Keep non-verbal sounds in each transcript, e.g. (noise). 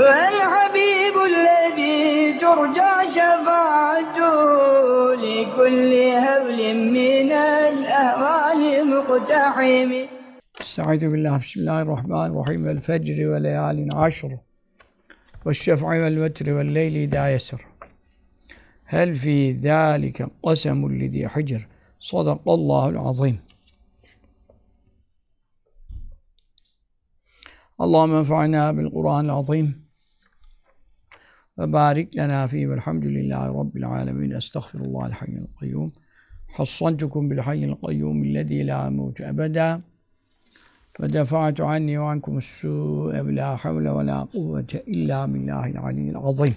والحبيب الذي ترجى شفاعته لكل هول من الأهوال مقتحم استعيذ بالله بسم الله الرحمن الرحيم الفجر وليال عشر والشفع والوتر والليل إذا يسر هل في ذلك قسم لذي حجر صدق الله العظيم اللهم انفعنا بالقرآن العظيم فبارك لنا فيه والحمد لله رب العالمين أستغفر الله الحي القيوم حصنتكم بالحي القيوم الذي لا موت أبدا ودفعت عني وعنكم السوء بلا حول ولا قوة إلا بالله العلي العظيم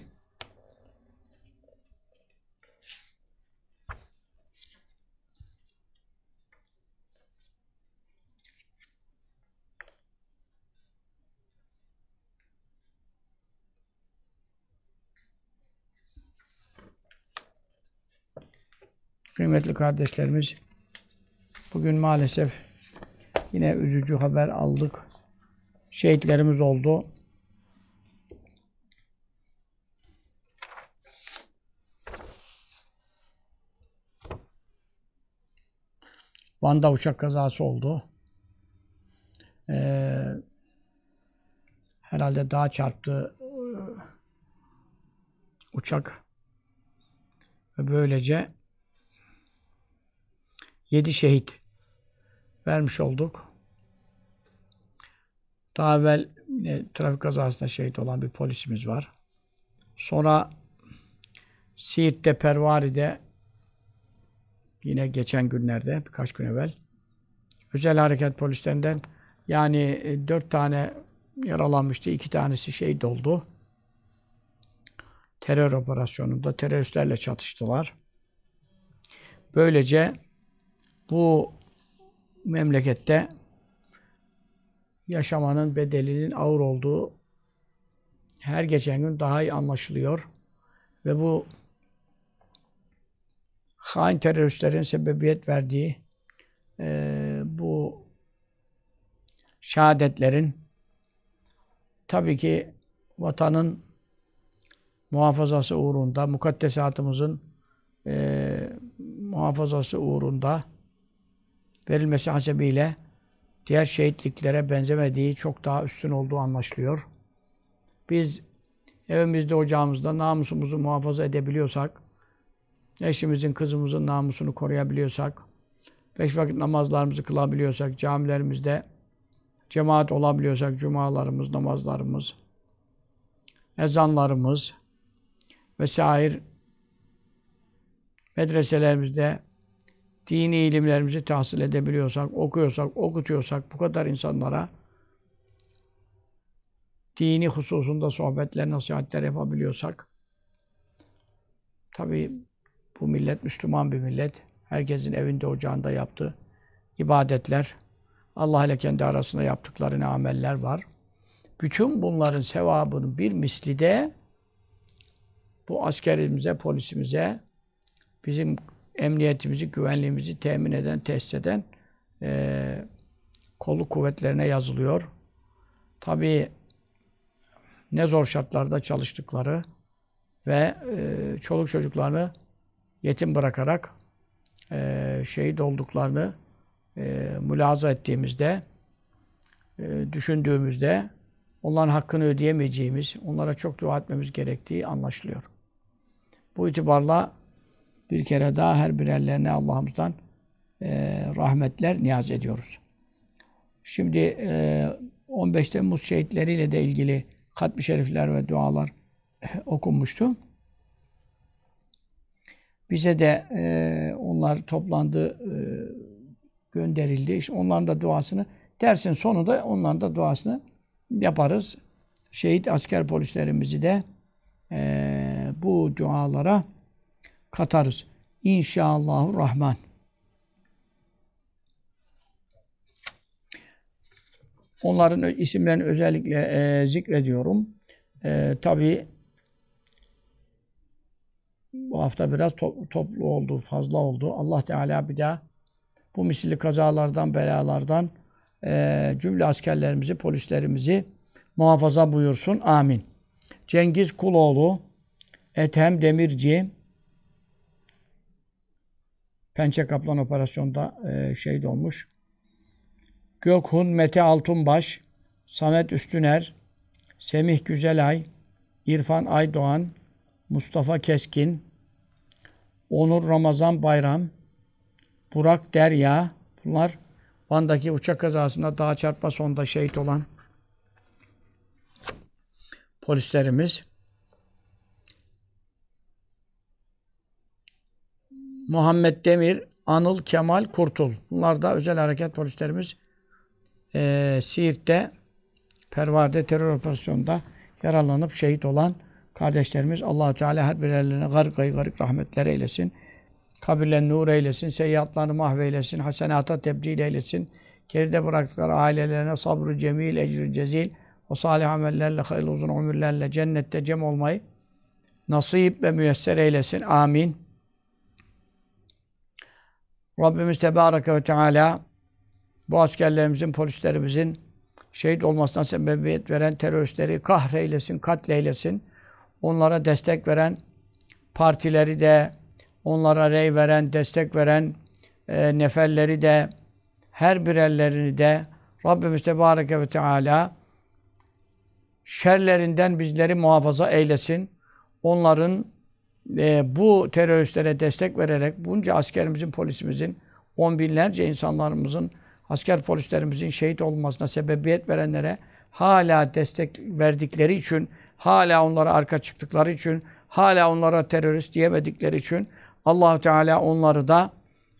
Kıymetli kardeşlerimiz, bugün maalesef yine üzücü haber aldık. Şehitlerimiz oldu. Van'da uçak kazası oldu. Ee, herhalde daha çarptı e, uçak. ve Böylece 7 şehit vermiş olduk. Daha evvel yine trafik kazasında şehit olan bir polisimiz var. Sonra Siirt'te, Pervari'de yine geçen günlerde birkaç gün evvel özel hareket polislerinden yani e, dört tane yaralanmıştı. iki tanesi şehit oldu. Terör operasyonunda teröristlerle çatıştılar. Böylece bu memlekette yaşamanın bedelinin ağır olduğu her geçen gün daha iyi anlaşılıyor. Ve bu hain teröristlerin sebebiyet verdiği e, bu şehadetlerin tabii ki vatanın muhafazası uğrunda, mukaddesatımızın e, muhafazası uğrunda verilmesi hasebiyle diğer şehitliklere benzemediği çok daha üstün olduğu anlaşılıyor. Biz evimizde, ocağımızda namusumuzu muhafaza edebiliyorsak, eşimizin, kızımızın namusunu koruyabiliyorsak, beş vakit namazlarımızı kılabiliyorsak, camilerimizde cemaat olabiliyorsak, cumalarımız, namazlarımız, ezanlarımız vesaire medreselerimizde dini ilimlerimizi tahsil edebiliyorsak, okuyorsak, okutuyorsak bu kadar insanlara dini hususunda sohbetler, nasihatler yapabiliyorsak tabi bu millet Müslüman bir millet. Herkesin evinde, ocağında yaptığı ibadetler, Allah ile kendi arasında yaptıkları ameller var. Bütün bunların sevabının bir misli de bu askerimize, polisimize, bizim emniyetimizi, güvenliğimizi temin eden, tesis eden e, kolu kuvvetlerine yazılıyor. Tabii ne zor şartlarda çalıştıkları ve e, çoluk çocuklarını yetim bırakarak e, şehit olduklarını e, mülaza ettiğimizde, e, düşündüğümüzde onların hakkını ödeyemeyeceğimiz, onlara çok dua etmemiz gerektiği anlaşılıyor. Bu itibarla bir kere daha her birerlerine Allah'ımızdan e, rahmetler niyaz ediyoruz. Şimdi e, 15 Temmuz şehitleriyle de ilgili hatmi şerifler ve dualar (clears throat) okunmuştu. Bize de e, onlar toplandı, e, gönderildi. İşte onların da duasını, dersin sonunda onların da duasını yaparız. Şehit asker polislerimizi de e, bu dualara katarız. İnşallahü Rahman. Onların isimlerini özellikle e, zikrediyorum. E, Tabi bu hafta biraz to toplu oldu, fazla oldu. Allah Teala bir daha bu misilli kazalardan, belalardan e, cümle askerlerimizi, polislerimizi muhafaza buyursun. Amin. Cengiz Kuloğlu, Ethem Demirci, Pençe Kaplan operasyonda e, şehit olmuş. Gökhun Mete Altunbaş, Samet Üstüner, Semih Güzelay, İrfan Aydoğan, Mustafa Keskin, Onur Ramazan Bayram, Burak Derya, bunlar Van'daki uçak kazasında dağ çarpma sonunda şehit olan polislerimiz. Muhammed Demir, Anıl Kemal Kurtul. Bunlar da özel hareket polislerimiz e, Siirt'te Pervade terör operasyonunda yaralanıp şehit olan kardeşlerimiz allah Teala her birerlerine gargayı garip rahmetler eylesin. Kabirlerini nur eylesin, seyyiatlarını mahveylesin, hasenata tebdil eylesin. Geride bıraktıkları ailelerine sabrı cemil, ecrü cezil o salih amellerle, hayırlı uzun ömürlerle cennette cem olmayı nasip ve müyesser eylesin. Amin. Rabbimiz Tebareke ve Teala bu askerlerimizin, polislerimizin şehit olmasına sebebiyet veren teröristleri kahreylesin, katleylesin. Onlara destek veren partileri de, onlara rey veren, destek veren e, neferleri de, her birerlerini de Rabbimiz Tebareke ve Teala şerlerinden bizleri muhafaza eylesin. Onların e, bu teröristlere destek vererek bunca askerimizin, polisimizin, on binlerce insanlarımızın, asker polislerimizin şehit olmasına sebebiyet verenlere hala destek verdikleri için, hala onlara arka çıktıkları için, hala onlara terörist diyemedikleri için allah Teala onları da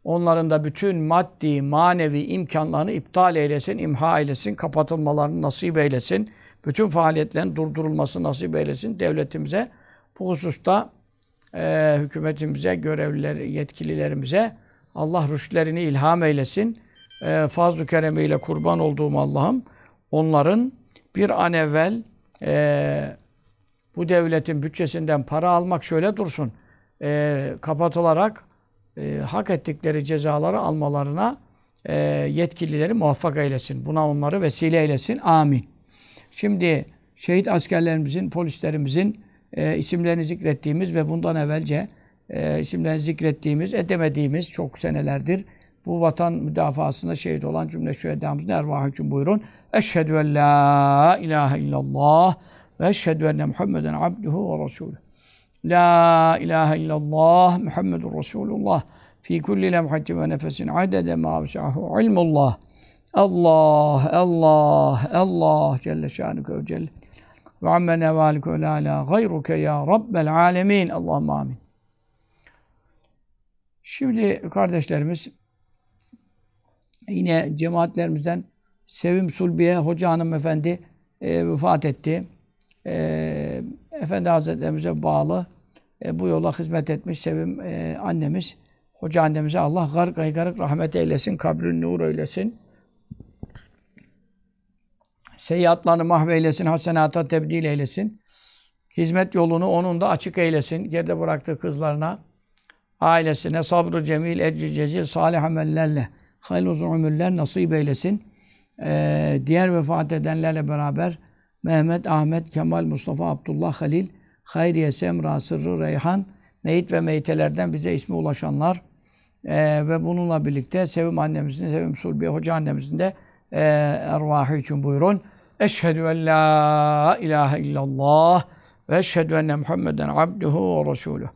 onların da bütün maddi, manevi imkanlarını iptal eylesin, imha eylesin, kapatılmalarını nasip eylesin, bütün faaliyetlerin durdurulması nasip eylesin devletimize. Bu hususta e, hükümetimize, görevliler, yetkililerimize Allah rüştlerini ilham eylesin. E, fazl-ı keremiyle kurban olduğum Allah'ım onların bir an evvel e, bu devletin bütçesinden para almak şöyle dursun. E, kapatılarak e, hak ettikleri cezaları almalarına e, yetkilileri muvaffak eylesin. Buna onları vesile eylesin. Amin. Şimdi şehit askerlerimizin, polislerimizin e, isimlerini zikrettiğimiz ve bundan evvelce e, isimlerini zikrettiğimiz, edemediğimiz çok senelerdir bu vatan müdafasında şehit olan cümle şühedamızın ervahı için buyurun. Eşhedü en la ilahe illallah ve eşhedü enne Muhammeden abduhu ve resulü. La ilahe illallah Muhammedun Resulullah fi kulli lemhatin ve nefesin adede ma avşahu ilmullah. Allah, Allah, Allah Celle Şanuhu ve Celle ve amme nevalike ve la gayruke ya rabbel alemin. Allahümme amin. Şimdi kardeşlerimiz yine cemaatlerimizden Sevim Sulbiye Hoca Hanım Efendi e, vefat etti. E, Efendi Hazretlerimize bağlı e, bu yola hizmet etmiş Sevim e, annemiz. Hoca annemize Allah garık aygarık rahmet eylesin, kabrin nur eylesin. Seyyiatlarını mahveylesin, hasenata tebdil eylesin. Hizmet yolunu onun da açık eylesin. Geride bıraktığı kızlarına, ailesine sabrı cemil, ecri cecil, salih amellerle, hayırlı uzun ömürler nasip eylesin. Ee, diğer vefat edenlerle beraber Mehmet, Ahmet, Kemal, Mustafa, Abdullah, Halil, Hayriye, Semra, Sırrı, Reyhan, Meyit ve Meytelerden bize ismi ulaşanlar ee, ve bununla birlikte Sevim annemizin, Sevim Sulbi Hoca annemizin de e, ee, ervahı için buyurun. Eşhedü en la ilahe illallah ve eşhedü enne Muhammeden abduhu ve resuluh.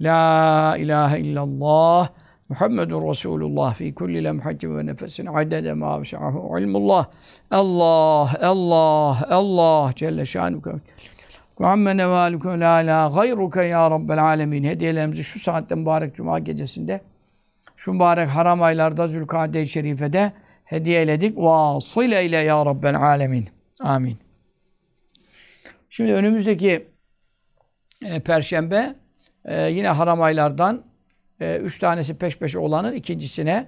La ilahe illallah Muhammedun Resulullah fi kulli lemhatin ve nefesin adede ma veşahu ilmullah. Allah, Allah, Allah Celle şanuka. Ve amme nevaluke la la gayruke ya rabbel alemin. Hediyelerimizi şu saatte mübarek cuma gecesinde, şu mübarek haram aylarda Zülkade-i Şerife'de hediye eledik. Vasıl eyle ya rabbel alemin. Amin. Şimdi önümüzdeki e, Perşembe e, yine haram aylardan e, üç tanesi peş peşe olanın ikincisine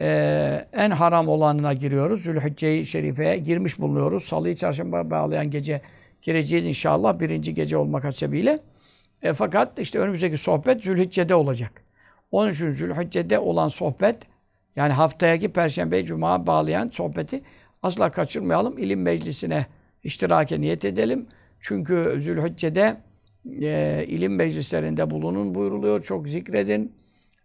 e, en haram olanına giriyoruz. Zülhicce-i Şerife'ye girmiş bulunuyoruz. Salıyı çarşamba bağlayan gece gireceğiz inşallah birinci gece olmak hasebiyle. E, fakat işte önümüzdeki sohbet Zülhicce'de olacak. Onun için Zülhicce'de olan sohbet yani haftayaki Perşembe, Cuma bağlayan sohbeti asla kaçırmayalım. İlim meclisine iştirake niyet edelim. Çünkü Zülhücce'de e, ilim meclislerinde bulunun buyuruluyor. Çok zikredin,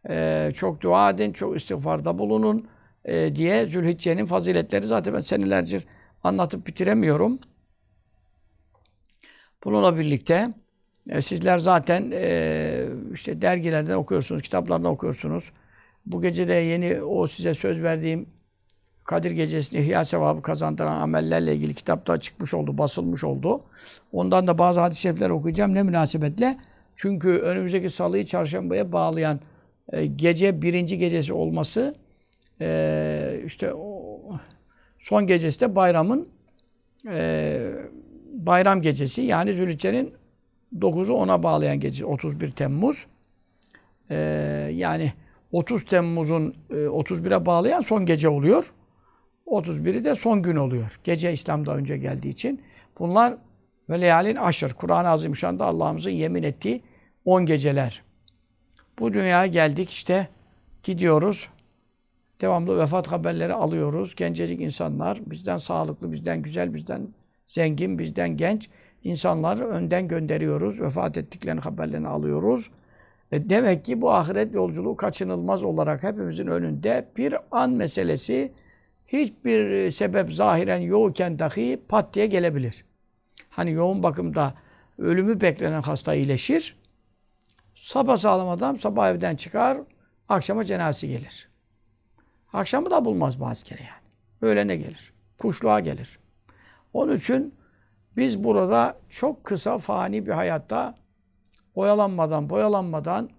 e, çok dua edin, çok istiğfarda bulunun e, diye Zülhicce'nin faziletleri zaten ben senelerdir anlatıp bitiremiyorum. Bununla birlikte e, sizler zaten e, işte dergilerden okuyorsunuz, kitaplardan okuyorsunuz. Bu gece de yeni o size söz verdiğim Kadir Gecesi'ni ihya sevabı kazandıran amellerle ilgili kitapta çıkmış oldu, basılmış oldu. Ondan da bazı hadis-i şerifler okuyacağım ne münasebetle. Çünkü önümüzdeki salıyı çarşambaya bağlayan e, gece birinci gecesi olması e, işte o, son gecesi de bayramın e, bayram gecesi yani Zülhicce'nin 9'u 10'a bağlayan gece 31 Temmuz. E, yani 30 Temmuz'un e, 31'e bağlayan son gece oluyor. 31'i de son gün oluyor. Gece İslam'da önce geldiği için. Bunlar ve leyalin aşır. Kur'an-ı Azimüşşan'da Allah'ımızın yemin ettiği 10 geceler. Bu dünyaya geldik işte gidiyoruz. Devamlı vefat haberleri alıyoruz. Gencecik insanlar bizden sağlıklı, bizden güzel, bizden zengin, bizden genç insanları önden gönderiyoruz. Vefat ettiklerini haberlerini alıyoruz. E demek ki bu ahiret yolculuğu kaçınılmaz olarak hepimizin önünde bir an meselesi hiçbir e, sebep zahiren yokken dahi pat diye gelebilir. Hani yoğun bakımda ölümü beklenen hasta iyileşir. Sabah sağlam adam sabah evden çıkar, akşama cenazesi gelir. Akşamı da bulmaz bazı kere yani. Öğlene gelir, kuşluğa gelir. Onun için biz burada çok kısa fani bir hayatta oyalanmadan, boyalanmadan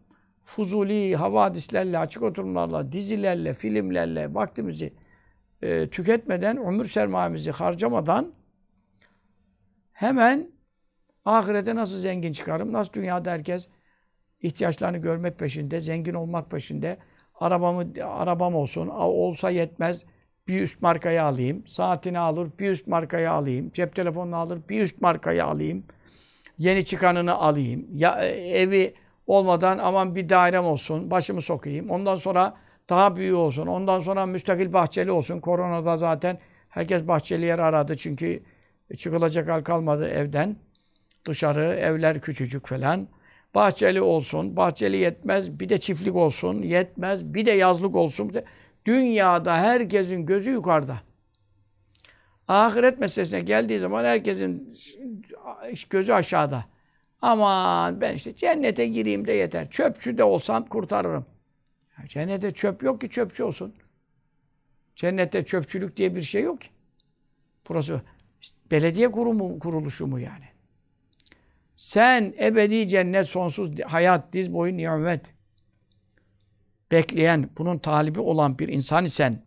fuzuli havadislerle, açık oturumlarla, dizilerle, filmlerle vaktimizi e, tüketmeden, ömür sermayemizi harcamadan hemen ahirete nasıl zengin çıkarım, nasıl dünyada herkes ihtiyaçlarını görmek peşinde, zengin olmak peşinde, arabamı arabam olsun, olsa yetmez, bir üst markayı alayım, saatini alır, bir üst markayı alayım, cep telefonunu alır, bir üst markayı alayım, yeni çıkanını alayım, ya, e, evi olmadan aman bir dairem olsun, başımı sokayım, ondan sonra daha büyüğü olsun. Ondan sonra müstakil bahçeli olsun. Koronada zaten herkes bahçeli yer aradı çünkü çıkılacak hal kalmadı evden. Dışarı evler küçücük falan. Bahçeli olsun, bahçeli yetmez, bir de çiftlik olsun, yetmez, bir de yazlık olsun. Dünyada herkesin gözü yukarıda. Ahiret meselesine geldiği zaman herkesin gözü aşağıda. Aman ben işte cennete gireyim de yeter. Çöpçü de olsam kurtarırım cennette çöp yok ki çöpçü olsun. Cennette çöpçülük diye bir şey yok ki. Burası işte belediye kurumu, kuruluşu mu yani? Sen ebedi cennet, sonsuz hayat, diz boyu nimet bekleyen, bunun talibi olan bir insan isen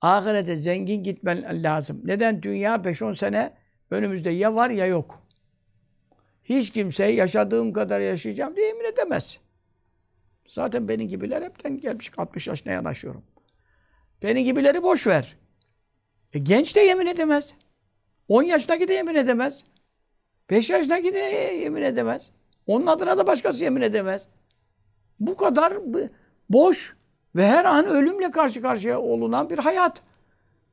ahirete zengin gitmen lazım. Neden? Dünya 5-10 sene önümüzde ya var ya yok. Hiç kimse yaşadığım kadar yaşayacağım diye emin edemez. Zaten benim gibiler hepten gelmiş 60 yaşına yanaşıyorum. Benim gibileri boş ver. E, genç de yemin edemez. 10 yaşındaki de yemin edemez. 5 yaşındaki de yemin edemez. Onun adına da başkası yemin edemez. Bu kadar boş ve her an ölümle karşı karşıya olunan bir hayat.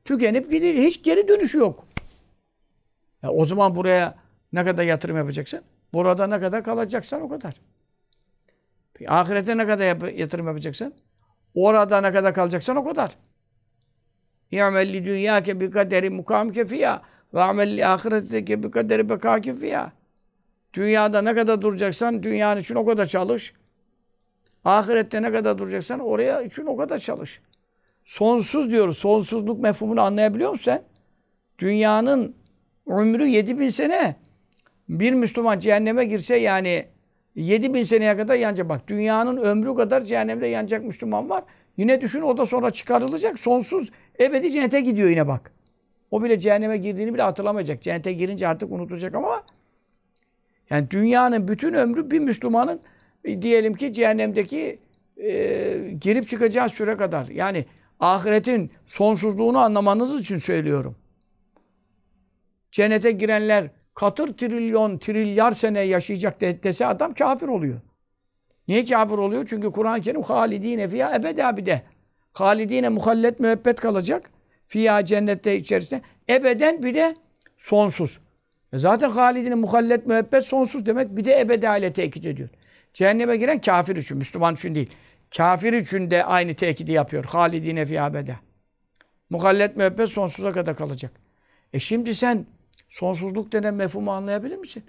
Tükenip gidiyor. Hiç geri dönüşü yok. Ya o zaman buraya ne kadar yatırım yapacaksın? Burada ne kadar kalacaksan o kadar. Ahirete ne kadar yap yatırım yapacaksın? Orada ne kadar kalacaksan o kadar. İ'mel li dünyake bi kaderi mukamke kefiya ve amel li ahireteke bi kaderi bekâke fiyâ. Dünyada ne kadar duracaksan dünyanın için o kadar çalış. Ahirette ne kadar duracaksan oraya için o kadar çalış. Sonsuz diyoruz. Sonsuzluk mefhumunu anlayabiliyor musun sen? Dünyanın ömrü 7000 sene. Bir Müslüman cehenneme girse yani 7 bin seneye kadar yanacak. Bak dünyanın ömrü kadar cehennemde yanacak Müslüman var. Yine düşün o da sonra çıkarılacak. Sonsuz ebedi cennete gidiyor yine bak. O bile cehenneme girdiğini bile hatırlamayacak. Cennete girince artık unutacak ama yani dünyanın bütün ömrü bir Müslümanın e, diyelim ki cehennemdeki e, girip çıkacağı süre kadar. Yani ahiretin sonsuzluğunu anlamanız için söylüyorum. Cennete girenler katır trilyon, trilyar sene yaşayacak de, dese adam kafir oluyor. Niye kafir oluyor? Çünkü Kur'an-ı Kerim halidine fiyâ ebedâ bir de. Halidine muhallet müebbet kalacak. Fiyâ cennette içerisinde. Ebeden bir de sonsuz. E zaten halidine muhallet müebbet sonsuz demek bir de ebedâ ile tekit ediyor. Cehenneme giren kafir için, Müslüman için değil. Kafir için de aynı tekidi yapıyor. Halidine fiyâ ebedâ. Muhallet müebbet sonsuza kadar kalacak. E şimdi sen Sonsuzluk denen mefhumu anlayabilir misin?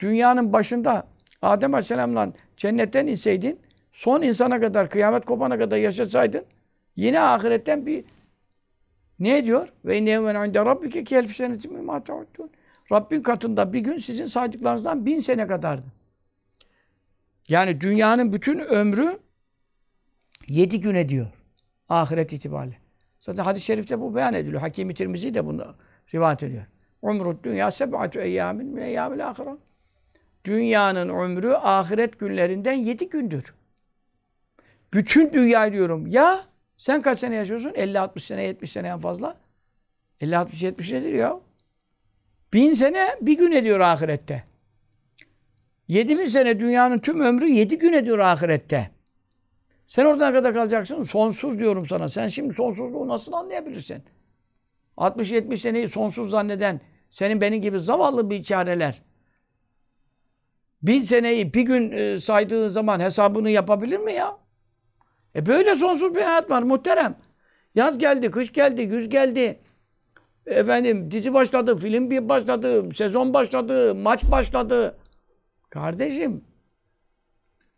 Dünyanın başında Adem Aleyhisselam'la cennetten inseydin, son insana kadar, kıyamet kopana kadar yaşasaydın, yine ahiretten bir ne diyor? Ve inne yevmen inde rabbike ki elf senetin mimma Rabbin katında bir gün sizin saydıklarınızdan bin sene kadardı. Yani dünyanın bütün ömrü yedi güne diyor Ahiret itibariyle. Zaten hadis-i şerifte bu beyan ediliyor. Hakim-i Tirmizi de bunu rivayet ediyor. Umrud dünya seb'atü eyyamin min eyyamil ahira. Dünyanın ömrü ahiret günlerinden yedi gündür. Bütün dünya diyorum ya sen kaç sene yaşıyorsun? 50-60 sene, 70 sene en fazla. 50-60-70 nedir ya? Bin sene bir gün ediyor ahirette. Yedi bin sene dünyanın tüm ömrü yedi gün ediyor ahirette. Sen oradan kadar kalacaksın? Sonsuz diyorum sana. Sen şimdi sonsuzluğu nasıl anlayabilirsin? 60-70 seneyi sonsuz zanneden senin benim gibi zavallı bir çareler, Bin seneyi bir gün e, saydığın zaman hesabını yapabilir mi ya? E böyle sonsuz bir hayat var muhterem. Yaz geldi, kış geldi, güz geldi. Efendim dizi başladı, film bir başladı, sezon başladı, maç başladı. Kardeşim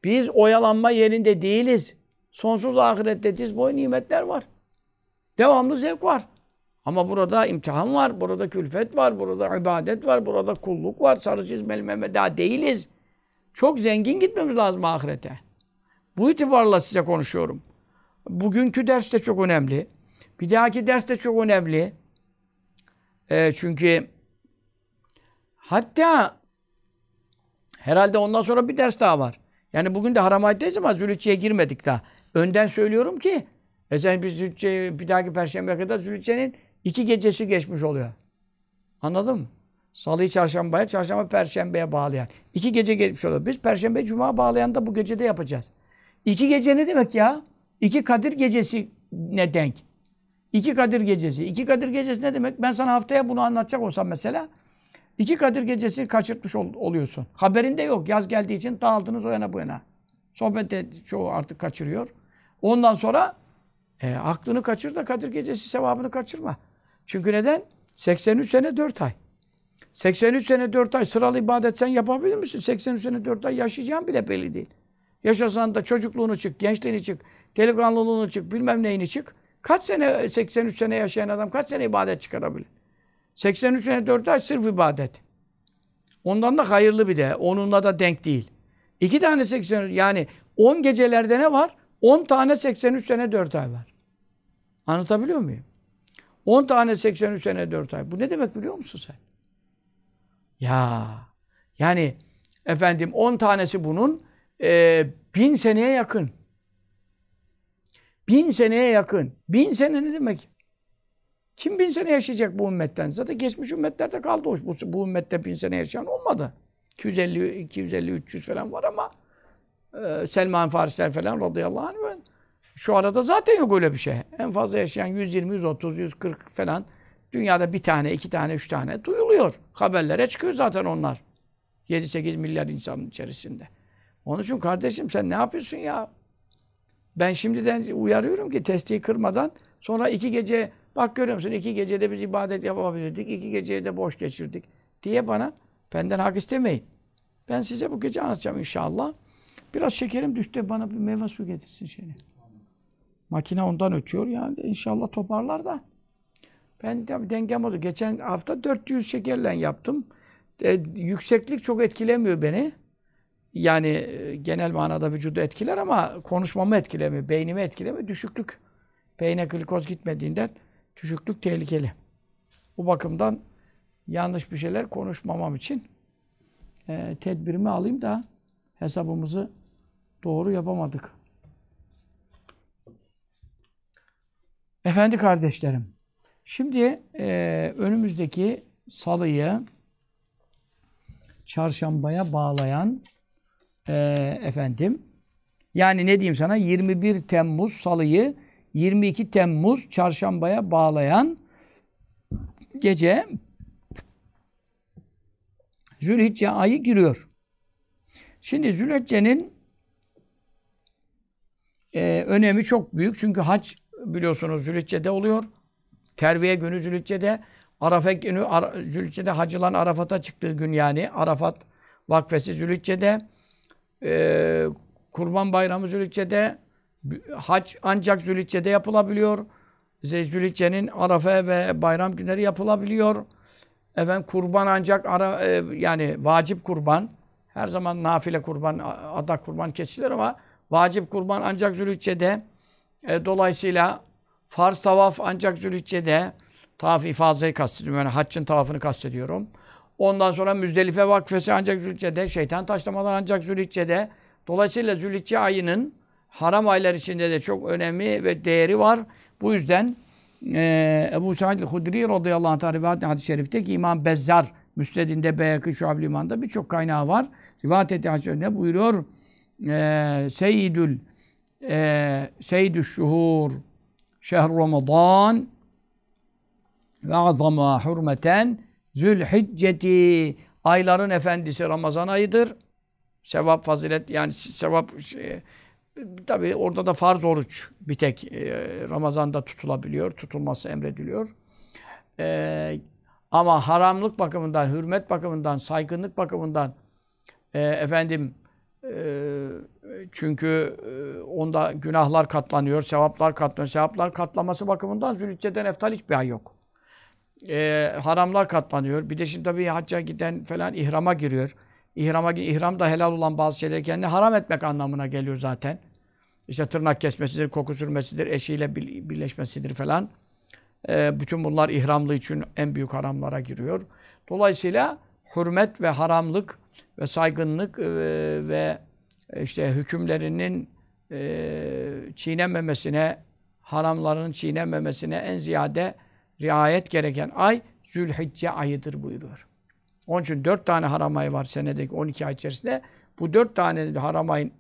biz oyalanma yerinde değiliz. Sonsuz ahirette diz boy nimetler var. Devamlı zevk var. Ama burada imtihan var, burada külfet var, burada ibadet var, burada kulluk var. Sarı çizmeli Mehmet daha değiliz. Çok zengin gitmemiz lazım ahirete. Bu itibarla size konuşuyorum. Bugünkü ders de çok önemli. Bir dahaki ders de çok önemli. E, çünkü hatta herhalde ondan sonra bir ders daha var. Yani bugün de haram aydayız ama Zülhücce'ye girmedik daha. Önden söylüyorum ki e biz Zülhücce, bir dahaki Perşembe kadar Zülhücce'nin iki gecesi geçmiş oluyor. Anladın mı? Salıyı çarşambaya, çarşamba perşembeye bağlayan. iki gece geçmiş oluyor. Biz perşembe cuma bağlayan da bu gecede yapacağız. İki gece ne demek ya? İki Kadir gecesi ne denk? İki Kadir gecesi. İki Kadir gecesi ne demek? Ben sana haftaya bunu anlatacak olsam mesela. iki Kadir gecesi kaçırtmış ol, oluyorsun. Haberinde yok. Yaz geldiği için dağıldınız o yana bu yana. Sohbette çoğu artık kaçırıyor. Ondan sonra e, aklını kaçır da Kadir gecesi sevabını kaçırma. Çünkü neden? 83 sene 4 ay. 83 sene 4 ay sıralı ibadet sen yapabilir misin? 83 sene 4 ay yaşayacağım bile belli değil. Yaşasan da çocukluğunu çık, gençliğini çık, delikanlılığını çık, bilmem neyini çık. Kaç sene 83 e, sene yaşayan adam kaç sene ibadet çıkarabilir? 83 sene 4 ay sırf ibadet. Ondan da hayırlı bir de. Onunla da denk değil. İki tane 83 yani 10 gecelerde ne var? 10 tane 83 sene 4 ay var. Anlatabiliyor muyum? 10 tane 83 sene 4 ay. Bu ne demek biliyor musun sen? Ya yani efendim 10 tanesi bunun e, bin seneye yakın. Bin seneye yakın. Bin sene ne demek? Kim bin sene yaşayacak bu ümmetten? Zaten geçmiş ümmetlerde kaldı. Bu, bu ümmette bin sene yaşayan olmadı. 250, 250, 300 falan var ama e, Selman Farisler falan radıyallahu anh şu arada zaten yok öyle bir şey. En fazla yaşayan 120, 130, 140 falan. Dünyada bir tane, iki tane, üç tane duyuluyor. Haberlere çıkıyor zaten onlar. 7-8 milyar insanın içerisinde. Onun için kardeşim sen ne yapıyorsun ya? Ben şimdiden uyarıyorum ki testiyi kırmadan sonra iki gece bak görüyor musun iki gecede biz ibadet yapabilirdik. iki geceye de boş geçirdik diye bana benden hak istemeyin. Ben size bu gece anlatacağım inşallah. Biraz şekerim düştü bana bir meyve suyu getirsin seni. Makine ondan ötüyor. Yani inşallah toparlar da. Ben tabii dengem oldu. Geçen hafta 400 şekerle yaptım. E, yükseklik çok etkilemiyor beni. Yani e, genel manada vücudu etkiler ama konuşmamı etkilemiyor, beynimi etkilemiyor. Düşüklük, beyne glikoz gitmediğinden düşüklük tehlikeli. Bu bakımdan yanlış bir şeyler konuşmamam için e, tedbirimi alayım da hesabımızı doğru yapamadık. Efendi kardeşlerim, şimdi e, önümüzdeki salıyı çarşambaya bağlayan e, efendim, yani ne diyeyim sana 21 Temmuz salıyı 22 Temmuz çarşambaya bağlayan gece Zülhicce ayı giriyor. Şimdi Zülhicce'nin e, önemi çok büyük çünkü hac biliyorsunuz Zülhicce'de oluyor. Terviye günü Zülhicce'de. Arafa günü Ar Zülhicce'de hacılan Arafat'a çıktığı gün yani. Arafat vakfesi Zülhicce'de. Ee, Kurban Bayramı Zülhicce'de. Hac ancak Zülhicce'de yapılabiliyor. Zülhicce'nin Arafa ve bayram günleri yapılabiliyor. Efendim kurban ancak ara e, yani vacip kurban. Her zaman nafile kurban, adak kurban kesilir ama vacip kurban ancak Zülhicce'de e, dolayısıyla farz tavaf ancak Zülhicce'de tavaf ifazayı kastediyorum. Yani haccın tavafını kastediyorum. Ondan sonra Müzdelife vakfesi ancak Zülhicce'de, şeytan taşlamalar ancak Zülhicce'de. Dolayısıyla Zülhicce ayının haram aylar içinde de çok önemi ve değeri var. Bu yüzden e, Ebu Sa'id Hudri radıyallahu anh rivayet hadis-i şerifte ki İmam Bezzar Müsned'inde Beyakı Şuab Liman'da birçok kaynağı var. Rivayet ettiği ne buyuruyor. E, Seyyidül e, ee, Seyyidü Şuhur Şehr Ramazan ve azama hürmeten zülhicceti ayların efendisi Ramazan ayıdır. Sevap, fazilet yani sevap şey, tabi orada da farz oruç bir tek e, Ramazan'da tutulabiliyor. Tutulması emrediliyor. E, ama haramlık bakımından, hürmet bakımından, saygınlık bakımından e, efendim eee çünkü e, onda günahlar katlanıyor, sevaplar katlanıyor. Sevaplar katlaması bakımından Zülhicce'den eftal hiçbir ay yok. E, haramlar katlanıyor. Bir de şimdi tabii hacca giden falan ihrama giriyor. İhrama, ihram da helal olan bazı şeyleri kendine haram etmek anlamına geliyor zaten. İşte tırnak kesmesidir, koku sürmesidir, eşiyle birleşmesidir falan. E, bütün bunlar ihramlı için en büyük haramlara giriyor. Dolayısıyla hürmet ve haramlık ve saygınlık e, ve işte hükümlerinin e, çiğnenmemesine, haramların çiğnenmemesine en ziyade riayet gereken ay Zülhicce ayıdır buyuruyor. Onun için dört tane haram ayı var senedeki 12 ay içerisinde. Bu dört tane haram ayın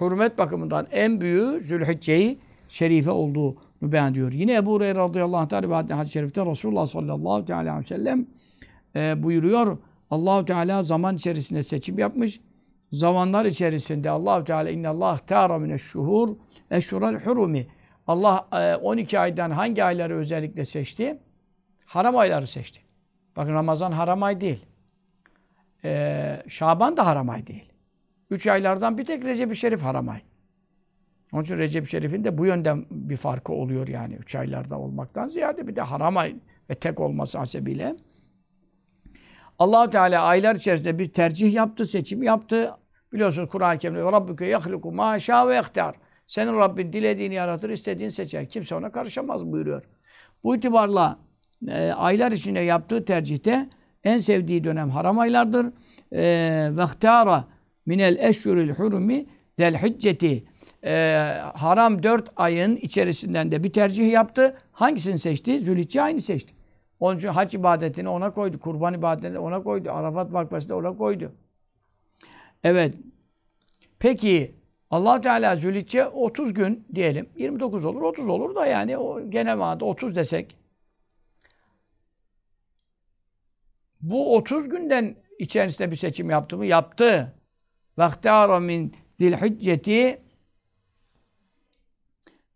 hürmet bakımından en büyüğü zülhicce Şerife olduğu mübeyan diyor. Yine Ebu Hureyre radıyallahu anh rivayetli hadis-i şerifte Resulullah sallallahu aleyhi ve sellem e, buyuruyor. Allahu Teala zaman içerisinde seçim yapmış zamanlar içerisinde Allah Teala inna Allah tara min şuhur eşhural hurumi. Allah 12 e, aydan hangi ayları özellikle seçti? Haram ayları seçti. Bakın Ramazan haram ay değil. Ee, Şaban da haram ay değil. Üç aylardan bir tek Recep-i Şerif haram ay. Onun için Recep-i Şerif'in de bu yönden bir farkı oluyor yani. Üç aylarda olmaktan ziyade bir de haram ay ve tek olması hasebiyle. allah Teala aylar içerisinde bir tercih yaptı, seçim yaptı. Biliyorsunuz Kur'an-ı Kerim'de Rabbüke yahluku ma şâ ve yehtar. Senin Rabbin dilediğini yaratır, istediğini seçer. Kimse ona karışamaz buyuruyor. Bu itibarla e, aylar içinde yaptığı tercihte en sevdiği dönem haram aylardır. E, ve ihtara minel eşhuril hurumi del hicceti. E, haram dört ayın içerisinden de bir tercih yaptı. Hangisini seçti? Zülhicce aynı seçti. Onun için hac ibadetini ona koydu. Kurban ibadetini ona koydu. Arafat vakfasını ona koydu. Evet. Peki allah Teala Zülhicce 30 gün diyelim. 29 olur, 30 olur da yani o genel manada 30 desek. Bu 30 günden içerisinde bir seçim yaptı mı? Yaptı. وَاَخْتَارَ مِنْ zilhicceti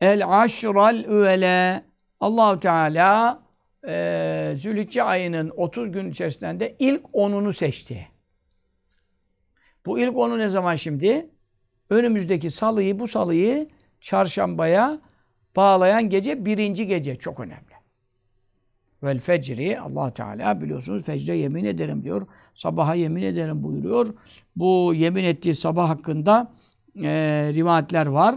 el aşral üvele Allahu Teala e, Zülhicce ayının 30 gün içerisinde ilk 10'unu seçti. Bu ilk onu ne zaman şimdi? Önümüzdeki salıyı, bu salıyı çarşambaya bağlayan gece birinci gece. Çok önemli. Vel fecri allah Teala biliyorsunuz fecre yemin ederim diyor. Sabaha yemin ederim buyuruyor. Bu yemin ettiği sabah hakkında e, rivayetler var.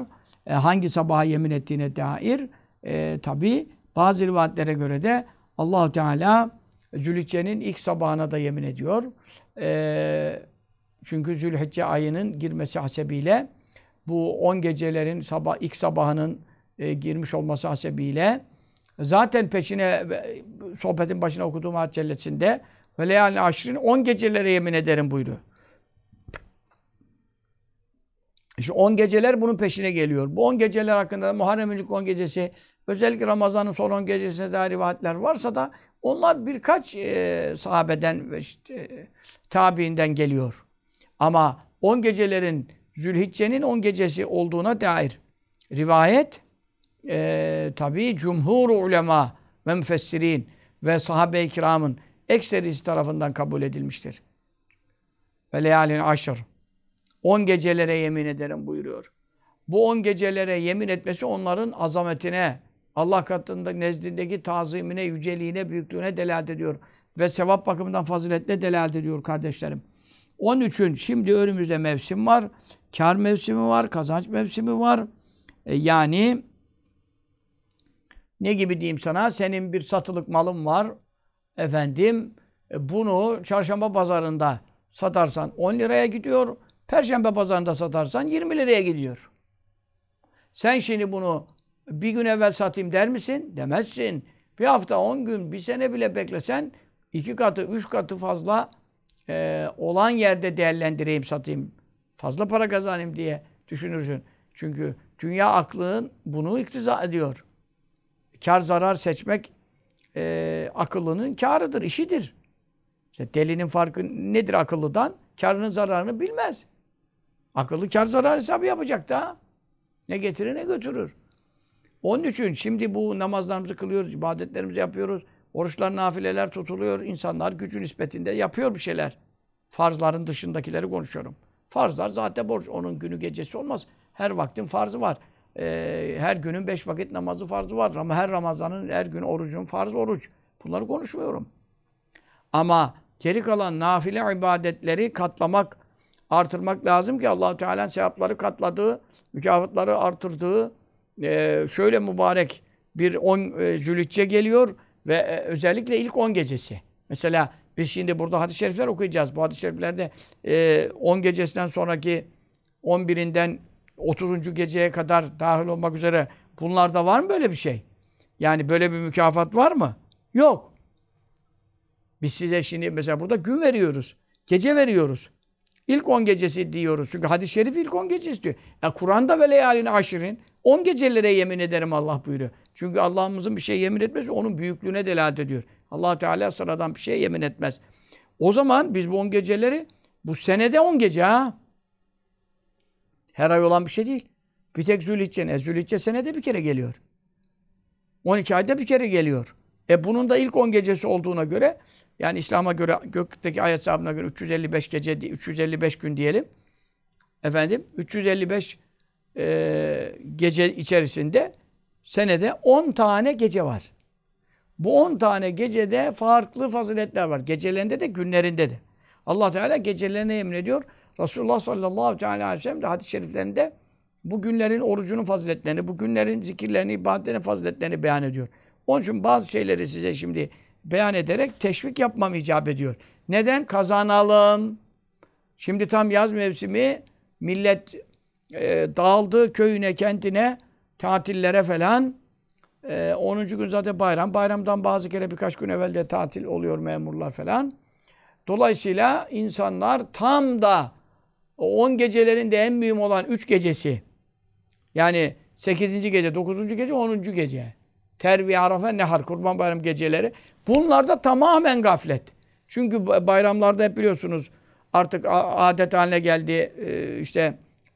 E, hangi sabaha yemin ettiğine dair e, tabi bazı rivayetlere göre de allah Teala Zülhicce'nin ilk sabahına da yemin ediyor. E, çünkü Zülhicce ayının girmesi hasebiyle bu 10 gecelerin sabah ilk sabahının e, girmiş olması hasebiyle zaten peşine sohbetin başına okuduğum ayet cellesinde ve leyalin aşrin 10 gecelere yemin ederim buydu. İşte 10 geceler bunun peşine geliyor. Bu 10 geceler hakkında da Muharrem'in 10 gecesi, özellikle Ramazan'ın son 10 gecesine dair rivayetler varsa da onlar birkaç e, sahabeden ve işte, e, tabiinden geliyor. Ama on gecelerin Zülhicce'nin on gecesi olduğuna dair rivayet e, tabi cumhur ulema ve müfessirin ve sahabe-i kiramın ekserisi tarafından kabul edilmiştir. Ve leyalin aşır. on gecelere yemin ederim buyuruyor. Bu on gecelere yemin etmesi onların azametine, Allah katında nezdindeki tazimine, yüceliğine, büyüklüğüne delalet ediyor. Ve sevap bakımından faziletle delalet ediyor kardeşlerim. Onun şimdi önümüzde mevsim var. Kar mevsimi var, kazanç mevsimi var. E yani ne gibi diyeyim sana? Senin bir satılık malın var. Efendim e, bunu çarşamba pazarında satarsan 10 liraya gidiyor. Perşembe pazarında satarsan 20 liraya gidiyor. Sen şimdi bunu bir gün evvel satayım der misin? Demezsin. Bir hafta, 10 gün, bir sene bile beklesen iki katı, üç katı fazla e, olan yerde değerlendireyim, satayım, fazla para kazanayım diye düşünürsün. Çünkü dünya aklının bunu iktiza ediyor. Kar zarar seçmek e, akıllının karıdır, işidir. İşte delinin farkı nedir akıllıdan? Karının zararını bilmez. Akıllı kar zarar hesabı yapacak da. Ne getirir ne götürür. Onun için şimdi bu namazlarımızı kılıyoruz, ibadetlerimizi yapıyoruz. Oruçlar, nafileler tutuluyor. İnsanlar gücü nispetinde yapıyor bir şeyler. Farzların dışındakileri konuşuyorum. Farzlar zaten borç. Onun günü gecesi olmaz. Her vaktin farzı var. Ee, her günün beş vakit namazı farzı var. Ama her Ramazan'ın her gün orucun farz oruç. Bunları konuşmuyorum. Ama geri kalan nafile ibadetleri katlamak, artırmak lazım ki Allahu Teala'nın sevapları katladığı, mükafatları artırdığı e, şöyle mübarek bir on e, Zülhicce geliyor. Ve e, özellikle ilk 10 gecesi. Mesela biz şimdi burada hadis-i şerifler okuyacağız. Bu hadis-i şeriflerde 10 e, gecesinden sonraki 11'inden 30. geceye kadar dahil olmak üzere bunlarda var mı böyle bir şey? Yani böyle bir mükafat var mı? Yok. Biz size şimdi mesela burada gün veriyoruz. Gece veriyoruz. İlk 10 gecesi diyoruz. Çünkü hadis-i şerif ilk 10 gecesi diyor. Ya Kur'an'da ve leyaline aşirin 10 gecelere yemin ederim Allah buyuruyor. Çünkü Allah'ımızın bir şey yemin etmesi onun büyüklüğüne delalet ediyor. allah Teala sıradan bir şey yemin etmez. O zaman biz bu on geceleri bu senede on gece ha. Her ay olan bir şey değil. Bir tek Zülhicce'nin. E Zülhicce senede bir kere geliyor. 12 ayda bir kere geliyor. E bunun da ilk 10 gecesi olduğuna göre yani İslam'a göre gökteki ayet hesabına göre 355 gece 355 gün diyelim. Efendim 355 e, gece içerisinde senede 10 tane gece var. Bu 10 tane gecede farklı faziletler var. Gecelerinde de günlerinde de. Allah Teala gecelerini emrediyor. Resulullah sallallahu aleyhi ve sellem de hadis-i şeriflerinde bu günlerin orucunun faziletlerini, bu günlerin zikirlerini, ibadetlerin faziletlerini beyan ediyor. Onun için bazı şeyleri size şimdi beyan ederek teşvik yapmam icap ediyor. Neden? Kazanalım. Şimdi tam yaz mevsimi millet e, dağıldı köyüne, kentine tatillere falan. E, ee, 10. gün zaten bayram. Bayramdan bazı kere birkaç gün evvel de tatil oluyor memurlar falan. Dolayısıyla insanlar tam da o 10 gecelerin de en mühim olan 3 gecesi. Yani 8. gece, 9. gece, 10. gece. Terviye, Arafe, Nehar, Kurban Bayram geceleri. Bunlarda tamamen gaflet. Çünkü bayramlarda hep biliyorsunuz artık adet haline geldi. Ee, işte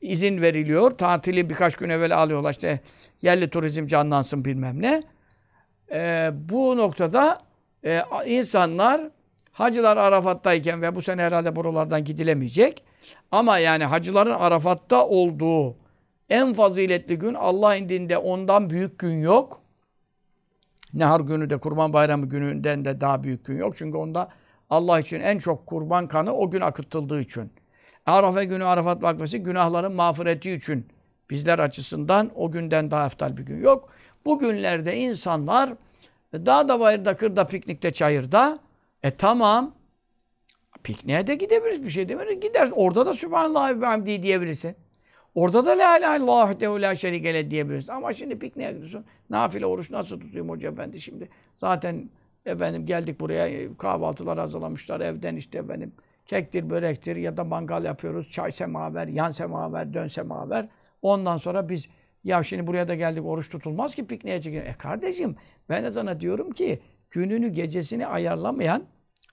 izin veriliyor. Tatili birkaç gün evvel alıyorlar işte yerli turizm canlansın bilmem ne. E, bu noktada e, insanlar hacılar Arafat'tayken ve bu sene herhalde buralardan gidilemeyecek. Ama yani hacıların Arafat'ta olduğu en faziletli gün Allah indinde ondan büyük gün yok. Nehar günü de Kurban Bayramı gününden de daha büyük gün yok. Çünkü onda Allah için en çok kurban kanı o gün akıtıldığı için. Arafa günü Arafat vakfesi günahların mağfireti için bizler açısından o günden daha eftal bir gün yok. Bu günlerde insanlar da bayırda kırda piknikte çayırda e tamam pikniğe de gidebiliriz bir şey demiyoruz. Gidersin orada da Sübhanallah ve Hamdi diyebilirsin. Orada da la ilahe illallah tehu la şerikele diyebilirsin. Ama şimdi pikniğe gidiyorsun. Nafile oruç nasıl tutayım hoca efendi şimdi? Zaten efendim geldik buraya e, kahvaltılar hazırlamışlar evden işte efendim Kektir, börektir ya da mangal yapıyoruz. Çay semaver, yan semaver, dön semaver. Ondan sonra biz ya şimdi buraya da geldik oruç tutulmaz ki pikniğe çıkın. E kardeşim ben de sana diyorum ki gününü gecesini ayarlamayan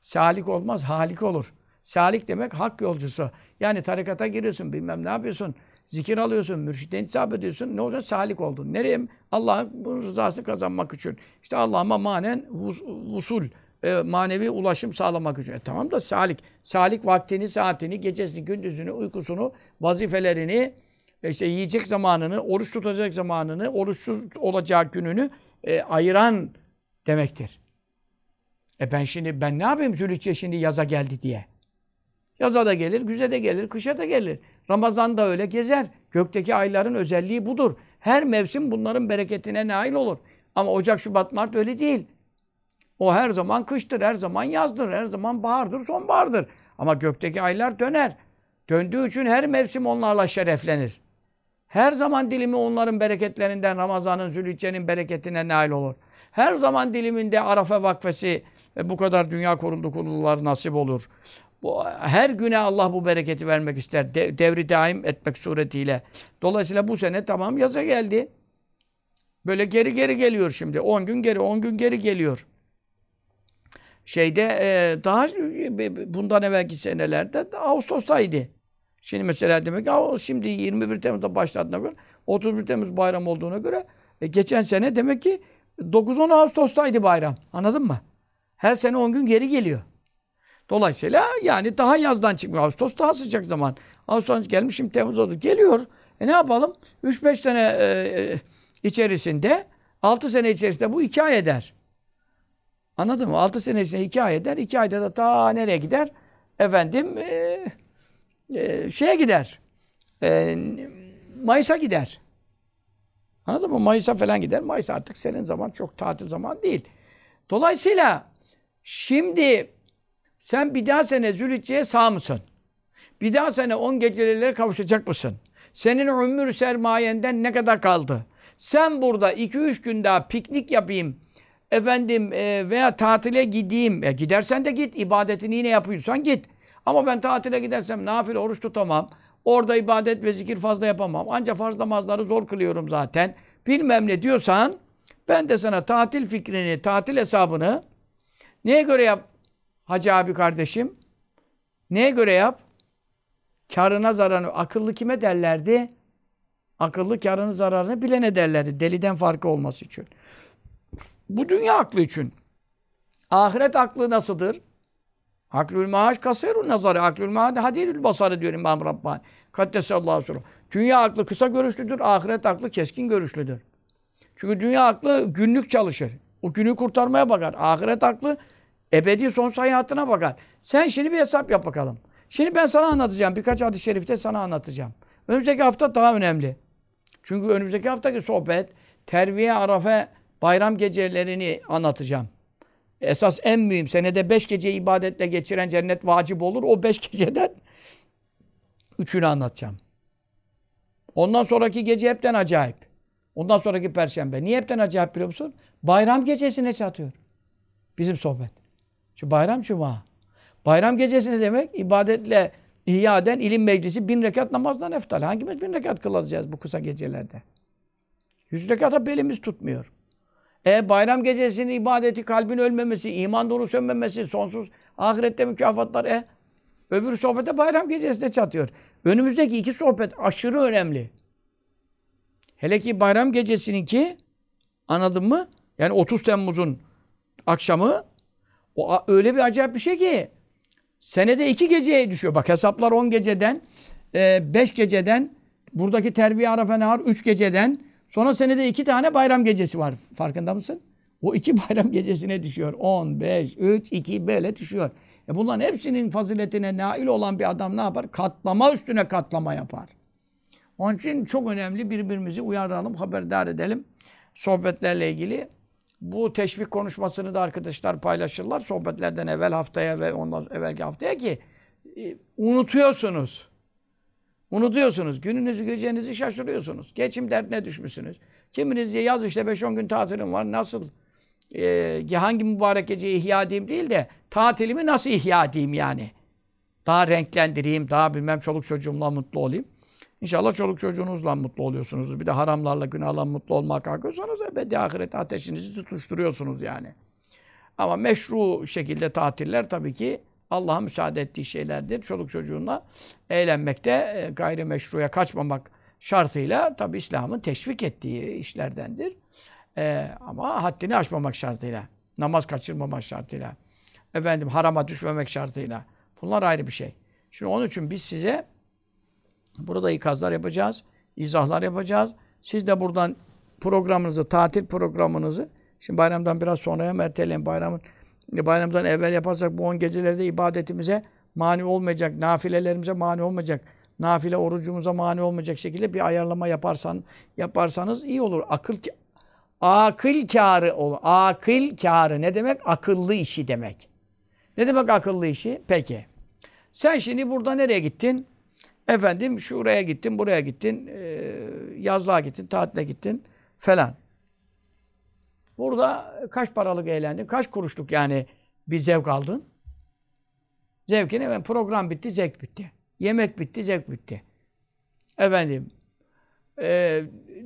salik olmaz, halik olur. Salik demek hak yolcusu. Yani tarikata giriyorsun, bilmem ne yapıyorsun. Zikir alıyorsun, mürşide intisap ediyorsun. Ne olacak? Salik oldun. Nereye? Allah'ın rızası kazanmak için. İşte Allah'ıma manen vus usul e, manevi ulaşım sağlamak için. E, tamam da salik. Salik vaktini, saatini, gecesini, gündüzünü, uykusunu, vazifelerini, e, işte yiyecek zamanını, oruç tutacak zamanını, oruçsuz olacak gününü e, ayıran demektir. E ben şimdi ben ne yapayım Zülhicce şimdi yaza geldi diye. Yaza da gelir, güze de gelir, kışa da gelir. Ramazan da öyle gezer. Gökteki ayların özelliği budur. Her mevsim bunların bereketine nail olur. Ama Ocak, Şubat, Mart öyle değil. O her zaman kıştır, her zaman yazdır, her zaman bahardır, sonbahardır. Ama gökteki aylar döner. Döndüğü için her mevsim onlarla şereflenir. Her zaman dilimi onların bereketlerinden, Ramazan'ın, Zülhicce'nin bereketine nail olur. Her zaman diliminde Arafa vakfesi, e, bu kadar dünya koruldu kullular nasip olur. Bu, her güne Allah bu bereketi vermek ister. De, devri daim etmek suretiyle. Dolayısıyla bu sene tamam yaza geldi. Böyle geri geri geliyor şimdi. 10 gün geri, 10 gün geri geliyor şeyde e, daha e, bundan evvelki senelerde Ağustos'taydı. Şimdi mesela demek ki şimdi 21 Temmuz'da başladığına göre 31 Temmuz bayram olduğuna göre e, geçen sene demek ki 9-10 Ağustos'taydı bayram. Anladın mı? Her sene 10 gün geri geliyor. Dolayısıyla yani daha yazdan çıkmıyor. Ağustos daha sıcak zaman. Ağustos gelmiş şimdi Temmuz oldu. Geliyor. E ne yapalım? 3-5 sene e, e içerisinde 6 sene içerisinde bu 2 ay eder. Anladın mı? Altı senesine iki ay eder. iki ayda da ta nereye gider? Efendim e, e, şeye gider. E, Mayıs'a gider. Anladın mı? Mayıs'a falan gider. Mayıs artık senin zaman çok tatil zaman değil. Dolayısıyla şimdi sen bir daha sene Zülhicce'ye sağ mısın? Bir daha sene on gecelere kavuşacak mısın? Senin ömür sermayenden ne kadar kaldı? Sen burada iki üç gün daha piknik yapayım Efendim e, veya tatile gideyim. E, gidersen de git. ibadetini yine yapıyorsan git. Ama ben tatile gidersem nafile oruç tutamam. Orada ibadet ve zikir fazla yapamam. Ancak farz namazları zor kılıyorum zaten. Bilmem ne diyorsan ben de sana tatil fikrini, tatil hesabını neye göre yap hacı abi kardeşim? Neye göre yap? Karına zararını. Akıllı kime derlerdi? Akıllı karını zararını bilene derlerdi. Deliden farkı olması için. Bu dünya aklı için. Ahiret aklı nasıldır? Aklül maaş kasirun nazarı. Aklül maaş hadirül basarı diyor İmam Rabbani. Kaddesallahu aleyhi Dünya aklı kısa görüşlüdür. Ahiret aklı keskin görüşlüdür. Çünkü dünya aklı günlük çalışır. O günü kurtarmaya bakar. Ahiret aklı ebedi sonsuz hayatına bakar. Sen şimdi bir hesap yap bakalım. Şimdi ben sana anlatacağım. Birkaç hadis-i şerifte sana anlatacağım. Önümüzdeki hafta daha önemli. Çünkü önümüzdeki haftaki sohbet terviye arafe bayram gecelerini anlatacağım. Esas en mühim senede beş gece ibadetle geçiren cennet vacip olur. O beş (laughs) geceden üçünü anlatacağım. Ondan sonraki gece hepten acayip. Ondan sonraki perşembe. Niye hepten acayip biliyor musun? Bayram gecesine çatıyor. Bizim sohbet. Şu bayram cuma. Bayram gecesi ne demek? İbadetle ihya ilim meclisi bin rekat namazdan eftal. Hangimiz bin rekat kılacağız bu kısa gecelerde? Yüz rekata belimiz tutmuyor. E bayram gecesinin ibadeti, kalbin ölmemesi, iman dolu sönmemesi, sonsuz ahirette mükafatlar. E öbür sohbete bayram gecesinde çatıyor. Önümüzdeki iki sohbet aşırı önemli. Hele ki bayram gecesininki anladın mı? Yani 30 Temmuz'un akşamı o öyle bir acayip bir şey ki senede iki geceye düşüyor. Bak hesaplar 10 geceden, 5 e, geceden, buradaki terviye arafenar 3 geceden, Sonra senede iki tane bayram gecesi var. Farkında mısın? O iki (laughs) bayram gecesine düşüyor. 10, 5, 3, 2 böyle düşüyor. E bunların hepsinin faziletine nail olan bir adam ne yapar? Katlama üstüne katlama yapar. Onun için çok önemli birbirimizi uyaralım, haberdar edelim. Sohbetlerle ilgili bu teşvik konuşmasını da arkadaşlar paylaşırlar sohbetlerden evvel haftaya ve ondan evvelki haftaya ki e, unutuyorsunuz. Unutuyorsunuz. Gününüzü gecenizi şaşırıyorsunuz. Geçim dertine düşmüşsünüz. Kiminiz diye yaz işte 5-10 gün tatilim var. Nasıl? E, hangi mübarek geceyi ihya edeyim değil de tatilimi nasıl ihya edeyim yani? Daha renklendireyim, daha bilmem çoluk çocuğumla mutlu olayım. İnşallah çoluk çocuğunuzla mutlu oluyorsunuz. Bir de haramlarla, günahla mutlu olmak kalkıyorsanız ebedi ahiret ateşinizi tutuşturuyorsunuz yani. Ama meşru şekilde tatiller tabii ki Allah'a müsaade ettiği şeylerdir. Çoluk çocuğunla eğlenmekte e, gayrimeşruya kaçmamak şartıyla tabi İslam'ın teşvik ettiği işlerdendir. Ee, ama haddini aşmamak şartıyla, namaz kaçırmamak şartıyla, efendim harama düşmemek şartıyla. Bunlar ayrı bir şey. Şimdi onun için biz size burada ikazlar yapacağız, izahlar yapacağız. Siz de buradan programınızı, tatil programınızı, şimdi bayramdan biraz sonraya merteleyin bayramın bayramdan evvel yaparsak bu on gecelerde ibadetimize mani olmayacak, nafilelerimize mani olmayacak, nafile orucumuza mani olmayacak şekilde bir ayarlama yaparsan yaparsanız iyi olur. Akıl akıl kârı ol Akıl kârı ne demek? Akıllı işi demek. Ne demek akıllı işi? Peki. Sen şimdi burada nereye gittin? Efendim şuraya gittin, buraya gittin, yazlığa gittin, tatile gittin falan. Burada kaç paralık eğlendin, kaç kuruşluk yani bir zevk aldın? Zevkini ben program bitti, zevk bitti. Yemek bitti, zevk bitti. Efendim, e,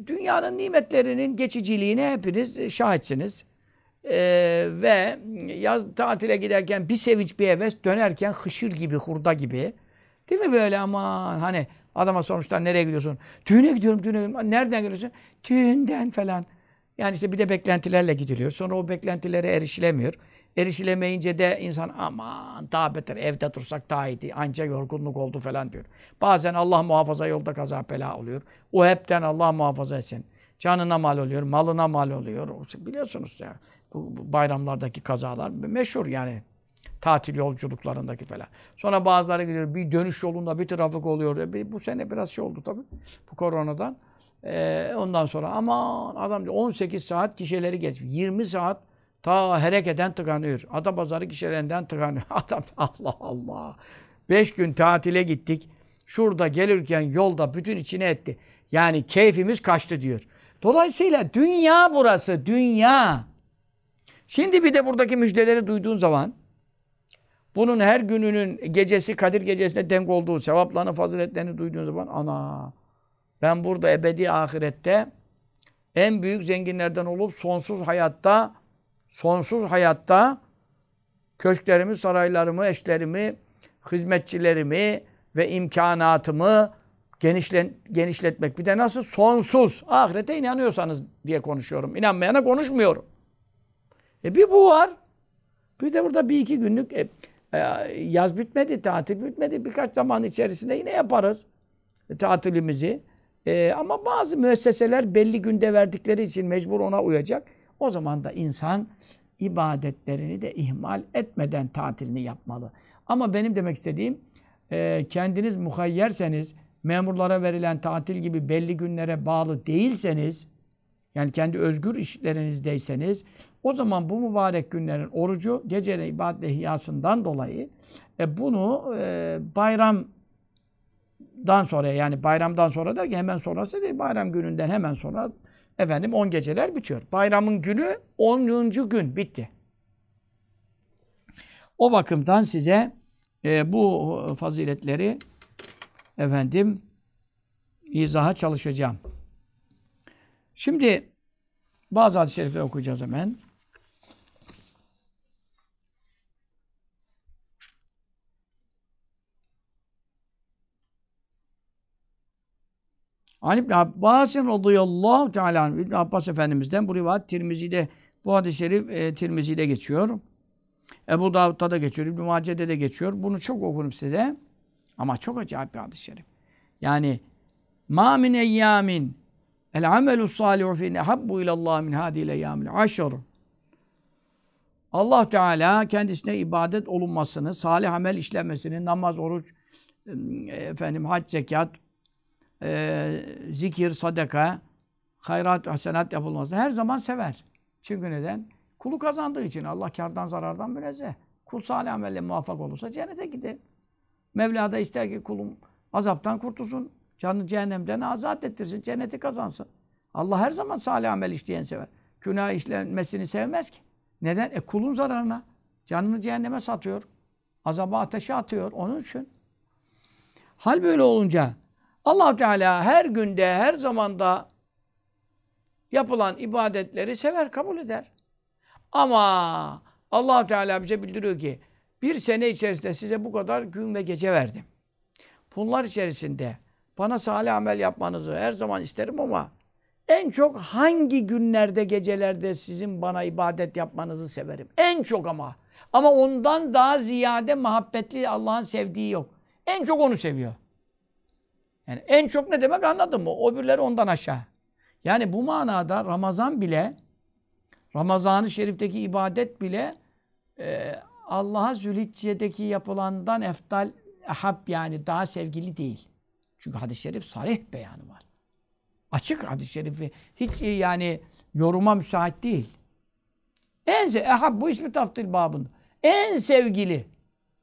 dünyanın nimetlerinin geçiciliğine hepiniz şahitsiniz. E, ve yaz tatile giderken bir sevinç, bir heves, dönerken hışır gibi, hurda gibi. Değil mi böyle aman hani adama sormuşlar nereye gidiyorsun? Düğüne gidiyorum, düğüne gidiyorum. Nereden gidiyorsun? Düğünden falan. Yani işte bir de beklentilerle gidiliyor. Sonra o beklentilere erişilemiyor. Erişilemeyince de insan aman daha beter evde dursak daha iyiydi. Anca yorgunluk oldu falan diyor. Bazen Allah muhafaza yolda kaza bela oluyor. O hepten Allah muhafaza etsin. Canına mal oluyor, malına mal oluyor. Biliyorsunuz ya bu bayramlardaki kazalar meşhur yani. Tatil yolculuklarındaki falan. Sonra bazıları gidiyor bir dönüş yolunda bir trafik oluyor. E, bu sene biraz şey oldu tabii bu koronadan. Ee, ondan sonra aman adam 18 saat kişileri geç. 20 saat ta hareketen tıkanıyor. Adapazarı kişilerinden tıkanıyor. (laughs) Adam Allah Allah. 5 gün tatile gittik. Şurada gelirken yolda bütün içine etti. Yani keyfimiz kaçtı diyor. Dolayısıyla dünya burası, dünya. Şimdi bir de buradaki müjdeleri duyduğun zaman bunun her gününün gecesi Kadir gecesine denk olduğu sevaplarını, faziletlerini duyduğun zaman ana ben burada ebedi ahirette en büyük zenginlerden olup sonsuz hayatta sonsuz hayatta köşklerimi, saraylarımı, eşlerimi, hizmetçilerimi ve imkanatımı genişlen, genişletmek. Bir de nasıl? Sonsuz. Ahirete inanıyorsanız diye konuşuyorum. İnanmayana konuşmuyorum. E bir bu var. Bir de burada bir iki günlük e, e, yaz bitmedi, tatil bitmedi. Birkaç zaman içerisinde yine yaparız e, tatilimizi. E, ama bazı müesseseler belli günde verdikleri için mecbur ona uyacak. O zaman da insan ibadetlerini de ihmal etmeden tatilini yapmalı. Ama benim demek istediğim e, kendiniz muhayyerseniz, memurlara verilen tatil gibi belli günlere bağlı değilseniz, yani kendi özgür işlerinizdeyseniz, o zaman bu mübarek günlerin orucu gecenin ibadet ihyasından dolayı e, bunu e, bayram dan sonra yani bayramdan sonra der ki hemen sonrası değil bayram gününden hemen sonra efendim 10 geceler bitiyor. Bayramın günü 10. gün bitti. O bakımdan size e, bu faziletleri efendim izaha çalışacağım. Şimdi bazı hadis-i şerifleri okuyacağız hemen. An İbn Abbas radıyallahu teala İbn Abbas Efendimiz'den bu rivayet Tirmizi'de bu hadis-i şerif e, Tirmizi'de geçiyor. Ebu Davud'da da geçiyor. İbn Mace'de de geçiyor. Bunu çok okurum size. Ama çok acayip bir hadis-i şerif. Yani ma min eyyamin el amelu salihu fi nehabbu ilallah min hadil eyyamil aşr. Allah Teala kendisine ibadet olunmasını, salih amel işlenmesini, namaz, oruç, e, efendim hac, zekat, e, zikir, sadaka, hayrat, hasenat yapılması her zaman sever. Çünkü neden? Kulu kazandığı için Allah kardan zarardan münezzeh. Kul salih amelle muvaffak olursa cennete gider. Mevla da ister ki kulum azaptan kurtulsun. Canı cehennemden azat ettirsin. Cenneti kazansın. Allah her zaman salih amel işleyen sever. Günah işlenmesini sevmez ki. Neden? E kulun zararına. Canını cehenneme satıyor. Azaba ateşe atıyor. Onun için. Hal böyle olunca allah Teala her günde, her zamanda yapılan ibadetleri sever, kabul eder. Ama allah Teala bize bildiriyor ki bir sene içerisinde size bu kadar gün ve gece verdim. Bunlar içerisinde bana salih amel yapmanızı her zaman isterim ama en çok hangi günlerde, gecelerde sizin bana ibadet yapmanızı severim. En çok ama. Ama ondan daha ziyade muhabbetli Allah'ın sevdiği yok. En çok onu seviyor. Yani en çok ne demek anladın mı? Öbürleri ondan aşağı. Yani bu manada Ramazan bile Ramazan-ı Şerif'teki ibadet bile e, Allah'a Zülhicce'deki yapılandan eftal, ehab yani daha sevgili değil. Çünkü hadis-i şerif sarih beyanı var. Açık hadis-i şerifi hiç e, yani yoruma müsait değil. En ehab bu ismi taftil babında. En sevgili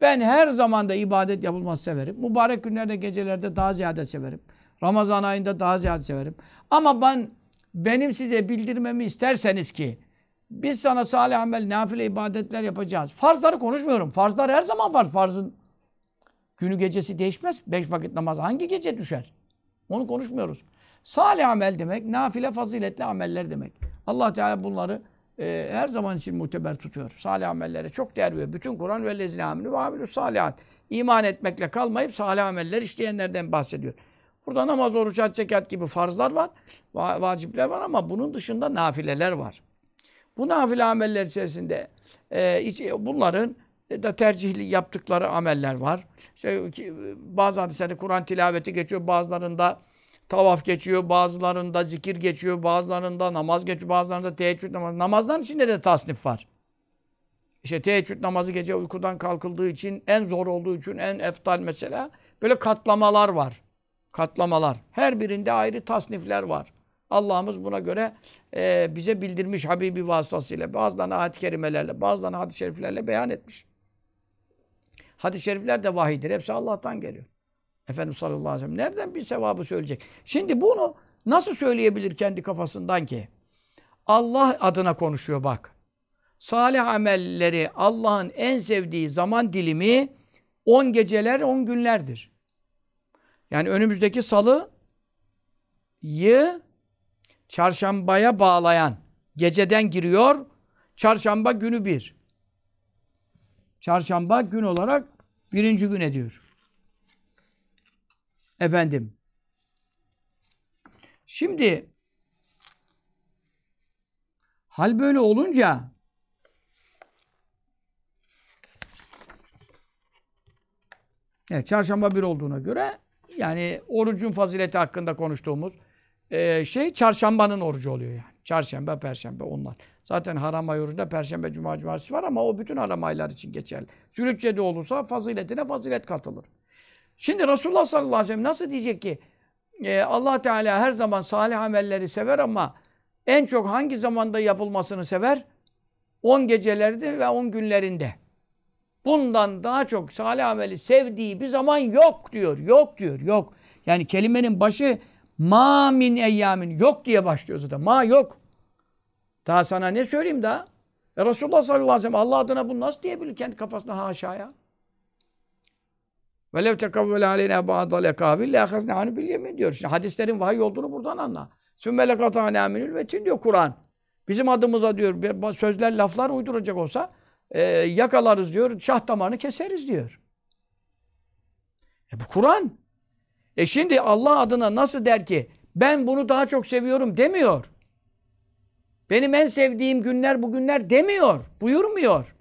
ben her zaman da ibadet yapılması severim. Mübarek günlerde, gecelerde daha ziyade severim. Ramazan ayında daha ziyade severim. Ama ben benim size bildirmemi isterseniz ki biz sana salih amel, nafile ibadetler yapacağız. Farzları konuşmuyorum. Farzlar her zaman var. Farzın günü gecesi değişmez. Beş vakit namaz hangi gece düşer? Onu konuşmuyoruz. Salih amel demek, nafile faziletli ameller demek. Allah Teala bunları e, her zaman için muteber tutuyor. Salih amellere çok değer veriyor. Bütün Kur'an ve lezine aminu ve aminu salihat. İman etmekle kalmayıp salih ameller işleyenlerden bahsediyor. Burada namaz, oruç, hac, zekat gibi farzlar var, va vacipler var ama bunun dışında nafileler var. Bu nafile ameller içerisinde e, iç, bunların da tercihli yaptıkları ameller var. İşte, bazı hadislerde Kur'an tilaveti geçiyor, bazılarında tavaf geçiyor, bazılarında zikir geçiyor, bazılarında namaz geçiyor, bazılarında teheccüd namazı. Namazların içinde de tasnif var. İşte teheccüd namazı gece uykudan kalkıldığı için, en zor olduğu için, en eftal mesela. Böyle katlamalar var. Katlamalar. Her birinde ayrı tasnifler var. Allah'ımız buna göre e, bize bildirmiş Habibi vasıtasıyla, bazılarına ayet-i kerimelerle, bazılarına hadis-i şeriflerle beyan etmiş. Hadis-i şerifler de vahidir. Hepsi Allah'tan geliyor. Efendimiz sallallahu aleyhi ve sellem nereden bir sevabı söyleyecek? Şimdi bunu nasıl söyleyebilir kendi kafasından ki? Allah adına konuşuyor bak. Salih amelleri Allah'ın en sevdiği zaman dilimi 10 geceler 10 günlerdir. Yani önümüzdeki salı yı çarşambaya bağlayan geceden giriyor. Çarşamba günü bir. Çarşamba gün olarak birinci gün ediyor. Efendim. Şimdi hal böyle olunca evet, çarşamba bir olduğuna göre yani orucun fazileti hakkında konuştuğumuz e, şey çarşambanın orucu oluyor yani. Çarşamba, perşembe onlar. Zaten haram ay orucunda perşembe, cuma, cumartesi var ama o bütün haram aylar için geçerli. de olursa faziletine fazilet katılır. Şimdi Resulullah sallallahu aleyhi ve sellem nasıl diyecek ki e, Allah Teala her zaman salih amelleri sever ama en çok hangi zamanda yapılmasını sever? 10 gecelerde ve 10 günlerinde. Bundan daha çok salih ameli sevdiği bir zaman yok diyor. Yok diyor. Yok. Yani kelimenin başı ma min eyyamin yok diye başlıyor zaten. Ma yok. Daha sana ne söyleyeyim daha? E Resulullah sallallahu aleyhi ve sellem Allah adına bunu nasıl diyebilir kendi kafasına haşa ya? Velev tekavvele aleyne ba'da lekavil lehazne anü bil yemin diyor. Şimdi hadislerin vahiy olduğunu buradan anla. Sümme lekatane aminül metin diyor Kur'an. Bizim adımıza diyor sözler laflar uyduracak olsa e, yakalarız diyor. Şah damarını keseriz diyor. E bu Kur'an. E şimdi Allah adına nasıl der ki ben bunu daha çok seviyorum demiyor. Benim en sevdiğim günler bu günler demiyor. Buyurmuyor.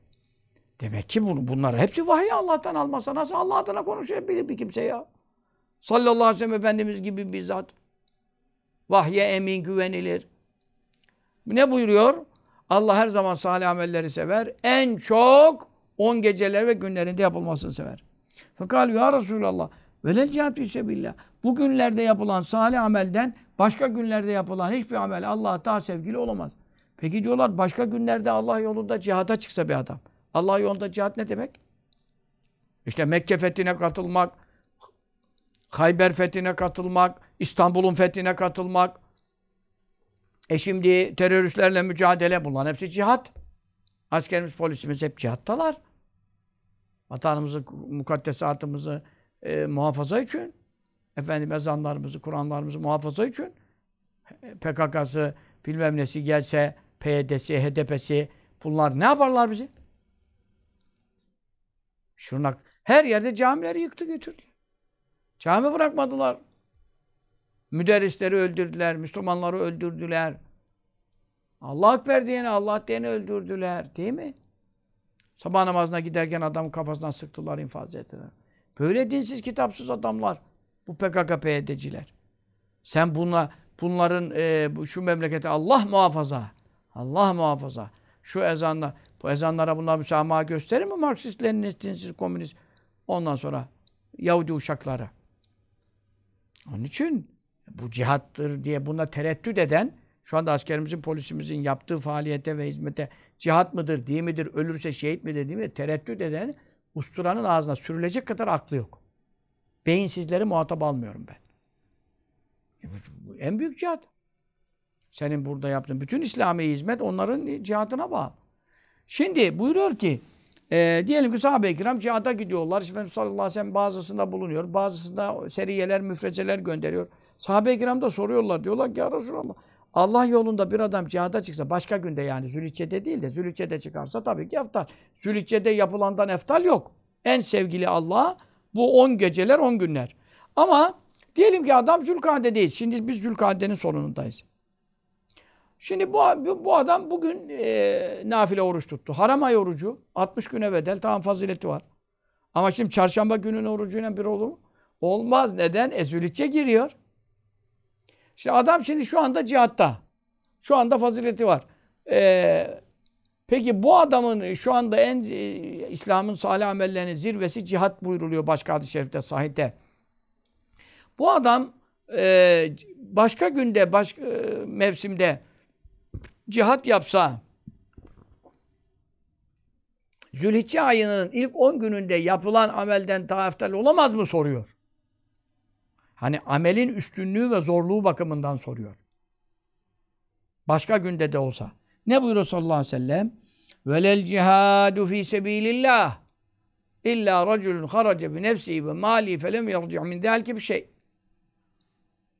Demek ki bunu, bunları hepsi vahiy Allah'tan almasa nasıl Allah adına konuşabilir bir kimse ya? Sallallahu aleyhi ve sellem Efendimiz gibi bir zat. Vahye emin güvenilir. Ne buyuruyor? Allah her zaman salih amelleri sever. En çok on geceler ve günlerinde yapılmasını sever. Fakat ya Resulallah velel cihat fi Bu günlerde yapılan salih amelden başka günlerde yapılan hiçbir amel Allah'a daha sevgili olamaz. Peki diyorlar başka günlerde Allah yolunda cihada çıksa bir adam. Allah yolunda cihat ne demek? İşte Mekke fethine katılmak, Hayber fethine katılmak, İstanbul'un fethine katılmak. E şimdi teröristlerle mücadele bunların hepsi cihat. Askerimiz, polisimiz hep cihattalar. Vatanımızı, mukaddesatımızı e, muhafaza için. Efendim ezanlarımızı, Kur'anlarımızı muhafaza için. E, PKK'sı, bilmem nesi gelse, PYD'si, HDP'si bunlar ne yaparlar bizi? Şurnak, Her yerde camileri yıktı götürdü. Cami bırakmadılar. Müderrisleri öldürdüler. Müslümanları öldürdüler. Allah Ekber diyeni, Allah diyeni öldürdüler. Değil mi? Sabah namazına giderken adamın kafasından sıktılar, infaz ettiler. Böyle dinsiz, kitapsız adamlar. Bu PKK PYD'ciler. Sen bunla, bunların e, şu memleketi Allah muhafaza. Allah muhafaza. Şu ezanla bu ezanlara bunlar müsamaha gösterir mi? Marksist, Leninist, dinsiz, komünist. Ondan sonra Yahudi uşakları. Onun için bu cihattır diye buna tereddüt eden şu anda askerimizin, polisimizin yaptığı faaliyete ve hizmete cihat mıdır, değil midir, ölürse şehit midir, değil mi? Tereddüt eden usturanın ağzına sürülecek kadar aklı yok. Beyinsizleri muhatap almıyorum ben. E, en büyük cihat. Senin burada yaptığın bütün İslami hizmet onların cihatına bağlı. Şimdi buyuruyor ki e, diyelim ki sahabe-i kiram cihada gidiyorlar. İşte Efendimiz sallallahu aleyhi ve sellem bazısında bulunuyor. Bazısında seriyeler, müfrezeler gönderiyor. Sahabe-i kiram da soruyorlar. Diyorlar ki ya Resulallah Allah yolunda bir adam cihada çıksa başka günde yani Zülhicce'de değil de Zülhicce'de çıkarsa tabii ki eftal. Zülhicce'de yapılandan eftal yok. En sevgili Allah bu 10 geceler 10 günler. Ama diyelim ki adam değil. Şimdi biz Zülkade'nin sonundayız. Şimdi bu, bu adam bugün e, nafile oruç tuttu. Haram ay orucu. 60 güne bedel. Tamam fazileti var. Ama şimdi çarşamba gününün orucuyla bir olur mu? Olmaz. Neden? Ezülitçe giriyor. İşte adam şimdi şu anda cihatta. Şu anda fazileti var. Ee, peki bu adamın şu anda en e, İslam'ın salih amellerinin zirvesi cihat buyuruluyor başka hadis-i şerifte, sahihte. Bu adam e, başka günde, başka e, mevsimde cihat yapsa, Zülhicce ayının ilk 10 gününde yapılan amelden daha olamaz mı soruyor. Hani amelin üstünlüğü ve zorluğu bakımından soruyor. Başka günde de olsa. Ne buyuruyor sallallahu aleyhi ve sellem? Velel cihadu fi sebilillah illa raculun harace bi nefsi ve mali felem yerci' min zalike bir şey.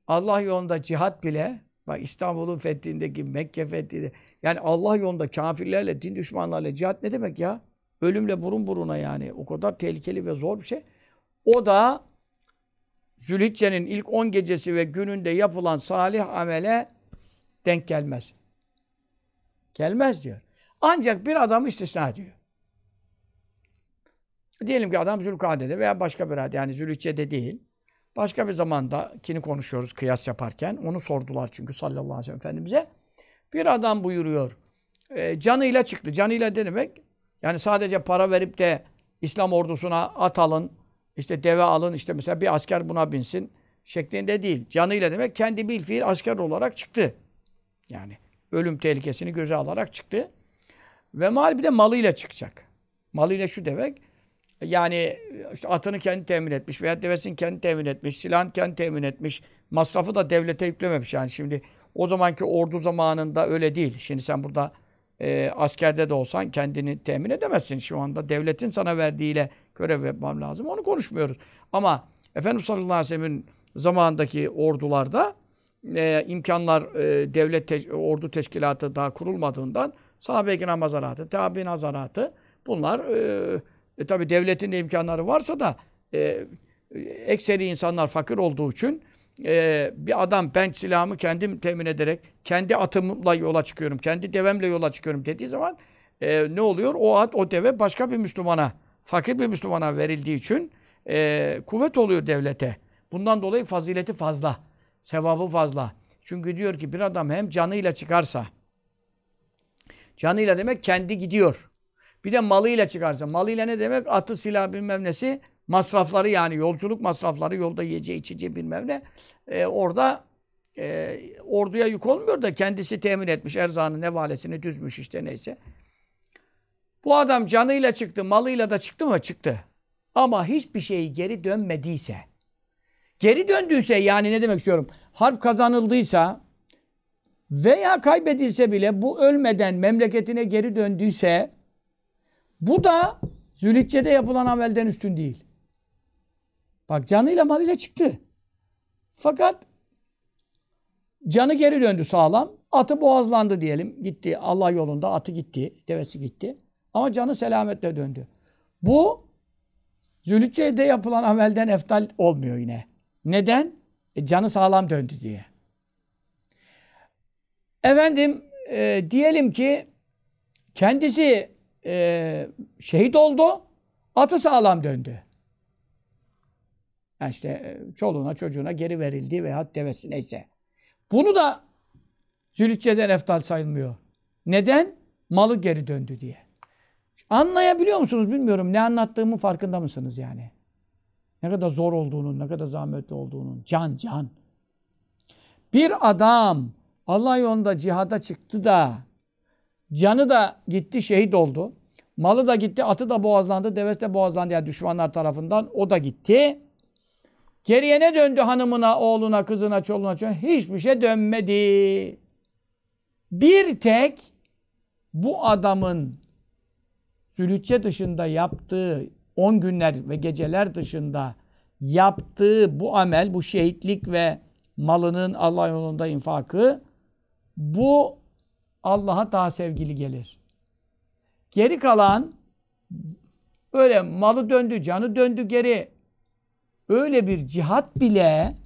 Allah yolunda cihat bile Bak İstanbul'un fethindeki, Mekke fethinde. Yani Allah yolunda kafirlerle, din düşmanlarıyla cihat ne demek ya? Ölümle burun buruna yani. O kadar tehlikeli ve zor bir şey. O da Zülhicce'nin ilk 10 gecesi ve gününde yapılan salih amele denk gelmez. Gelmez diyor. Ancak bir adamı istisna diyor. Diyelim ki adam Zülkade'de veya başka bir adam yani Zülhicce'de değil. Başka bir kini konuşuyoruz kıyas yaparken. Onu sordular çünkü sallallahu aleyhi ve sellem Efendimiz'e. Bir adam buyuruyor. E, canıyla çıktı. Canıyla ne demek? Yani sadece para verip de İslam ordusuna at alın, işte deve alın, işte mesela bir asker buna binsin şeklinde değil. Canıyla demek kendi bir fiil asker olarak çıktı. Yani ölüm tehlikesini göze alarak çıktı. Ve mal bir de malıyla çıkacak. Malıyla şu demek, yani işte atını kendi temin etmiş veya devesini kendi temin etmiş, silahını kendi temin etmiş. Masrafı da devlete yüklememiş yani şimdi. O zamanki ordu zamanında öyle değil. Şimdi sen burada e, askerde de olsan kendini temin edemezsin şu anda. Devletin sana verdiğiyle görev yapmam lazım. Onu konuşmuyoruz. Ama Efendimiz sallallahu aleyhi ve sellem'in zamandaki ordularda e, imkanlar e, devlet te ordu teşkilatı daha kurulmadığından sahabe-i kiram tabi tabi'in hazaratı bunlar e, e tabi devletin de imkanları varsa da e, ekseri insanlar fakir olduğu için e, bir adam ben silahımı kendim temin ederek kendi atımla yola çıkıyorum, kendi devemle yola çıkıyorum dediği zaman e, ne oluyor? O at, o deve başka bir Müslümana, fakir bir Müslümana verildiği için e, kuvvet oluyor devlete. Bundan dolayı fazileti fazla, sevabı fazla. Çünkü diyor ki bir adam hem canıyla çıkarsa, canıyla demek kendi gidiyor. Bir de malıyla çıkarsa. Malıyla ne demek? Atı, silah bilmem nesi. Masrafları yani yolculuk masrafları, yolda yiyeceği, içeceği bilmem ne. E, orada e, orduya yük olmuyor da kendisi temin etmiş. Erzağını, nevalesini düzmüş işte neyse. Bu adam canıyla çıktı, malıyla da çıktı mı? Çıktı. Ama hiçbir şeyi geri dönmediyse, geri döndüyse yani ne demek istiyorum? Harp kazanıldıysa veya kaybedilse bile bu ölmeden memleketine geri döndüyse bu da Zülhicce'de yapılan amelden üstün değil. Bak canıyla malıyla çıktı. Fakat canı geri döndü sağlam. Atı boğazlandı diyelim. Gitti Allah yolunda atı gitti. Devesi gitti. Ama canı selametle döndü. Bu Zülhicce'de yapılan amelden eftal olmuyor yine. Neden? E, canı sağlam döndü diye. Efendim e, diyelim ki kendisi e, şehit oldu. Atı sağlam döndü. Yani işte e, çoluğuna çocuğuna geri verildi veya devesi neyse. Bunu da Zülitçe'den eftal sayılmıyor. Neden? Malı geri döndü diye. Anlayabiliyor musunuz bilmiyorum. Ne anlattığımın farkında mısınız yani? Ne kadar zor olduğunun, ne kadar zahmetli olduğunun. Can, can. Bir adam Allah yolunda cihada çıktı da Canı da gitti şehit oldu. Malı da gitti, atı da boğazlandı, devesi de boğazlandı yani düşmanlar tarafından. O da gitti. Geriye ne döndü hanımına, oğluna, kızına, çoluğuna, çoluğuna? Hiçbir şey dönmedi. Bir tek bu adamın Zülhücce dışında yaptığı 10 günler ve geceler dışında yaptığı bu amel, bu şehitlik ve malının Allah yolunda infakı bu Allah'a daha sevgili gelir. Geri kalan öyle malı döndü, canı döndü geri. Öyle bir cihat bile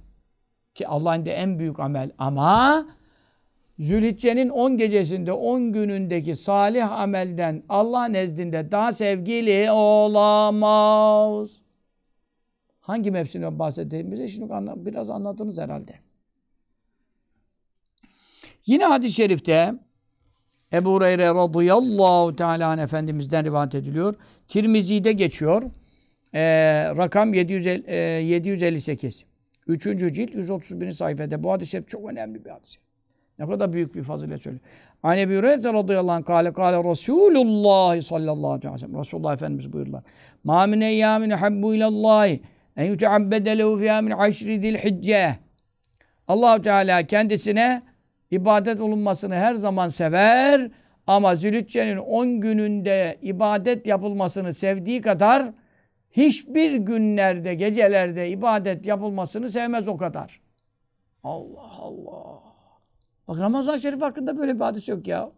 ki Allah'ın da en büyük amel ama Zülhicce'nin 10 gecesinde 10 günündeki salih amelden Allah nezdinde daha sevgili olamaz. Hangi mevsimden bahsettiğimizi şimdi biraz anladınız herhalde. Yine hadis-i şerifte Ebu Hureyre radıyallahu teala Efendimiz'den rivayet ediliyor. Tirmizi'de geçiyor. Ee, rakam 758. E, Üçüncü cilt 131. sayfede. Bu hadis hep çok önemli bir hadis. Ne kadar büyük bir fazilet söylüyor. Hani Ebu Hureyre radıyallahu anh kâle kâle Resulullah sallallahu aleyhi ve sellem. Resulullah Efendimiz buyururlar. Mâ min eyyâmin habbu ilallahi en yuteabbede lehu fiyâ min aşri zil hicce. allah Teala kendisine ibadet olunmasını her zaman sever ama Zülütçen'in 10 gününde ibadet yapılmasını sevdiği kadar hiçbir günlerde, gecelerde ibadet yapılmasını sevmez o kadar. Allah Allah. Bak Ramazan Şerif hakkında böyle bir hadis yok ya.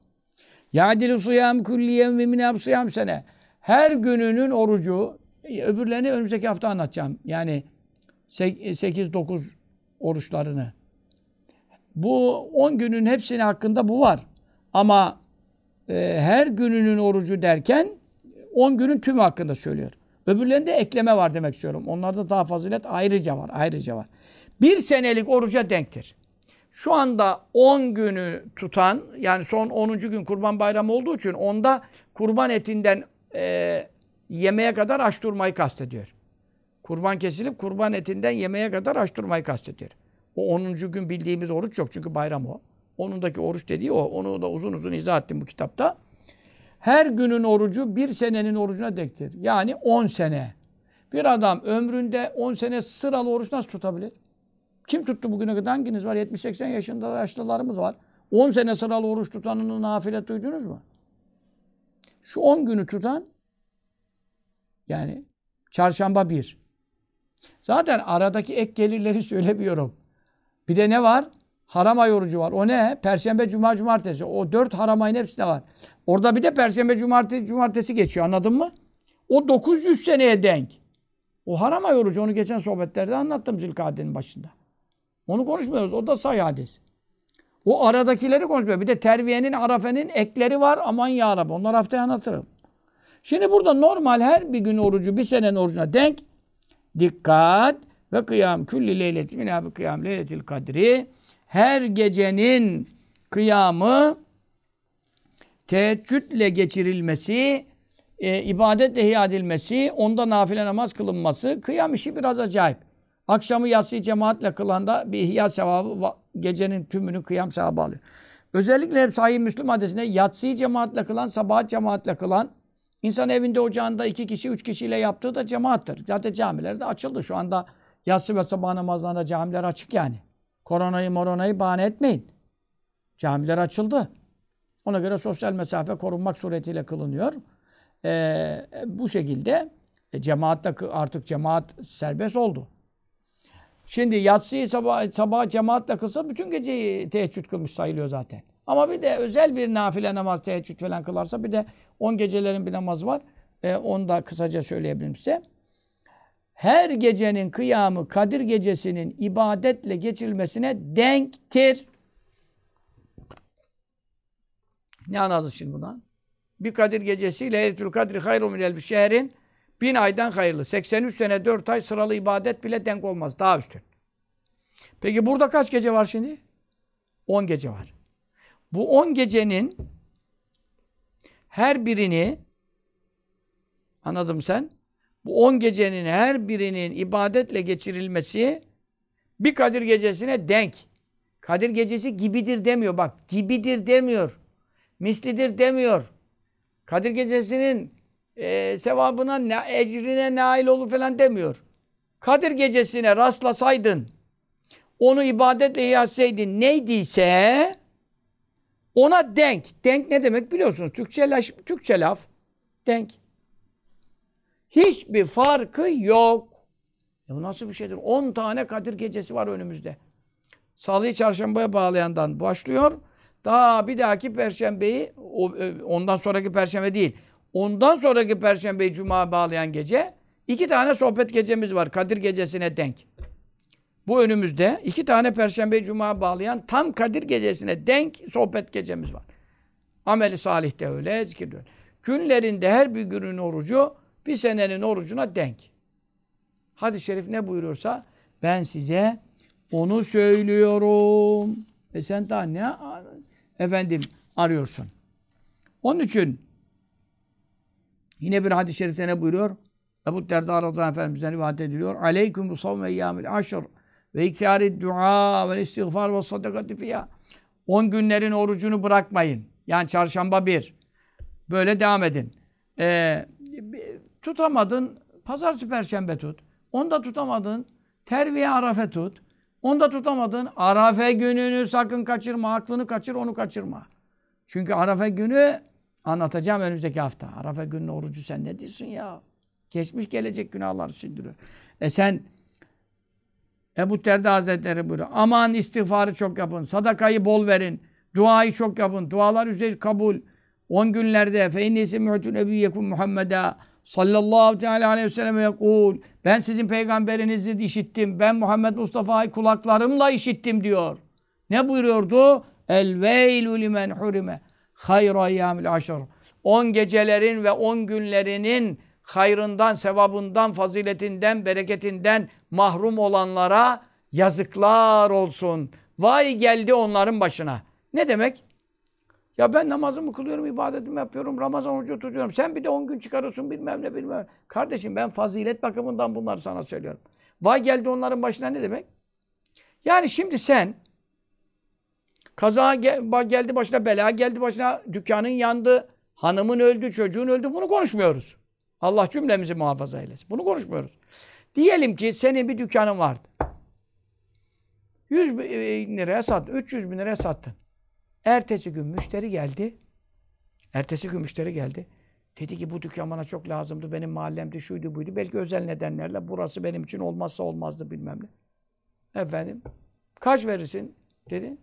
Ya'dilu suyam kulli yevmi min suyam sene. Her gününün orucu, e, öbürlerini önümüzdeki hafta anlatacağım. Yani 8-9 oruçlarını. Bu 10 günün hepsini hakkında bu var. Ama e, her gününün orucu derken 10 günün tümü hakkında söylüyor. Öbürlerinde ekleme var demek istiyorum. Onlarda daha fazilet ayrıca var. Ayrıca var. Bir senelik oruca denktir. Şu anda 10 günü tutan yani son 10. gün kurban bayramı olduğu için onda kurban etinden e, yemeğe kadar aç durmayı kastediyor. Kurban kesilip kurban etinden yemeye kadar aç durmayı kastediyor. O 10. gün bildiğimiz oruç yok çünkü bayram o. Onundaki oruç dediği o. Onu da uzun uzun izah ettim bu kitapta. Her günün orucu bir senenin orucuna dektir. Yani 10 sene. Bir adam ömründe 10 sene sıralı oruç nasıl tutabilir? Kim tuttu bugüne kadar? Hanginiz var? 70-80 yaşında yaşlılarımız var. 10 sene sıralı oruç tutanını nafile duydunuz mu? Şu 10 günü tutan yani çarşamba 1. Zaten aradaki ek gelirleri (laughs) söylemiyorum. Bir de ne var? Haram ay orucu var. O ne? Perşembe, cuma, cumartesi. O dört haram ayın hepsinde var. Orada bir de perşembe, cumartesi, cumartesi geçiyor. Anladın mı? O 900 seneye denk. O haram ay orucu. Onu geçen sohbetlerde anlattım Zülkade'nin başında. Onu konuşmuyoruz. O da say hadis. O aradakileri konuşmuyor. Bir de terviyenin, arafenin ekleri var. Aman ya Rabbi. Onları haftaya anlatırım. Şimdi burada normal her bir gün orucu bir senenin orucuna denk. Dikkat! Ve kıyam külli leyleti minâbi kıyam leyletil kadri. Her gecenin kıyamı teheccüdle geçirilmesi, e, ibadetle ihya edilmesi, onda nafile namaz kılınması, kıyam işi biraz acayip. Akşamı yatsı cemaatle kılan da bir ihya sevabı gecenin tümünü kıyam sevabı alıyor. Özellikle hep sahih Müslüm hadisinde yatsıyı cemaatle kılan, sabah cemaatle kılan, insan evinde ocağında iki kişi, üç kişiyle yaptığı da cemaattir. Zaten camilerde açıldı. Şu anda Yatsı ve sabah namazlarında camiler açık yani. Koronayı moronayı bahane etmeyin. Camiler açıldı. Ona göre sosyal mesafe korunmak suretiyle kılınıyor. Ee, bu şekilde e, cemaatle artık cemaat serbest oldu. Şimdi yatsıyı sabah, sabah cemaatle kılsa bütün geceyi teheccüd kılmış sayılıyor zaten. Ama bir de özel bir nafile namaz, teheccüd falan kılarsa bir de 10 gecelerin bir namazı var. E, onu da kısaca söyleyebilirim size her gecenin kıyamı Kadir gecesinin ibadetle geçilmesine denktir. Ne anladın şimdi bundan? Bir Kadir gecesiyle Leyletül Kadir hayru minel bir şehrin bin aydan hayırlı. 83 sene 4 ay sıralı ibadet bile denk olmaz. Daha üstün. Peki burada kaç gece var şimdi? 10 gece var. Bu 10 gecenin her birini anladım sen? bu on gecenin her birinin ibadetle geçirilmesi bir Kadir gecesine denk. Kadir gecesi gibidir demiyor. Bak gibidir demiyor. Mislidir demiyor. Kadir gecesinin e, sevabına, na, ecrine nail olur falan demiyor. Kadir gecesine rastlasaydın, onu ibadetle ihyaseydin neydiyse ona denk. Denk ne demek biliyorsunuz. Türkçe, Türkçe laf. Denk. Hiçbir farkı yok. E bu nasıl bir şeydir? 10 tane Kadir gecesi var önümüzde. Salıyı çarşambaya bağlayandan başlıyor. Daha bir dahaki perşembeyi, e, ondan sonraki perşembe değil. Ondan sonraki perşembeyi cuma bağlayan gece iki tane sohbet gecemiz var. Kadir gecesine denk. Bu önümüzde iki tane perşembe cuma bağlayan tam Kadir gecesine denk sohbet gecemiz var. Ameli salih de öyle, zikir de öyle. Günlerinde her bir günün orucu bir senenin orucuna denk. Hadis-i şerif ne buyuruyorsa ben size onu söylüyorum. Ve sen daha ne efendim arıyorsun? Onun için yine bir hadis-i şerifte ne buyuruyor? Ebu Derda aradan Efendimiz'den rivayet ediliyor. Aleyküm bu savme eyyamil ve iktiyari dua ve istiğfar ve sadakati fiyah. On günlerin orucunu bırakmayın. Yani çarşamba bir. Böyle devam edin. Ee, Tutamadın pazartesi perşembe tut. Onu da tutamadın terviye arafe tut. Onu da tutamadın arafe gününü sakın kaçırma. Aklını kaçır onu kaçırma. Çünkü arafe günü anlatacağım önümüzdeki hafta. Arafe gününün orucu sen ne diyorsun ya? Geçmiş gelecek günahları sindiriyor. E sen Ebu Terda Hazretleri buyuruyor. Aman istiğfarı çok yapın. Sadakayı bol verin. Duayı çok yapın. Dualar üzeri kabul. 10 günlerde fe innisi mü'tün ebiyyekun Muhammed'a sallallahu teala aleyhi ve sellem yekul ben sizin peygamberinizi işittim. Ben Muhammed Mustafa'yı kulaklarımla işittim diyor. Ne buyuruyordu? El veylu limen hurime hayra yamil aşr. 10 gecelerin ve on günlerinin hayrından, sevabından, faziletinden, bereketinden mahrum olanlara yazıklar olsun. Vay geldi onların başına. Ne demek? Ya ben namazımı kılıyorum, ibadetimi yapıyorum, Ramazan orucu tutuyorum. Sen bir de 10 gün çıkarıyorsun bilmem ne bilmem. Kardeşim ben fazilet bakımından bunları sana söylüyorum. Vay geldi onların başına ne demek? Yani şimdi sen kaza gel, geldi başına, bela geldi başına, dükkanın yandı, hanımın öldü, çocuğun öldü. Bunu konuşmuyoruz. Allah cümlemizi muhafaza eylesin. Bunu konuşmuyoruz. Diyelim ki senin bir dükkanın vardı. 100 e, bin liraya sattın, 300 bin liraya sattın. Ertesi gün müşteri geldi. Ertesi gün müşteri geldi. Dedi ki bu dükkan bana çok lazımdı. Benim mahallemde şuydu buydu. Belki özel nedenlerle burası benim için olmazsa olmazdı bilmem ne. Efendim kaç verirsin dedi.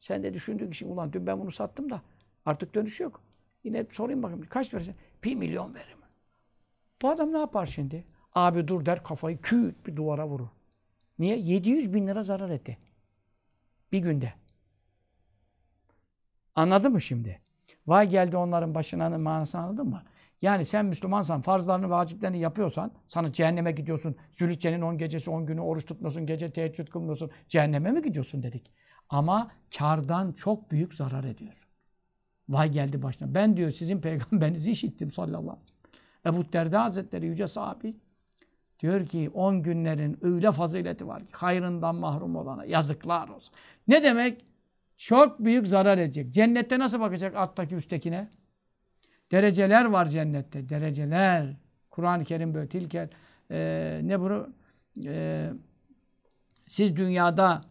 Sen de düşündüğün için ulan dün ben bunu sattım da artık dönüş yok. Yine sorayım bakayım kaç verirsin? Bir milyon veririm. Bu adam ne yapar şimdi? Abi dur der kafayı küt bir duvara vurur. Niye? 700 bin lira zarar etti. Bir günde. Anladın mı şimdi? Vay geldi onların başına manasını anladın mı? Yani sen Müslümansan, farzlarını, vaciplerini yapıyorsan, sana cehenneme gidiyorsun, Zülhicce'nin 10 gecesi 10 günü oruç tutmuyorsun, gece teheccüd kılmıyorsun, cehenneme mi gidiyorsun dedik. Ama kardan çok büyük zarar ediyor. Vay geldi başına. Ben diyor sizin peygamberinizi işittim sallallahu aleyhi ve sellem. Ebu Derda Hazretleri yüce sahabi diyor ki 10 günlerin öyle fazileti var ki hayrından mahrum olana yazıklar olsun. Ne demek? Çok büyük zarar edecek. Cennette nasıl bakacak alttaki üsttekine? Dereceler var cennette. Dereceler. Kur'an-ı Kerim böyle tilkel. E, ne bu E, siz dünyada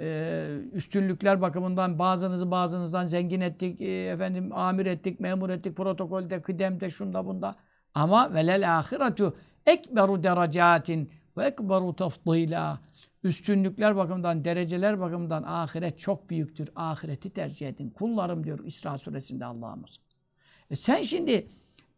e, üstünlükler bakımından bazınızı bazınızdan zengin ettik. E, efendim amir ettik, memur ettik. Protokolde, kıdemde, şunda bunda. Ama velel ahiretu ekberu derecatin ve ekberu tafdila üstünlükler bakımından, dereceler bakımından ahiret çok büyüktür. Ahireti tercih edin. Kullarım diyor İsra suresinde Allah'ımız. E sen şimdi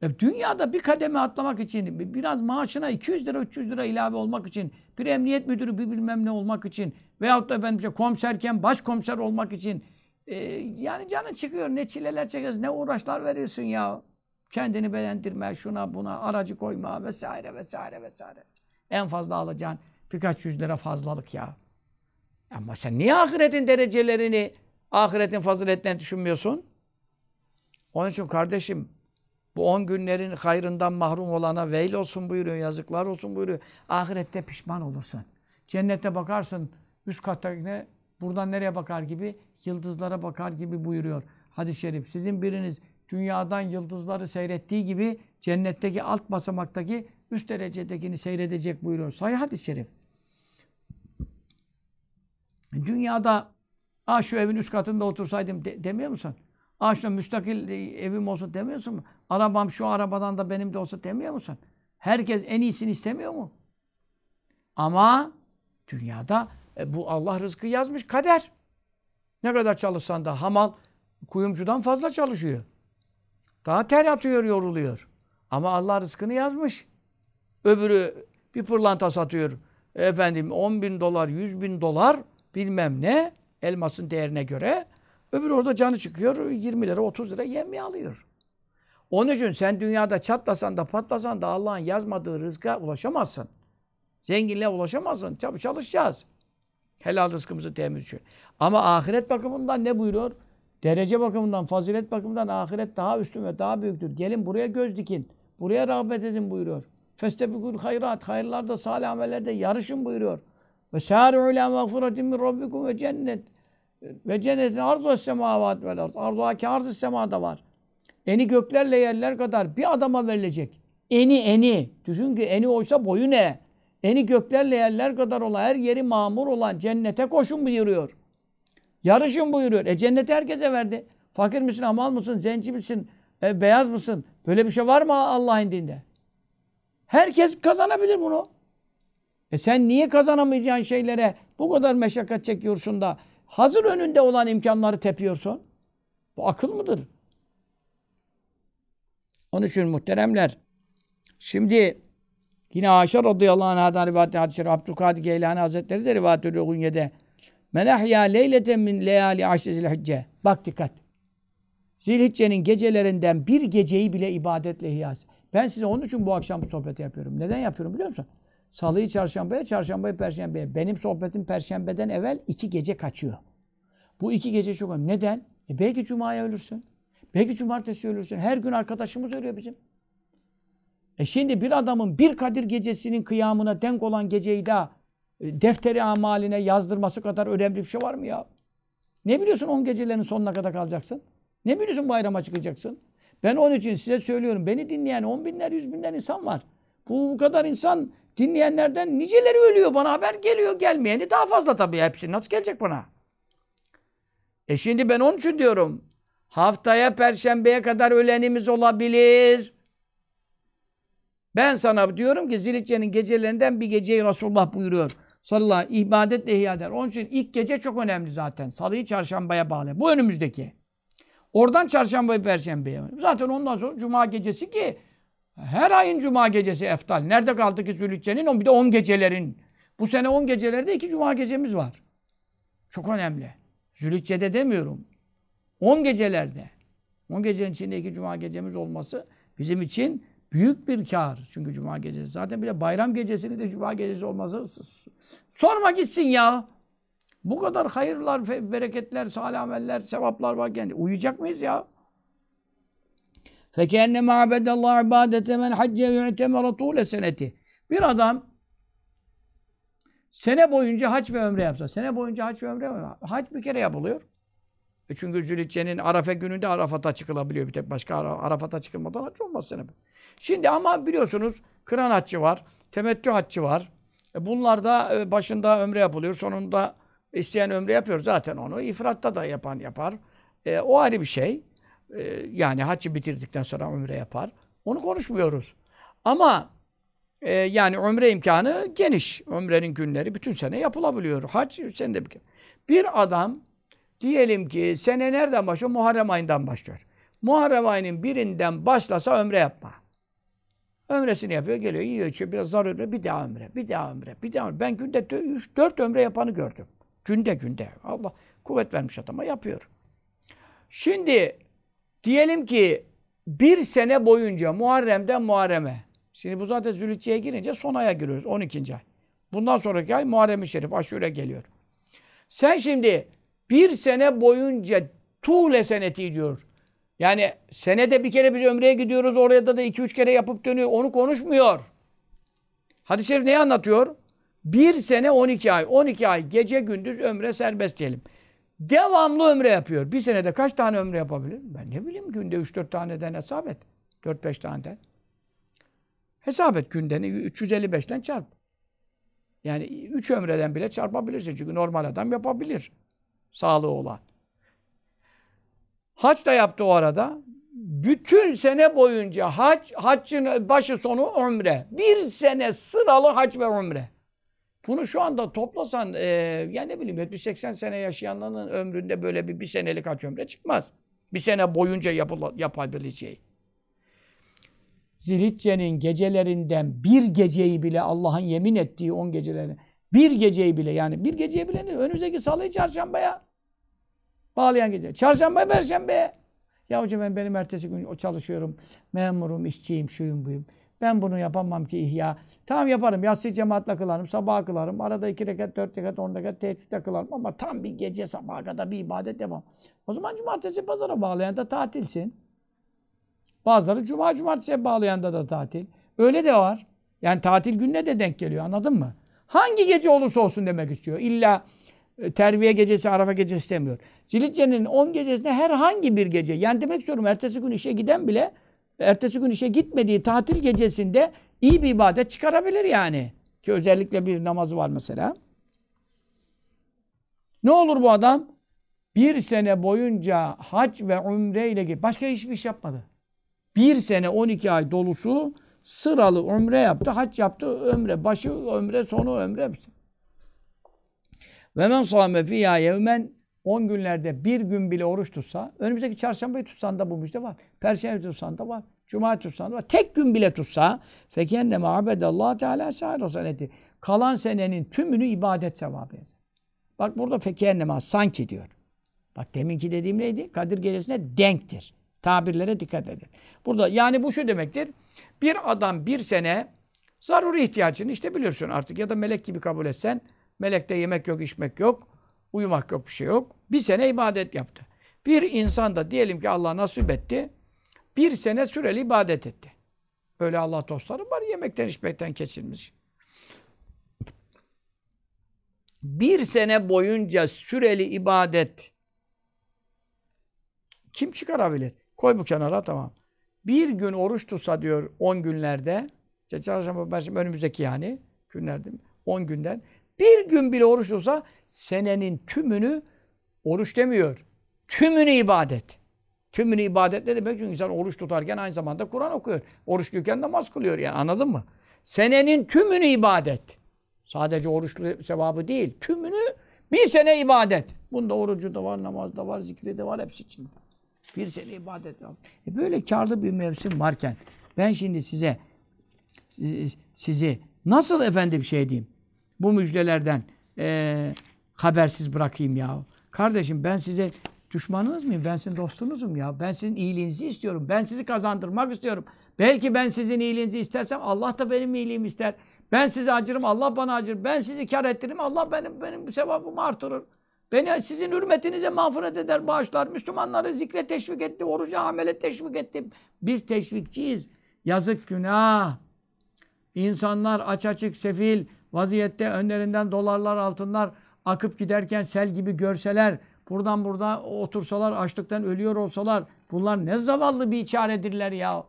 e dünyada bir kademe atlamak için, biraz maaşına 200 lira, 300 lira ilave olmak için, bir emniyet müdürü, bir bilmem ne olmak için veyahut da efendim işte komiserken başkomiser olmak için e, yani canın çıkıyor. Ne çileler çekiyorsun, ne uğraşlar verirsin ya. Kendini beğendirme, şuna buna, aracı koyma vesaire vesaire vesaire. En fazla alacağın Birkaç yüz lira fazlalık ya. Ama sen niye ahiretin derecelerini, ahiretin faziletlerini düşünmüyorsun? Onun için kardeşim bu on günlerin hayrından mahrum olana veil olsun buyuruyor, yazıklar olsun buyuruyor. Ahirette pişman olursun. Cennete bakarsın üst ne? buradan nereye bakar gibi? Yıldızlara bakar gibi buyuruyor hadis-i şerif. Sizin biriniz dünyadan yıldızları seyrettiği gibi cennetteki alt basamaktaki üst derecedekini seyredecek buyuruyor. Sayı hadis-i şerif. Dünyada ah şu evin üst katında otursaydım de, demiyor musun? Ah şu müstakil e, evim olsa demiyorsun mu? Arabam şu arabadan da benim de olsa demiyor musun? Herkes en iyisini istemiyor mu? Ama dünyada e, bu Allah rızkı yazmış kader. Ne kadar çalışsan da hamal kuyumcudan fazla çalışıyor. Daha ter atıyor, yoruluyor. Ama Allah rızkını yazmış. Öbürü bir pırlanta satıyor. Efendim 10 bin dolar, 100 bin dolar bilmem ne elmasın değerine göre. Öbür orada canı çıkıyor 20 lira 30 lira yemye alıyor. Onun için sen dünyada çatlasan da patlasan da Allah'ın yazmadığı rızka ulaşamazsın. Zenginliğe ulaşamazsın. Tabii çalışacağız. Helal rızkımızı temin için. Ama ahiret bakımından ne buyuruyor? Derece bakımından, fazilet bakımından ahiret daha üstün ve daha büyüktür. Gelin buraya göz dikin. Buraya rağbet edin buyuruyor. Feste Festebikul hayrat, hayırlarda, salih amellerde yarışın buyuruyor. Ve sâri'u ilâ mağfiretin min rabbikum ve cennet. Ve cennetin arzu semavat vel arz. Arzuaki arzu semada var. Eni göklerle yerler kadar bir adama verilecek. Eni eni. Düşün ki eni oysa boyu ne? Eni göklerle yerler kadar olan her yeri mamur olan cennete koşun buyuruyor. Yarışın buyuruyor. E cenneti herkese verdi. Fakir misin, amal mısın, zenci misin, e, beyaz mısın? Böyle bir şey var mı Allah'ın dinde? Herkes kazanabilir bunu. E sen niye kazanamayacağın şeylere bu kadar meşakkat çekiyorsun da hazır önünde olan imkanları tepiyorsun? Bu akıl mıdır? Onun için muhteremler şimdi yine Ayşe radıyallahu anh'a'dan rivayet hadis-i şerif Abdülkadir Geylani Hazretleri de rivayet ediyor Gunye'de. Men ahya leyleten min leyali aşre zilhicce. Bak dikkat. Zilhicce'nin gecelerinden bir geceyi bile ibadetle hiyas. Ben size onun için bu akşam bu sohbeti yapıyorum. Neden yapıyorum biliyor musun? Salıyı çarşambaya, çarşambayı perşembeye. Benim sohbetim perşembeden evvel iki gece kaçıyor. Bu iki gece çok önemli. Neden? E belki cumaya ölürsün. Belki cumartesi ölürsün. Her gün arkadaşımız ölüyor bizim. E şimdi bir adamın bir Kadir gecesinin kıyamına denk olan geceyi de e, defteri amaline yazdırması kadar önemli bir şey var mı ya? Ne biliyorsun on gecelerin sonuna kadar kalacaksın? Ne biliyorsun bayrama çıkacaksın? Ben onun için size söylüyorum. Beni dinleyen on binler, yüz binler insan var. Bu, bu kadar insan dinleyenlerden niceleri ölüyor. Bana haber geliyor. Gelmeyeni daha fazla tabii. Hepsi nasıl gelecek bana? E şimdi ben onun için diyorum. Haftaya perşembeye kadar ölenimiz olabilir. Ben sana diyorum ki Zilitçe'nin gecelerinden bir geceyi Resulullah buyuruyor. Sallallahu aleyhi ve sellem ibadetle ihya eder. Onun için ilk gece çok önemli zaten. Salıyı çarşambaya bağlı. Bu önümüzdeki. Oradan çarşamba perşembeye. Zaten ondan sonra cuma gecesi ki her ayın cuma gecesi eftal. Nerede kaldı ki Zülhicce'nin? Bir de 10 gecelerin. Bu sene 10 gecelerde iki cuma gecemiz var. Çok önemli. Zülhicce'de demiyorum. 10 gecelerde. 10 gecenin içinde iki cuma gecemiz olması bizim için büyük bir kar. Çünkü cuma gecesi. Zaten bile bayram gecesini de cuma gecesi olması sorma gitsin ya. Bu kadar hayırlar, bereketler, salih ameller, sevaplar varken uyuyacak mıyız ya? Fekenne ma'bedallah ibadete men hacce yu'temere tule seneti. Bir adam sene boyunca hac ve ömre yapsa. Sene boyunca hac ve ömre yapsa. Haç bir kere yapılıyor. E çünkü Zülhicce'nin Arafa gününde Arafat'a çıkılabiliyor. Bir tek başka Arafat'a çıkılmadan haç olmaz sene. Şimdi ama biliyorsunuz kıran haççı var. Temettü haççı var. E bunlar da e, başında ömre yapılıyor. Sonunda isteyen ömre yapıyor zaten onu. İfratta da yapan yapar. E, o ayrı bir şey e, yani haccı bitirdikten sonra ömre yapar. Onu konuşmuyoruz. Ama e, yani ömre imkanı geniş. Ömrenin günleri bütün sene yapılabiliyor. Hac sen de bir Bir adam diyelim ki sene nereden başlıyor? Muharrem ayından başlıyor. Muharrem ayının birinden başlasa ömre yapma. Ömresini yapıyor, geliyor, yiyor, içiyor, biraz zar ömre, bir daha ömre, bir daha ömre, bir daha ömre. Ben günde 3 dört ömre yapanı gördüm. Günde günde. Allah kuvvet vermiş adama yapıyor. Şimdi Diyelim ki bir sene boyunca Muharrem'den Muharrem'e. Şimdi bu zaten Zülhücce'ye girince son aya giriyoruz. 12. ay. Bundan sonraki ay Muharrem-i Şerif. Aşure geliyor. Sen şimdi bir sene boyunca tuğle seneti diyor. Yani senede bir kere biz ömreye gidiyoruz. Oraya da da iki üç kere yapıp dönüyor. Onu konuşmuyor. Hadis-i Şerif neyi anlatıyor? Bir sene 12 ay. 12 ay gece gündüz ömre serbest diyelim. Devamlı ömre yapıyor. Bir senede kaç tane ömre yapabilir? Ben ne bileyim günde 3-4 taneden hesap et. 4-5 taneden. Hesap et günden 355'ten çarp. Yani 3 ömreden bile çarpabilirsin. Çünkü normal adam yapabilir. Sağlığı olan. Haç da yaptı o arada. Bütün sene boyunca haç haçın başı sonu ömre. Bir sene sıralı haç ve ömre. Bunu şu anda toplasan e, ya ne bileyim 70-80 sene yaşayanların ömründe böyle bir, bir senelik aç ömre çıkmaz. Bir sene boyunca yapıla, yapabileceği. Zilhicce'nin gecelerinden bir geceyi bile Allah'ın yemin ettiği on gecelerine bir geceyi bile yani bir geceyi bile ne? Önümüzdeki salıyı çarşambaya bağlayan gece. Çarşamba, perşembeye. Ya hocam ben benim ertesi gün çalışıyorum. Memurum, işçiyim, şuyum, buyum. Ben bunu yapamam ki ihya. Tamam yaparım. Yatsı cemaatle kılarım. Sabah kılarım. Arada iki rekat, dört rekat, on rekat teheccüde kılarım. Ama tam bir gece sabah kadar bir ibadet yapamam. O zaman cumartesi pazara bağlayan da tatilsin. Bazıları cuma cumartesiye bağlayan da da tatil. Öyle de var. Yani tatil gününe de denk geliyor anladın mı? Hangi gece olursa olsun demek istiyor. İlla e, terviye gecesi, arafa gecesi demiyor. Zilitce'nin 10 gecesinde herhangi bir gece. Yani demek istiyorum ertesi gün işe giden bile ertesi gün işe gitmediği tatil gecesinde iyi bir ibadet çıkarabilir yani. Ki özellikle bir namazı var mesela. Ne olur bu adam? Bir sene boyunca hac ve umre ile gibi başka hiçbir iş yapmadı. Bir sene 12 ay dolusu sıralı umre yaptı, hac yaptı, ömre, başı ömre, sonu ömre hepsi. Şey. Ve men sâme fiyâ yevmen 10 günlerde bir gün bile oruç tutsa, önümüzdeki çarşambayı tutsan da bu müjde var. Perşembe tutsan da var. Cuma tutsa, tek gün bile tutsa fekenne Allah teala sahir seneti. Kalan senenin tümünü ibadet sevabı yazar. Bak burada fekenne sanki diyor. Bak deminki dediğim neydi? Kadir gecesine denktir. Tabirlere dikkat edin. Burada yani bu şu demektir. Bir adam bir sene zaruri ihtiyacını işte biliyorsun artık ya da melek gibi kabul etsen melekte yemek yok, içmek yok, uyumak yok, bir şey yok. Bir sene ibadet yaptı. Bir insan da diyelim ki Allah nasip etti bir sene süreli ibadet etti. Öyle Allah dostlarım var. Yemekten içmekten kesilmiş. Bir sene boyunca süreli ibadet kim çıkarabilir? Koy bu kenara tamam. Bir gün oruç tutsa diyor 10 günlerde işte çarşamba, perşembe önümüzdeki yani günlerde 10 günden bir gün bile oruç olsa senenin tümünü oruç demiyor. Tümünü ibadet. Tümünü ibadet ne demek? Çünkü insan oruç tutarken aynı zamanda Kur'an okuyor. Oruçluyken namaz kılıyor yani anladın mı? Senenin tümünü ibadet. Sadece oruçlu sevabı değil. Tümünü bir sene ibadet. Bunda orucu da var, namaz da var, zikri de var hepsi için Bir sene ibadet E böyle karlı bir mevsim varken ben şimdi size sizi nasıl efendim şey diyeyim? Bu müjdelerden e, habersiz bırakayım ya. Kardeşim ben size düşmanınız mıyım? Ben sizin dostunuzum ya. Ben sizin iyiliğinizi istiyorum. Ben sizi kazandırmak istiyorum. Belki ben sizin iyiliğinizi istersem Allah da benim iyiliğimi ister. Ben sizi acırım, Allah bana acır. Ben sizi kar ettiririm, Allah benim benim sevabımı artırır. Beni sizin hürmetinize mağfiret eder, bağışlar. Müslümanları zikre teşvik etti, oruca amele teşvik etti. Biz teşvikçiyiz. Yazık günah. İnsanlar aç açık sefil vaziyette önlerinden dolarlar, altınlar akıp giderken sel gibi görseler buradan burada otursalar, açlıktan ölüyor olsalar bunlar ne zavallı bir çaredirler ya.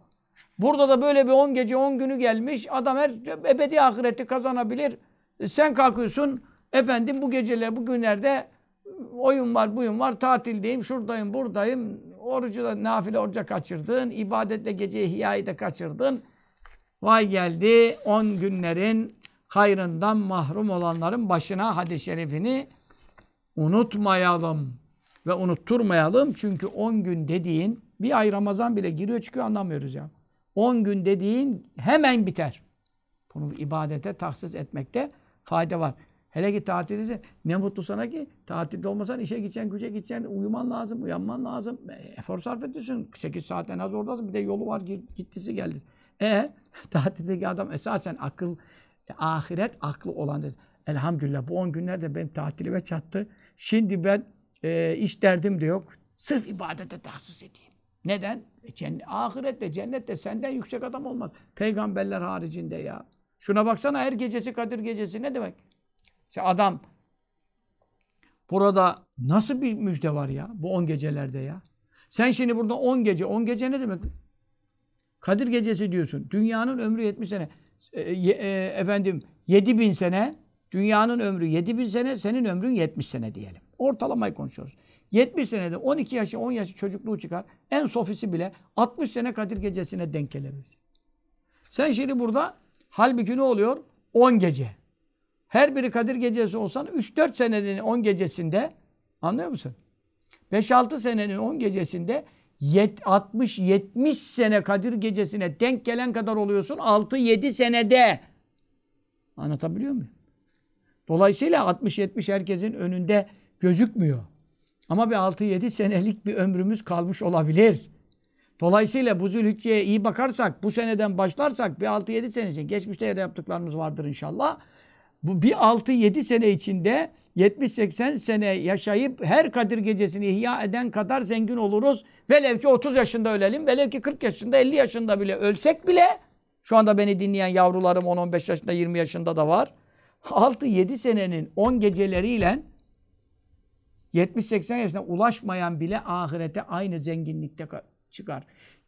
Burada da böyle bir 10 gece 10 günü gelmiş. Adam her ebedi ahireti kazanabilir. E, sen kalkıyorsun efendim bu geceler bu günlerde e, oyun var buyun var tatildeyim şuradayım buradayım. Orucu da nafile oruca kaçırdın. ibadetle gece hiyayı da kaçırdın. Vay geldi 10 günlerin hayrından mahrum olanların başına hadis-i şerifini unutmayalım ve unutturmayalım. Çünkü 10 gün dediğin bir ay Ramazan bile giriyor çıkıyor anlamıyoruz ya. 10 gün dediğin hemen biter. Bunu ibadete tahsis etmekte fayda var. Hele ki tatildesin. Ne mutlu sana ki tatilde olmasan işe gideceksin, güce gideceksin. Uyuman lazım, uyanman lazım. E, efor sarf ediyorsun. 8 saat en az oradasın. Bir de yolu var, gittisi geldi. E (laughs) tatildeki adam esasen akıl, e, ahiret aklı olan dedi. Elhamdülillah bu 10 günlerde benim tatilime çattı. Şimdi ben e, iş derdim de yok. Sırf ibadete tahsis edeyim. Neden? E cennet, ahirette, cennette senden yüksek adam olmaz. Peygamberler haricinde ya. Şuna baksana her gecesi Kadir gecesi ne demek? İşte adam burada nasıl bir müjde var ya bu on gecelerde ya. Sen şimdi burada on gece, on gece ne demek? Kadir gecesi diyorsun. Dünyanın ömrü 70 sene. E, e, efendim 7000 sene Dünyanın ömrü bin sene, senin ömrün 70 sene diyelim. Ortalamayı konuşuyoruz. 70 senede 12 yaşı 10 yaşı çocukluğu çıkar. En sofisi bile 60 sene Kadir gecesine denk gelebilir. Sen şimdi burada halbuki ne oluyor? 10 gece. Her biri Kadir gecesi olsan 3-4 senenin 10 gecesinde anlıyor musun? 5-6 senenin 10 gecesinde 60-70 sene Kadir gecesine denk gelen kadar oluyorsun 6-7 senede. Anlatabiliyor muyum? Dolayısıyla 60-70 herkesin önünde gözükmüyor. Ama bir 6-7 senelik bir ömrümüz kalmış olabilir. Dolayısıyla bu Zülhicce'ye iyi bakarsak, bu seneden başlarsak bir 6-7 sene için, geçmişte ya da yaptıklarımız vardır inşallah. Bu bir 6-7 sene içinde 70-80 sene yaşayıp her Kadir gecesini ihya eden kadar zengin oluruz. Velev ki 30 yaşında ölelim, velev ki 40 yaşında, 50 yaşında bile ölsek bile, şu anda beni dinleyen yavrularım 10-15 yaşında, 20 yaşında da var. 6-7 senenin 10 geceleriyle 70-80 yaşına ulaşmayan bile ahirete aynı zenginlikte çıkar.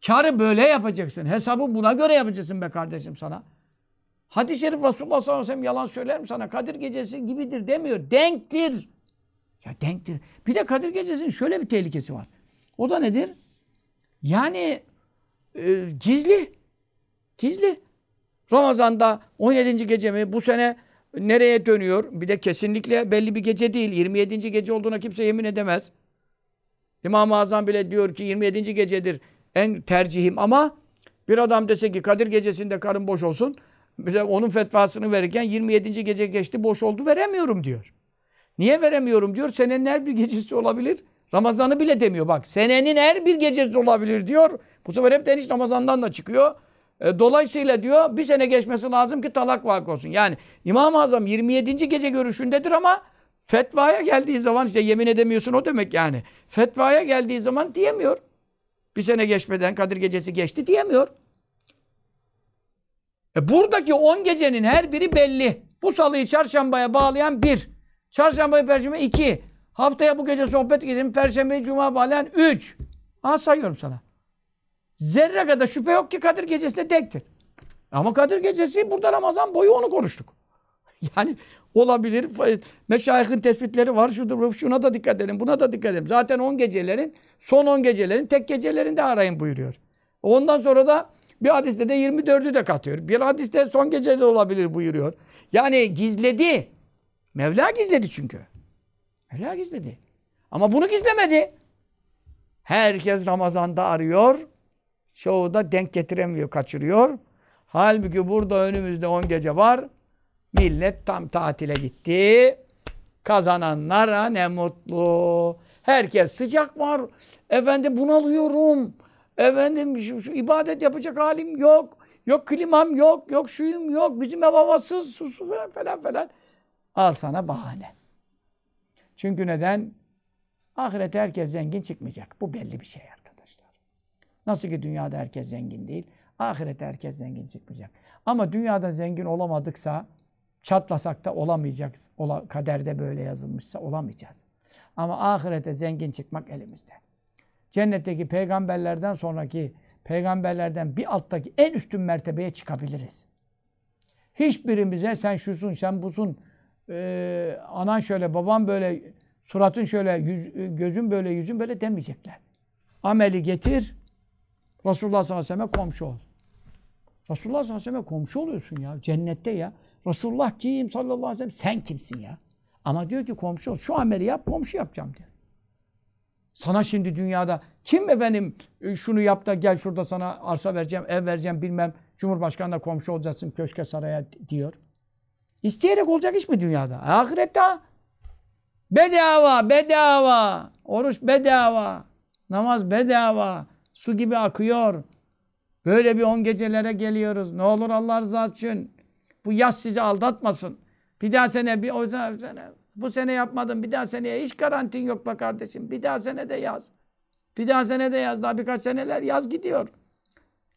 Karı böyle yapacaksın. Hesabı buna göre yapacaksın be kardeşim sana. Hadis-i şerif Resulullah sallallahu aleyhi ve sellem yalan söyler mi sana? Kadir gecesi gibidir demiyor. Denktir. Ya denktir. Bir de Kadir gecesinin şöyle bir tehlikesi var. O da nedir? Yani e, gizli. Gizli. Ramazan'da 17. gece mi bu sene nereye dönüyor? Bir de kesinlikle belli bir gece değil. 27. gece olduğuna kimse yemin edemez. İmam-ı Azam bile diyor ki 27. gecedir en tercihim ama bir adam dese ki Kadir gecesinde karın boş olsun. Bize onun fetvasını verirken 27. gece geçti boş oldu veremiyorum diyor. Niye veremiyorum diyor. Senenin her bir gecesi olabilir. Ramazan'ı bile demiyor bak. Senenin her bir gecesi olabilir diyor. Bu sefer hep hiç Ramazan'dan da çıkıyor. E, dolayısıyla diyor bir sene geçmesi lazım ki talak vakı olsun. Yani İmam-ı Azam 27. gece görüşündedir ama fetvaya geldiği zaman işte yemin edemiyorsun o demek yani. Fetvaya geldiği zaman diyemiyor. Bir sene geçmeden Kadir Gecesi geçti diyemiyor. E buradaki 10 gecenin her biri belli. Bu salıyı çarşambaya bağlayan bir. Çarşambayı perşembe iki. Haftaya bu gece sohbet gidelim. Perşembeyi cuma bağlayan üç. Aha sayıyorum sana. Zerre kadar şüphe yok ki Kadir gecesine dektir. Ama Kadir gecesi burada Ramazan boyu onu konuştuk. (laughs) Yani olabilir. Meşayihin tespitleri var. Şudur, şuna da dikkat edin. Buna da dikkat edin. Zaten 10 gecelerin son 10 gecelerin tek gecelerinde arayın buyuruyor. Ondan sonra da bir hadiste de 24'ü de katıyor. Bir hadiste son gecede olabilir buyuruyor. Yani gizledi. Mevla gizledi çünkü. Mevla gizledi. Ama bunu gizlemedi. Herkes Ramazan'da arıyor. Çoğu da denk getiremiyor, kaçırıyor. Halbuki burada önümüzde 10 gece var. Millet tam tatile gitti. Kazananlara ne mutlu. Herkes sıcak var. Efendim bunalıyorum. Efendim şu, şu ibadet yapacak halim yok. Yok klimam yok. Yok şuyum yok. Bizim ev havasız. Susuz falan falan falan. Al sana bahane. Çünkü neden? Ahirete herkes zengin çıkmayacak. Bu belli bir şey. Nasıl ki dünyada herkes zengin değil, ahirette herkes zengin çıkmayacak. Ama dünyada zengin olamadıksa, çatlasak da olamayacak, ola, kaderde böyle yazılmışsa olamayacağız. Ama ahirete zengin çıkmak elimizde. Cennetteki peygamberlerden sonraki peygamberlerden bir alttaki en üstün mertebeye çıkabiliriz. Hiçbirimize sen şusun, sen busun, e, anan şöyle, baban böyle, suratın şöyle, yüz, gözün böyle, yüzün böyle demeyecekler. Ameli getir, Resulullah sallallahu aleyhi ve sellem'e komşu ol. Resulullah sallallahu aleyhi ve sellem'e komşu oluyorsun ya. Cennette ya. Resulullah kim sallallahu aleyhi ve sellem? Sen kimsin ya? Ama diyor ki komşu ol. Şu ameli yap, komşu yapacağım diyor. Sana şimdi dünyada kim efendim e, şunu yap da gel şurada sana arsa vereceğim, ev vereceğim bilmem. Cumhurbaşkanına komşu olacaksın köşke saraya diyor. İsteyerek olacak iş mi dünyada? E, ahirette bedava, bedava. Oruç bedava. Namaz bedava. Su gibi akıyor. Böyle bir on gecelere geliyoruz. Ne olur Allah rızası için. Bu yaz sizi aldatmasın. Bir daha sene, bir o sene, bu sene yapmadım. Bir daha seneye hiç garantin yok be kardeşim. Bir daha sene de yaz. Bir daha sene de yaz. Daha birkaç seneler yaz gidiyor.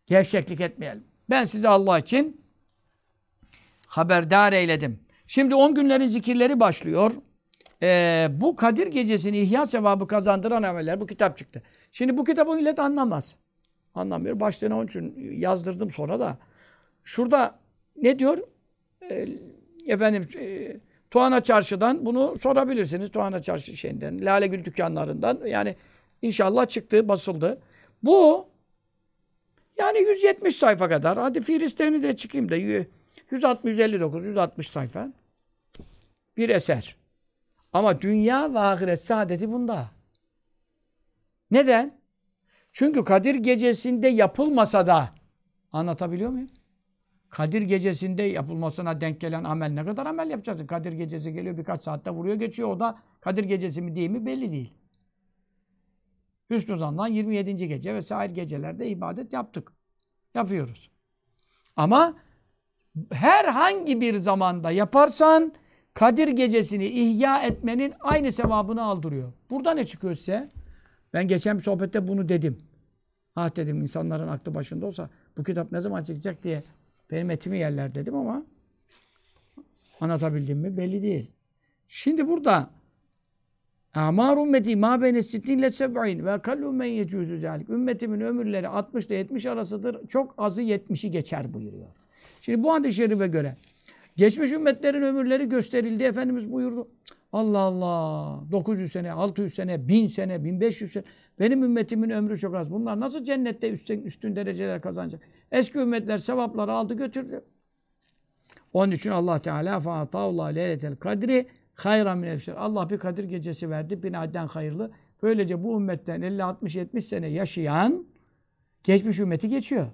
Gevşeklik etmeyelim. Ben sizi Allah için haberdar eyledim. Şimdi on günlerin zikirleri başlıyor. Ee, bu Kadir gecesini ihya sevabı kazandıran ameller bu kitap çıktı. Şimdi bu kitabı millet anlamaz. Anlamıyor. Başlığını onun için yazdırdım sonra da. Şurada ne diyor? E, efendim e, Tuana Çarşı'dan bunu sorabilirsiniz. Tuana Çarşı şeyinden, Lale Gül dükkanlarından. Yani inşallah çıktı, basıldı. Bu yani 170 sayfa kadar. Hadi Filistin'i de çıkayım da 160, 159, 160 sayfa. Bir eser. Ama dünya ve ahiret saadeti bunda. Neden? Çünkü Kadir gecesinde yapılmasa da anlatabiliyor muyum? Kadir gecesinde yapılmasına denk gelen amel ne kadar amel yapacaksın? Kadir gecesi geliyor birkaç saatte vuruyor geçiyor. O da Kadir gecesi mi değil mi belli değil. Hüsnü zandan 27. gece vesaire gecelerde ibadet yaptık. Yapıyoruz. Ama herhangi bir zamanda yaparsan Kadir gecesini ihya etmenin aynı sevabını aldırıyor. Burada ne çıkıyor size? Ben geçen bir sohbette bunu dedim. Ah dedim insanların aklı başında olsa bu kitap ne zaman çıkacak diye benim etimi yerler dedim ama anlatabildim mi belli değil. Şimdi burada Amar ümmeti ma beyne sittinle seb'in ve kallu men yecuzu zalik. Ümmetimin ömürleri 60 ile 70 arasıdır. Çok azı 70'i geçer buyuruyor. Şimdi bu hadis-i şerife göre Geçmiş ümmetlerin ömürleri gösterildi. Efendimiz buyurdu. Allah Allah. 900 sene, 600 sene, 1000 sene, 1500 sene. Benim ümmetimin ömrü çok az. Bunlar nasıl cennette üstün, üstün dereceler kazanacak? Eski ümmetler sevapları aldı götürdü. Onun için Allah Teala fa'atavla leyletel kadri hayra min Allah bir Kadir gecesi verdi. Binaden hayırlı. Böylece bu ümmetten 50, 60, 70 sene yaşayan geçmiş ümmeti geçiyor.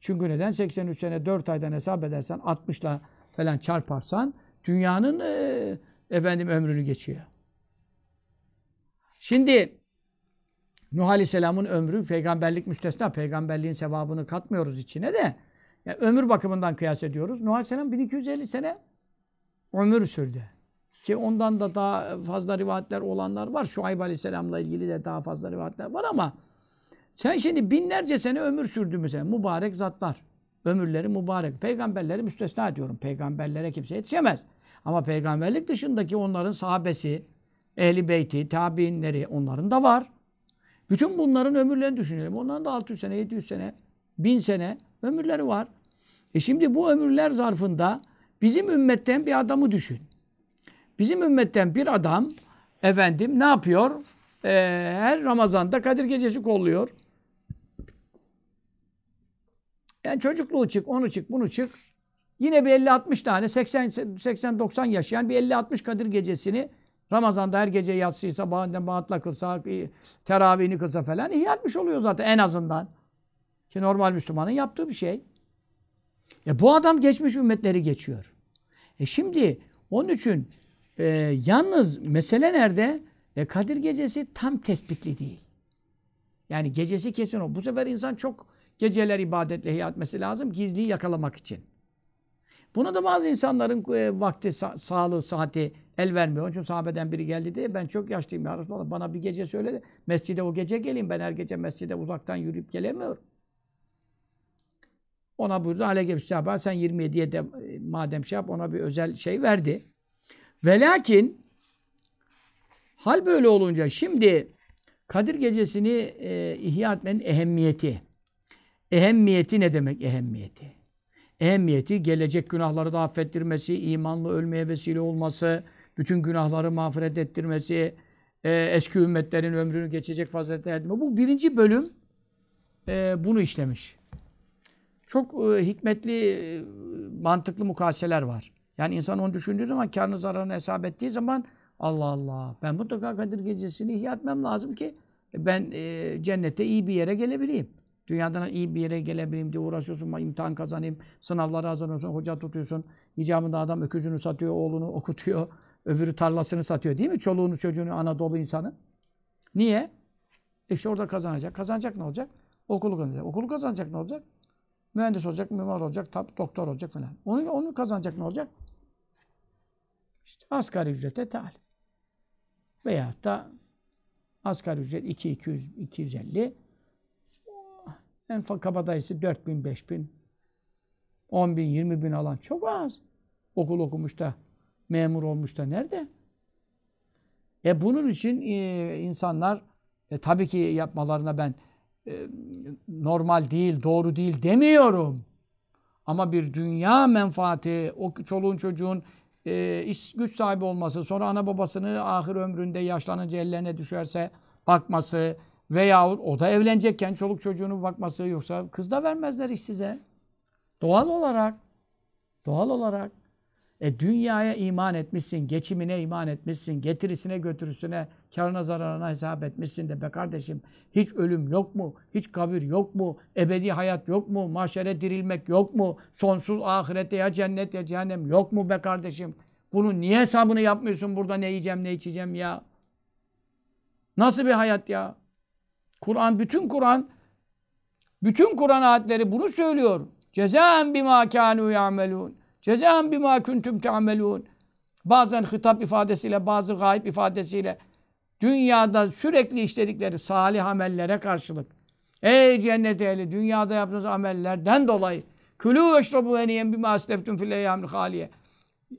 Çünkü neden? 83 sene 4 aydan hesap edersen 60 ile falan çarparsan dünyanın e, efendim ömrünü geçiyor. Şimdi Nuh Aleyhisselam'ın ömrü peygamberlik müstesna. Peygamberliğin sevabını katmıyoruz içine de. Yani ömür bakımından kıyas ediyoruz. Nuh Aleyhisselam 1250 sene ömür sürdü. Ki ondan da daha fazla rivayetler olanlar var. Şuayb Aleyhisselam'la ilgili de daha fazla rivayetler var ama sen şimdi binlerce sene ömür sürdü mesela mübarek zatlar. Ömürleri mübarek. Peygamberleri müstesna ediyorum. Peygamberlere kimse yetişemez. Ama peygamberlik dışındaki onların sahabesi, ehli beyti, tabiinleri onların da var. Bütün bunların ömürlerini düşünelim. Onların da 600 sene, 700 sene, 1000 sene ömürleri var. E şimdi bu ömürler zarfında bizim ümmetten bir adamı düşün. Bizim ümmetten bir adam efendim ne yapıyor? Ee, her Ramazan'da Kadir Gecesi kolluyor. Yani çocukluğu çık, onu çık, bunu çık. Yine bir 50-60 tane 80-90 yaşayan bir 50-60 Kadir gecesini Ramazan'da her gece yatsıysa, bahatla kılsa, e, teravihini kılsa falan iyi yatmış oluyor zaten en azından. Ki normal Müslümanın yaptığı bir şey. E bu adam geçmiş ümmetleri geçiyor. E şimdi onun için e, yalnız mesele nerede? E Kadir gecesi tam tespitli değil. Yani gecesi kesin o. Bu sefer insan çok Geceler ibadetle ihya etmesi lazım. Gizliyi yakalamak için. Buna da bazı insanların e, vakti, sa sağlığı, saati el vermiyor. Onun için sahabeden biri geldi diye ben çok yaşlıyım ya Resulallah. Bana bir gece söyledi, mescide o gece geleyim. Ben her gece mescide uzaktan yürüyüp gelemiyorum. Ona buyurdu Aleyke Müstahaba sen 27'ye de e, madem şey yap ona bir özel şey verdi. Ve lakin hal böyle olunca şimdi Kadir gecesini e, ihya etmenin ehemmiyeti. Ehemmiyeti ne demek ehemmiyeti? Ehemmiyeti gelecek günahları da affettirmesi, imanlı ölmeye vesile olması, bütün günahları mağfiret ettirmesi, e, eski ümmetlerin ömrünü geçecek fazilete erdirme. Bu birinci bölüm e, bunu işlemiş. Çok e, hikmetli, e, mantıklı mukaseler var. Yani insan onu düşündüğü zaman karnı zararını hesap ettiği zaman Allah Allah ben mutlaka Kadir Gecesi'ni ihya etmem lazım ki ben e, cennete iyi bir yere gelebileyim. Dünyadan iyi bir yere gelebileyim diye uğraşıyorsun, imtihan kazanayım, sınavlara hazırlanıyorsun, hoca tutuyorsun. İcabında adam öküzünü satıyor, oğlunu okutuyor, öbürü tarlasını satıyor değil mi? Çoluğunu, çocuğunu, Anadolu insanı. Niye? E işte orada kazanacak. Kazanacak ne olacak? Okulu kazanacak. Okulu kazanacak ne olacak? Mühendis olacak, mimar olacak, tab doktor olacak falan. Onu, onu kazanacak ne olacak? İşte asgari ücrete talim. Veyahut da asgari ücret 2, 200, 250 en kabadayısı 4 bin, 5 bin, 10 bin, 20 bin alan çok az. Okul okumuş da, memur olmuş da nerede? E bunun için e, insanlar e, tabii ki yapmalarına ben e, normal değil, doğru değil demiyorum. Ama bir dünya menfaati, o çoluğun çocuğun e, iş güç sahibi olması, sonra ana babasını ahir ömründe yaşlanınca ellerine düşerse bakması, veya o da evlenecekken çoluk çocuğunu bakması yoksa kız da vermezler iş size. Doğal olarak. Doğal olarak. E dünyaya iman etmişsin, geçimine iman etmişsin, getirisine götürüsüne, karına zararına hesap etmişsin de be kardeşim hiç ölüm yok mu? Hiç kabir yok mu? Ebedi hayat yok mu? Mahşere dirilmek yok mu? Sonsuz ahirette ya cennet ya cehennem yok mu be kardeşim? Bunu niye hesabını yapmıyorsun burada ne yiyeceğim ne içeceğim ya? Nasıl bir hayat ya? Kur'an, bütün Kur'an, bütün Kur'an ayetleri bunu söylüyor. Cezaen bima kânû ya'melûn. Cezaen bima kuntum ta'melûn. Bazen hitap ifadesiyle, bazı gayb ifadesiyle dünyada sürekli işledikleri salih amellere karşılık. Ey cennet ehli dünyada yaptığınız amellerden dolayı külü veşrabu ve niyen bima asleftum fil eyyamil haliye.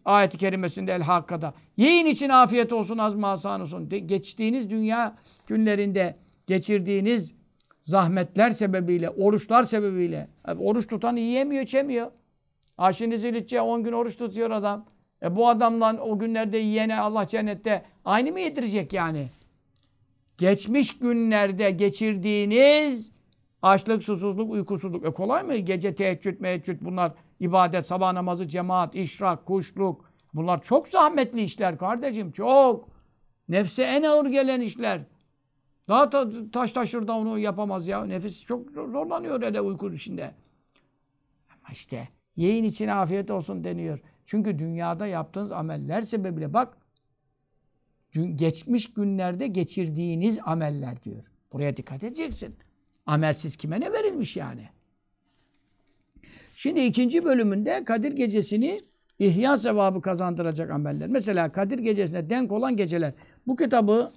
Ayet-i kerimesinde El Hakka'da. Yiyin için afiyet olsun az masan olsun. De, geçtiğiniz dünya günlerinde geçirdiğiniz zahmetler sebebiyle, oruçlar sebebiyle. Oruç tutan yiyemiyor, içemiyor. Aşini zilitçe 10 gün oruç tutuyor adam. E bu adamdan o günlerde yiyene Allah cennette aynı mı yedirecek yani? Geçmiş günlerde geçirdiğiniz açlık, susuzluk, uykusuzluk. E kolay mı? Gece teheccüd, meheccüd bunlar ibadet, sabah namazı, cemaat, işrak, kuşluk. Bunlar çok zahmetli işler kardeşim. Çok. Nefse en ağır gelen işler. Daha ta, taş taşır da onu yapamaz ya. Nefis çok zorlanıyor hele uyku içinde. Ama işte yiyin için afiyet olsun deniyor. Çünkü dünyada yaptığınız ameller sebebiyle bak dün, geçmiş günlerde geçirdiğiniz ameller diyor. Buraya dikkat edeceksin. Amelsiz kime ne verilmiş yani? Şimdi ikinci bölümünde Kadir Gecesi'ni ihya sevabı kazandıracak ameller. Mesela Kadir Gecesi'ne denk olan geceler. Bu kitabı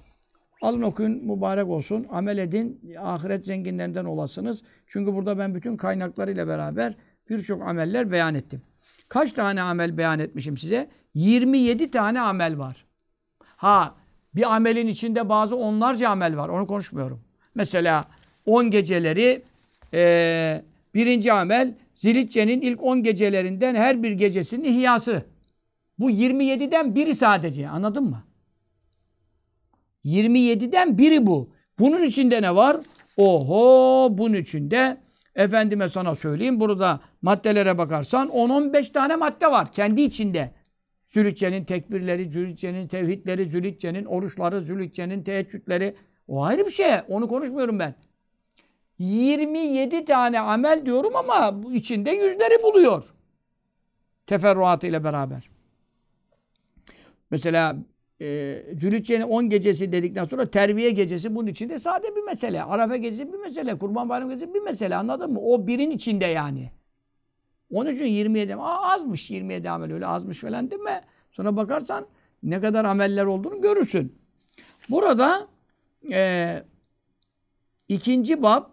Alın okuyun mübarek olsun. Amel edin. Ahiret zenginlerinden olasınız. Çünkü burada ben bütün kaynaklarıyla beraber birçok ameller beyan ettim. Kaç tane amel beyan etmişim size? 27 tane amel var. Ha bir amelin içinde bazı onlarca amel var. Onu konuşmuyorum. Mesela 10 geceleri e, birinci amel Zilice'nin ilk 10 gecelerinden her bir gecesinin ihyası. Bu 27'den biri sadece. Anladın mı? 27'den biri bu. Bunun içinde ne var? Oho bunun içinde efendime sana söyleyeyim burada maddelere bakarsan 10-15 tane madde var kendi içinde. Zülitçe'nin tekbirleri, Zülitçe'nin tevhidleri, Zülitçe'nin oruçları, Zülitçe'nin teheccüdleri. O ayrı bir şey. Onu konuşmuyorum ben. 27 tane amel diyorum ama bu içinde yüzleri buluyor. Teferruatı ile beraber. Mesela e, Zülhücce'nin 10 gecesi dedikten sonra terviye gecesi bunun içinde sade bir mesele. Arafa gecesi bir mesele. Kurban bayramı gecesi bir mesele. Anladın mı? O birin içinde yani. Onun için 20'ye devam. Aa azmış 20'ye devam ediyor. Öyle azmış falan değil mi? Sonra bakarsan ne kadar ameller olduğunu görürsün. Burada e, ikinci bab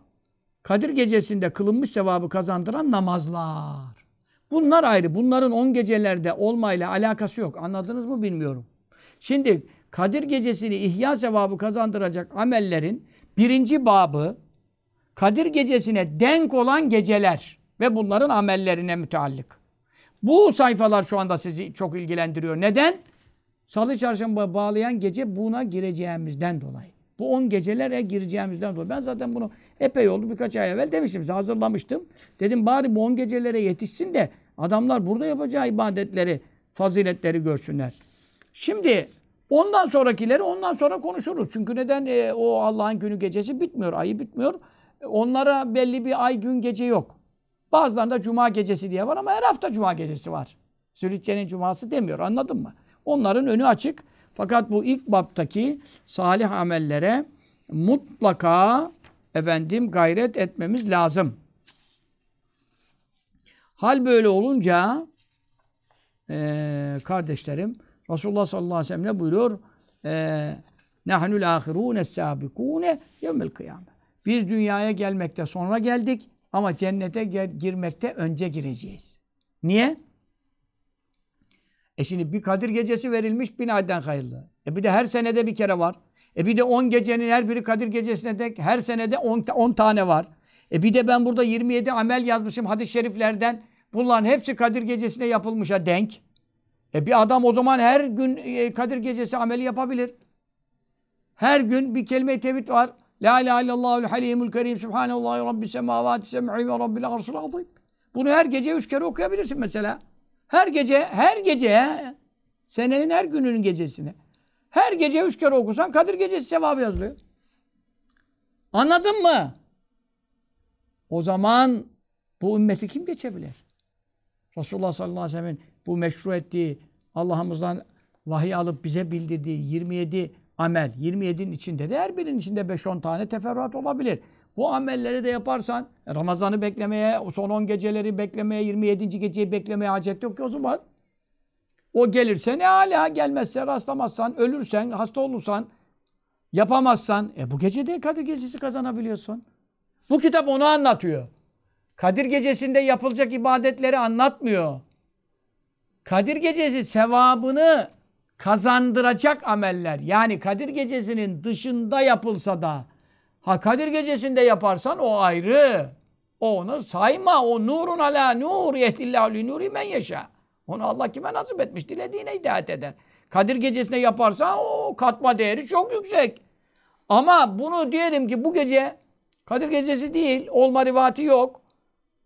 Kadir gecesinde kılınmış sevabı kazandıran namazlar. Bunlar ayrı. Bunların 10 gecelerde olmayla alakası yok. Anladınız mı bilmiyorum. Şimdi Kadir Gecesi'ni ihya sevabı kazandıracak amellerin birinci babı Kadir Gecesi'ne denk olan geceler ve bunların amellerine müteallık. Bu sayfalar şu anda sizi çok ilgilendiriyor. Neden? Salı çarşamba bağlayan gece buna gireceğimizden dolayı. Bu on gecelere gireceğimizden dolayı. Ben zaten bunu epey oldu birkaç ay evvel demiştim. Size hazırlamıştım. Dedim bari bu on gecelere yetişsin de adamlar burada yapacağı ibadetleri, faziletleri görsünler. Şimdi ondan sonrakileri ondan sonra konuşuruz. Çünkü neden e, o Allah'ın günü gecesi bitmiyor, ayı bitmiyor. Onlara belli bir ay gün gece yok. Bazılarında cuma gecesi diye var ama her hafta cuma gecesi var. Zülhicce'nin cuması demiyor anladın mı? Onların önü açık. Fakat bu ilk baptaki salih amellere mutlaka efendim gayret etmemiz lazım. Hal böyle olunca e, kardeşlerim Resulullah sallallahu aleyhi ve sellem ne buyuruyor? Ee, Nahnul ahirûne sâbikûne yevmel kıyâme. Biz dünyaya gelmekte sonra geldik ama cennete gel girmekte önce gireceğiz. Niye? E şimdi bir Kadir gecesi verilmiş bin aydan hayırlı. E bir de her senede bir kere var. E bir de on gecenin her biri Kadir gecesine dek her senede on tane var. E bir de ben burada 27 amel yazmışım hadis-i şeriflerden. Bunların hepsi Kadir gecesine yapılmışa denk. E bir adam o zaman her gün e, Kadir Gecesi ameli yapabilir. Her gün bir kelime-i tevhid var. La ilahe illallah halimül kerim. Subhanallahi rabbi semavati sem'i ve rabbil arsul azim. Bunu her gece üç kere okuyabilirsin mesela. Her gece, her gece senenin her gününün gecesini. Her gece üç kere okusan Kadir Gecesi sevabı yazılıyor. Anladın mı? O zaman bu ümmeti kim geçebilir? Resulullah sallallahu aleyhi ve sellem'in bu meşru ettiği, Allah'ımızdan vahiy alıp bize bildirdiği 27 amel, 27'nin içinde de her birinin içinde 5-10 tane teferruat olabilir. Bu amelleri de yaparsan e, Ramazan'ı beklemeye, son 10 geceleri beklemeye, 27. geceyi beklemeye acet yok ki o zaman. O gelirse ne hala gelmezse, rastlamazsan, ölürsen, hasta olursan, yapamazsan, e bu gecede Kadir Gecesi kazanabiliyorsun. Bu kitap onu anlatıyor. Kadir Gecesi'nde yapılacak ibadetleri anlatmıyor. Kadir Gecesi sevabını kazandıracak ameller. Yani Kadir Gecesi'nin dışında yapılsa da ha Kadir Gecesi'nde yaparsan o ayrı. O onu sayma. O nurun ala nur yetillahu nuri men yeşâ. Onu Allah kime nasip etmiş dilediğine hidayet eder. Kadir Gecesi'nde yaparsan o katma değeri çok yüksek. Ama bunu diyelim ki bu gece Kadir Gecesi değil, olma rivati yok.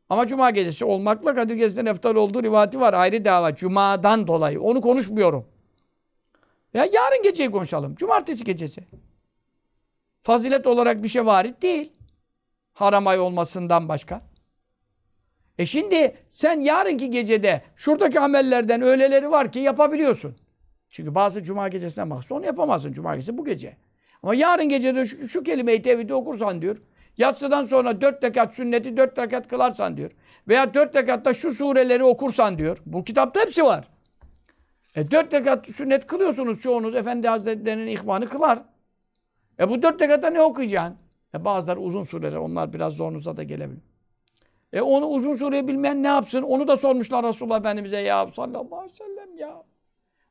Ama cuma gecesi olmakla Kadir Gecesi'nden eftal olduğu rivati var. Ayrı dava. Cuma'dan dolayı. Onu konuşmuyorum. Ya yarın geceyi konuşalım. Cumartesi gecesi. Fazilet olarak bir şey varit değil. Haram ay olmasından başka. E şimdi sen yarınki gecede şuradaki amellerden öğleleri var ki yapabiliyorsun. Çünkü bazı cuma gecesine mahsus onu yapamazsın cuma gecesi bu gece. Ama yarın gecede şu, şu kelimeyi tevhidi okursan diyor. Yatsıdan sonra dört rekat sünneti dört rekat kılarsan diyor. Veya dört rekatta şu sureleri okursan diyor. Bu kitapta hepsi var. E dört rekat sünnet kılıyorsunuz çoğunuz. Efendi Hazretleri'nin ihvanı kılar. E bu dört rekatta ne okuyacaksın? E bazıları uzun sureler. Onlar biraz zorunuza da gelebilir. E onu uzun sureyi bilmeyen ne yapsın? Onu da sormuşlar Resulullah Efendimiz'e ya sallallahu aleyhi ve sellem ya.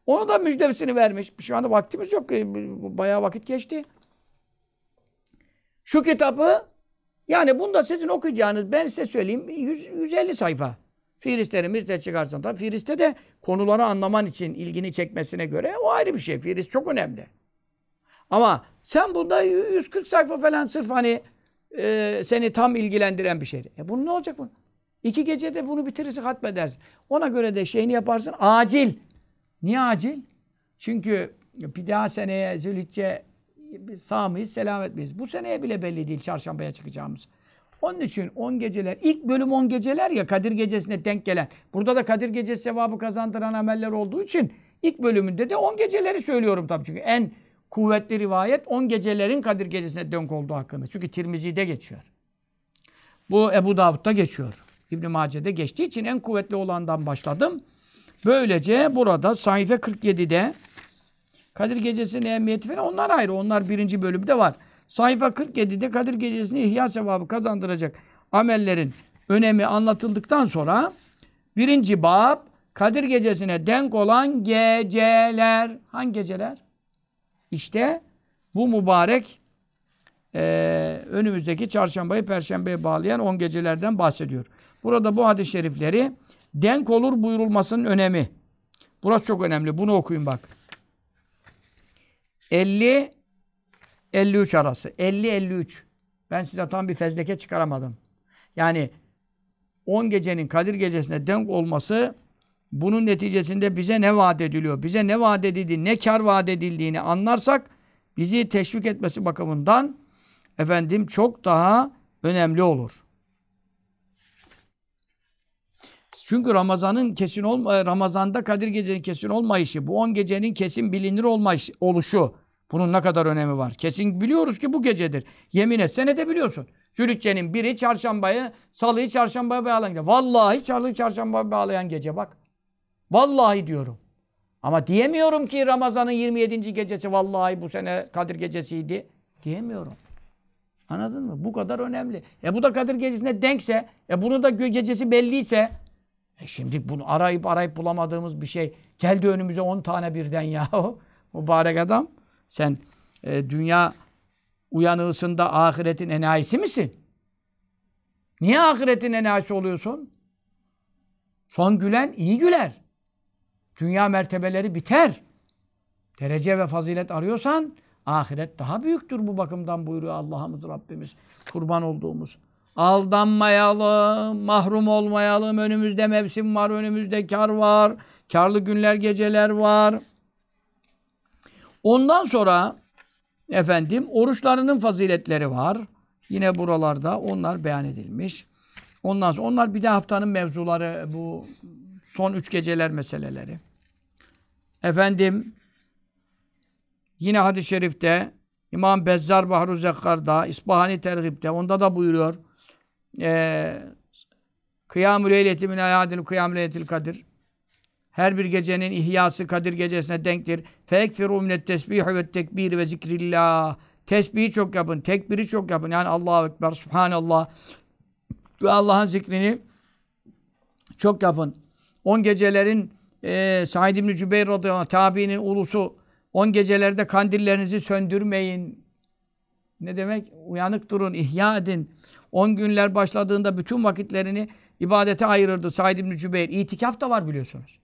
Onu da müjdesini vermiş. Şu anda vaktimiz yok. E, bayağı vakit geçti. Şu kitabı yani bunda sizin okuyacağınız ben size söyleyeyim 100, 150 sayfa. Firistleri mirte çıkarsan tabii Firiste de konuları anlaman için ilgini çekmesine göre o ayrı bir şey. Firist çok önemli. Ama sen bunda 140 sayfa falan sırf hani e, seni tam ilgilendiren bir şey. E bunun ne olacak bunun? İki gecede bunu bitirirsin hatmedersin. Ona göre de şeyini yaparsın acil. Niye acil? Çünkü bir daha seneye Zülhicce sağ mıyız, selamet miyiz? Bu seneye bile belli değil çarşambaya çıkacağımız. Onun için 10 geceler, ilk bölüm 10 geceler ya Kadir Gecesi'ne denk gelen. Burada da Kadir Gecesi sevabı kazandıran ameller olduğu için ilk bölümünde de 10 geceleri söylüyorum tabii. Çünkü en kuvvetli rivayet 10 gecelerin Kadir Gecesi'ne denk olduğu hakkında. Çünkü Tirmizi'de geçiyor. Bu Ebu Davud'da geçiyor. İbn-i Mace'de geçtiği için en kuvvetli olandan başladım. Böylece burada sayfa 47'de Kadir Gecesi'nin ehemmiyeti falan onlar ayrı. Onlar birinci bölümde var. Sayfa 47'de Kadir Gecesi'ni ihya sevabı kazandıracak amellerin önemi anlatıldıktan sonra birinci bab Kadir Gecesi'ne denk olan geceler. Hangi geceler? İşte bu mübarek e, önümüzdeki çarşambayı perşembeye bağlayan 10 gecelerden bahsediyor. Burada bu hadis-i şerifleri denk olur buyurulmasının önemi. Burası çok önemli. Bunu okuyun bak. 50 53 arası. 50 53. Ben size tam bir fezleke çıkaramadım. Yani 10 gecenin Kadir gecesine denk olması bunun neticesinde bize ne vaat ediliyor? Bize ne vaat edildi, ne kar vaat edildiğini anlarsak bizi teşvik etmesi bakımından efendim çok daha önemli olur. Çünkü Ramazan'ın kesin olma e, Ramazan'da Kadir gecenin kesin olmayışı, bu 10 gecenin kesin bilinir olmayışı, oluşu. Bunun ne kadar önemi var? Kesin biliyoruz ki bu gecedir. Yemin etsene de biliyorsun. Zülhicce'nin biri çarşambayı, salıyı çarşambaya bağlayan gece. Vallahi salıyı çarşambaya bağlayan gece bak. Vallahi diyorum. Ama diyemiyorum ki Ramazan'ın 27. gecesi vallahi bu sene Kadir gecesiydi. Diyemiyorum. Anladın mı? Bu kadar önemli. E bu da Kadir gecesine denkse, e bunu da gecesi belliyse e şimdi bunu arayıp arayıp bulamadığımız bir şey geldi önümüze 10 tane birden ya (laughs) o mübarek adam. Sen e, dünya uyanığısında ahiretin enayisi misin? Niye ahiretin enayisi oluyorsun? Son gülen iyi güler. Dünya mertebeleri biter. Derece ve fazilet arıyorsan ahiret daha büyüktür bu bakımdan buyuruyor Allah'ımız Rabbimiz. Kurban olduğumuz. Aldanmayalım, mahrum olmayalım. Önümüzde mevsim var, önümüzde kar var. Karlı günler, geceler var. Ondan sonra efendim oruçlarının faziletleri var. Yine buralarda onlar beyan edilmiş. Ondan sonra onlar bir de haftanın mevzuları bu son üç geceler meseleleri. Efendim yine hadis-i şerifte İmam Bezzar Bahru Zekkar'da İspahani Tergib'de onda da buyuruyor e, ee, Kıyam-ül Eyleti min ayadil kıyam kadir. Her bir gecenin ihyası Kadir gecesine denktir. Fekfiru minet tesbihi ve tekbir ve zikrillah. Tesbihi çok yapın, tekbiri çok yapın. Yani Allahu Ekber, Subhanallah. Ve Allah'ın zikrini çok yapın. On gecelerin e, Said İbni Cübeyr radıyallahu tabiinin ulusu. On gecelerde kandillerinizi söndürmeyin. Ne demek? Uyanık durun, ihya edin. 10 günler başladığında bütün vakitlerini ibadete ayırırdı Said İbni Cübeyr. İtikaf da var biliyorsunuz.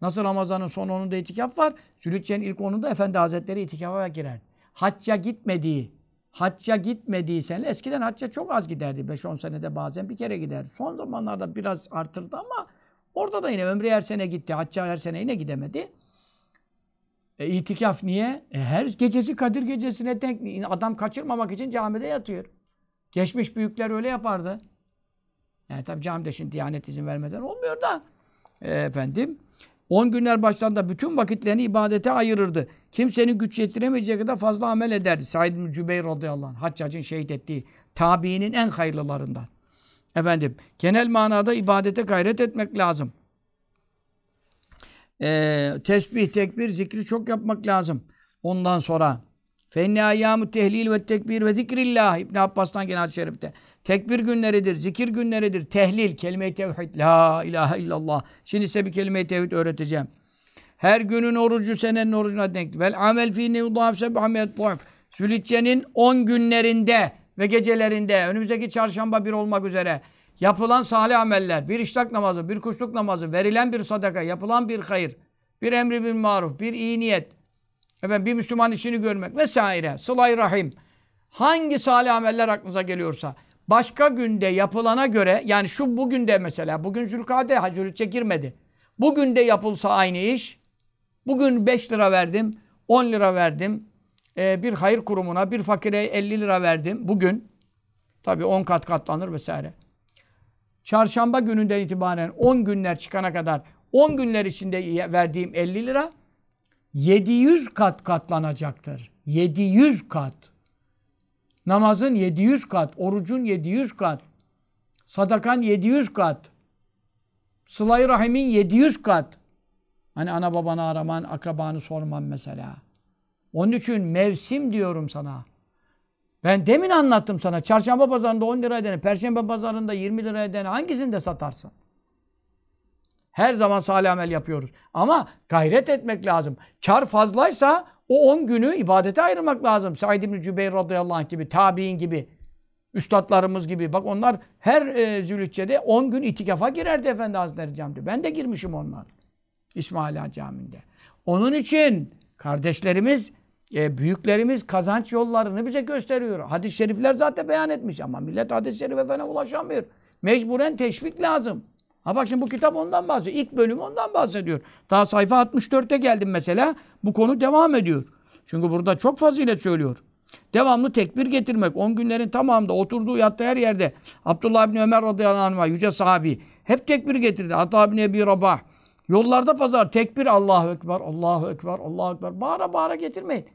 Nasıl Ramazan'ın son 10'unda itikaf var. Zülhücce'nin ilk 10'unda Efendi Hazretleri itikafa girer. Hacca gitmediği, hacca gitmediği sene, eskiden hacca çok az giderdi. 5-10 senede bazen bir kere gider. Son zamanlarda biraz artırdı ama orada da yine ömrü her sene gitti. Hacca her sene yine gidemedi. E, itikaf niye? E, her gecesi Kadir gecesine denk. Adam kaçırmamak için camide yatıyor. Geçmiş büyükler öyle yapardı. Yani tabi camide şimdi diyanet izin vermeden olmuyor da. E, efendim. 10 günler başlarında bütün vakitlerini ibadete ayırırdı. Kimsenin güç yetiremeyeceği kadar fazla amel ederdi. Said bin Cübeyr radıyallahu anh. Haccacın şehit ettiği tabiinin en hayırlılarından. Efendim genel manada ibadete gayret etmek lazım. Ee, tesbih, tekbir, zikri çok yapmak lazım. Ondan sonra Fenni ayyamu tehlil ve tekbir ve zikrillah. İbn Abbas'tan gelen hadis şerifte. Tekbir günleridir, zikir günleridir. Tehlil, kelime-i tevhid. La ilahe illallah. Şimdi size bir kelime-i tevhid öğreteceğim. Her günün orucu senenin orucuna denk. Vel amel fi nevdaf seb'amet tuhaf. Zülhicce'nin 10 günlerinde ve gecelerinde, önümüzdeki çarşamba bir olmak üzere yapılan salih ameller, bir iştak namazı, bir kuşluk namazı, verilen bir sadaka, yapılan bir hayır, bir emri bir maruf, bir iyi niyet, Efendim bir Müslüman işini görmek vesaire. Sıla-i Rahim. Hangi salih ameller aklınıza geliyorsa başka günde yapılana göre yani şu bugün de mesela bugün Zülkade Hacı girmedi. Bugün de yapılsa aynı iş. Bugün 5 lira verdim, 10 lira verdim. Ee, bir hayır kurumuna, bir fakire 50 lira verdim bugün. Tabii 10 kat katlanır vesaire. Çarşamba gününden itibaren 10 günler çıkana kadar 10 günler içinde verdiğim 50 lira 700 kat katlanacaktır. 700 kat. Namazın 700 kat, orucun 700 kat, sadakan 700 kat, sılay rahimin 700 kat. Hani ana babanı araman, akrabanı sorman mesela. Onun için mevsim diyorum sana. Ben demin anlattım sana. Çarşamba pazarında 10 lira edene, perşembe pazarında 20 lira edene hangisinde satarsın? Her zaman salih amel yapıyoruz. Ama gayret etmek lazım. Kar fazlaysa o 10 günü ibadete ayırmak lazım. Said İbni Cübeyr radıyallahu anh gibi, tabi'in gibi, üstadlarımız gibi. Bak onlar her e, Zülhücce'de 10 gün itikafa girerdi Efendi Hazretleri Camii'de. Ben de girmişim onlar. İsmail Ağa Camii'nde. Onun için kardeşlerimiz, e, büyüklerimiz kazanç yollarını bize gösteriyor. Hadis-i şerifler zaten beyan etmiş ama millet hadis-i şerife falan ulaşamıyor. Mecburen teşvik lazım. Ha bak şimdi bu kitap ondan bahsediyor. İlk bölüm ondan bahsediyor. Daha sayfa 64'te geldim mesela. Bu konu devam ediyor. Çünkü burada çok fazilet söylüyor. Devamlı tekbir getirmek. 10 günlerin tamamında oturduğu yattığı her yerde Abdullah bin Ömer radıyallahu anh yüce sahabi hep tekbir getirdi. Hatta bin Ebi Rabah. Yollarda pazar tekbir Allahu Ekber, Allahu Ekber, Allahu Ekber. Bağıra bağıra getirmeyin.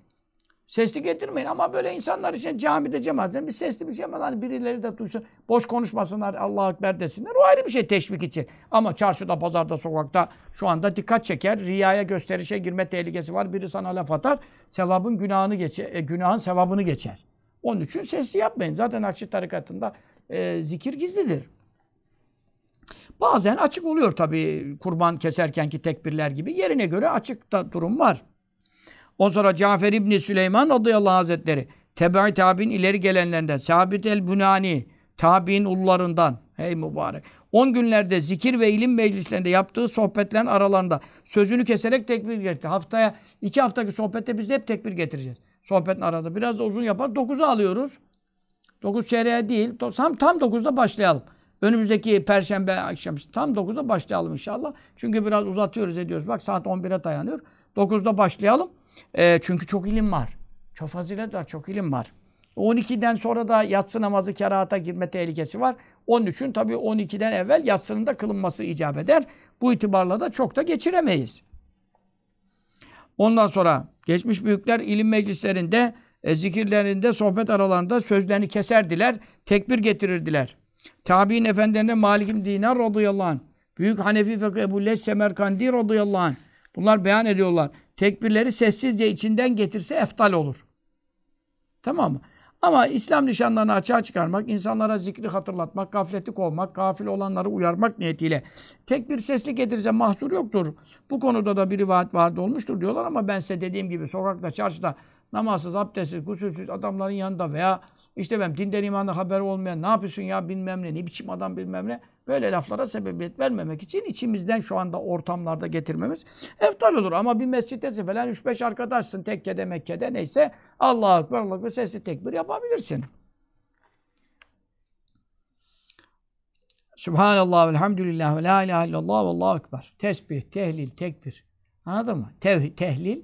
Sesli getirmeyin ama böyle insanlar için camide cemaatten bir sesli bir şey yapmadan hani birileri de duysun. Boş konuşmasınlar, Allah-u Ekber desinler. O ayrı bir şey teşvik için. Ama çarşıda, pazarda, sokakta şu anda dikkat çeker. Riyaya, gösterişe girme tehlikesi var. Biri sana laf atar. Sevabın günahını geçer, e, günahın sevabını geçer. Onun için sesli yapmayın. Zaten Akşi tarikatında e, zikir gizlidir. Bazen açık oluyor tabii kurban keserkenki tekbirler gibi. Yerine göre açıkta durum var. O sonra Cafer İbni Süleyman radıyallahu hazretleri Tebe'i tabi'in ileri gelenlerinden Sabit el-Bunani tabi'in ullarından hey mübarek. 10 günlerde zikir ve ilim meclislerinde yaptığı sohbetlerin aralarında sözünü keserek tekbir getirdi. Haftaya iki haftaki sohbette biz de hep tekbir getireceğiz. Sohbetin arada biraz da uzun yapar. 9'u alıyoruz. 9 çeyreğe değil. Tam, tam 9'da başlayalım. Önümüzdeki perşembe akşam tam 9'da başlayalım inşallah. Çünkü biraz uzatıyoruz ediyoruz. Bak saat 11'e dayanıyor. 9'da başlayalım. E, çünkü çok ilim var. Çok fazilet var, çok ilim var. 12'den sonra da yatsı namazı kerahata girme tehlikesi var. 13'ün tabii 12'den evvel yatsının da kılınması icap eder. Bu itibarla da çok da geçiremeyiz. Ondan sonra geçmiş büyükler ilim meclislerinde, e, zikirlerinde, sohbet aralarında sözlerini keserdiler, tekbir getirirdiler. Tabi'in efendilerine Malik Dinar radıyallahu anh, Büyük Hanefi Fekih Ebu Leys Semerkandi radıyallahu anh. Bunlar beyan ediyorlar tekbirleri sessizce içinden getirse eftal olur. Tamam mı? Ama İslam nişanlarını açığa çıkarmak, insanlara zikri hatırlatmak, gafleti kovmak, gafil olanları uyarmak niyetiyle tekbir sesli getirse mahsur yoktur. Bu konuda da bir rivayet vardı olmuştur diyorlar ama ben size dediğim gibi sokakta, çarşıda namazsız, abdestsiz, gusülsüz adamların yanında veya işte ben dinden imanla haber olmayan ne yapıyorsun ya bilmem ne, ne biçim adam bilmem ne böyle laflara sebebiyet vermemek için içimizden şu anda ortamlarda getirmemiz eftal olur. Ama bir mescitte falan 3-5 arkadaşsın tekkede mekkede neyse Allah'a ekber Allah bir sesli tekbir yapabilirsin. Subhanallah, elhamdülillah, ve la ilahe illallah, ve Allahu ekber. Tesbih, tehlil, tekbir. Anladın mı? Tev, tehlil,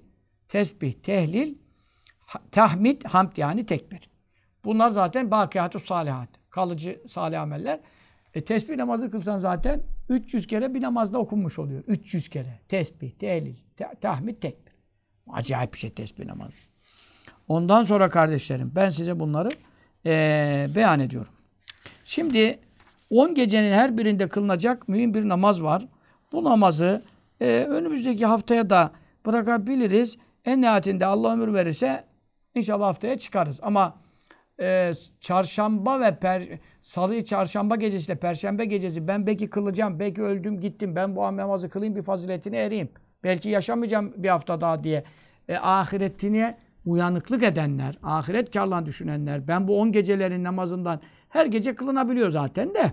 tesbih, tehlil, tahmid, hamd yani tekbir. Bunlar zaten bakiyatü salihat. Kalıcı salih ameller. E tesbih namazı kılsan zaten 300 kere bir namazda okunmuş oluyor. 300 kere. Tesbih, tehlil, tahmid, tekbir. Acayip bir şey tesbih namazı. Ondan sonra kardeşlerim ben size bunları e, beyan ediyorum. Şimdi 10 gecenin her birinde kılınacak mühim bir namaz var. Bu namazı e, önümüzdeki haftaya da bırakabiliriz. En nihayetinde Allah ömür verirse inşallah haftaya çıkarız. Ama e, çarşamba ve per, salı çarşamba gecesi perşembe gecesi ben belki kılacağım, belki öldüm gittim, ben bu namazı kılayım bir faziletini eriyim. Belki yaşamayacağım bir hafta daha diye. E, ahiretine uyanıklık edenler, ahiret karlan düşünenler, ben bu on gecelerin namazından her gece kılınabiliyor zaten de.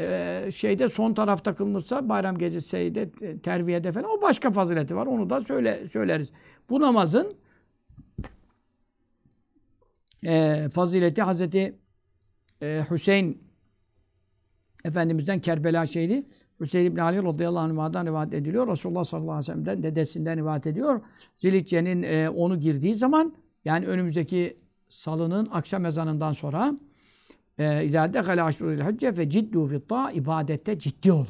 E, şeyde son tarafta kılınırsa bayram gecesi de e, terviyede falan o başka fazileti var. Onu da söyle söyleriz. Bu namazın e, fazileti Hazreti e, Hüseyin Efendimiz'den Kerbela şehidi Hüseyin İbni Ali radıyallahu anh'dan rivayet ediliyor. Resulullah sallallahu aleyhi ve sellem'den dedesinden rivayet ediyor. Zilitçe'nin e, onu girdiği zaman yani önümüzdeki salının akşam ezanından sonra izade دَخَلَ عَشْرُ الْحَجَّ فَجِدُّوا فِي الطَّاء ibadette ciddi olun.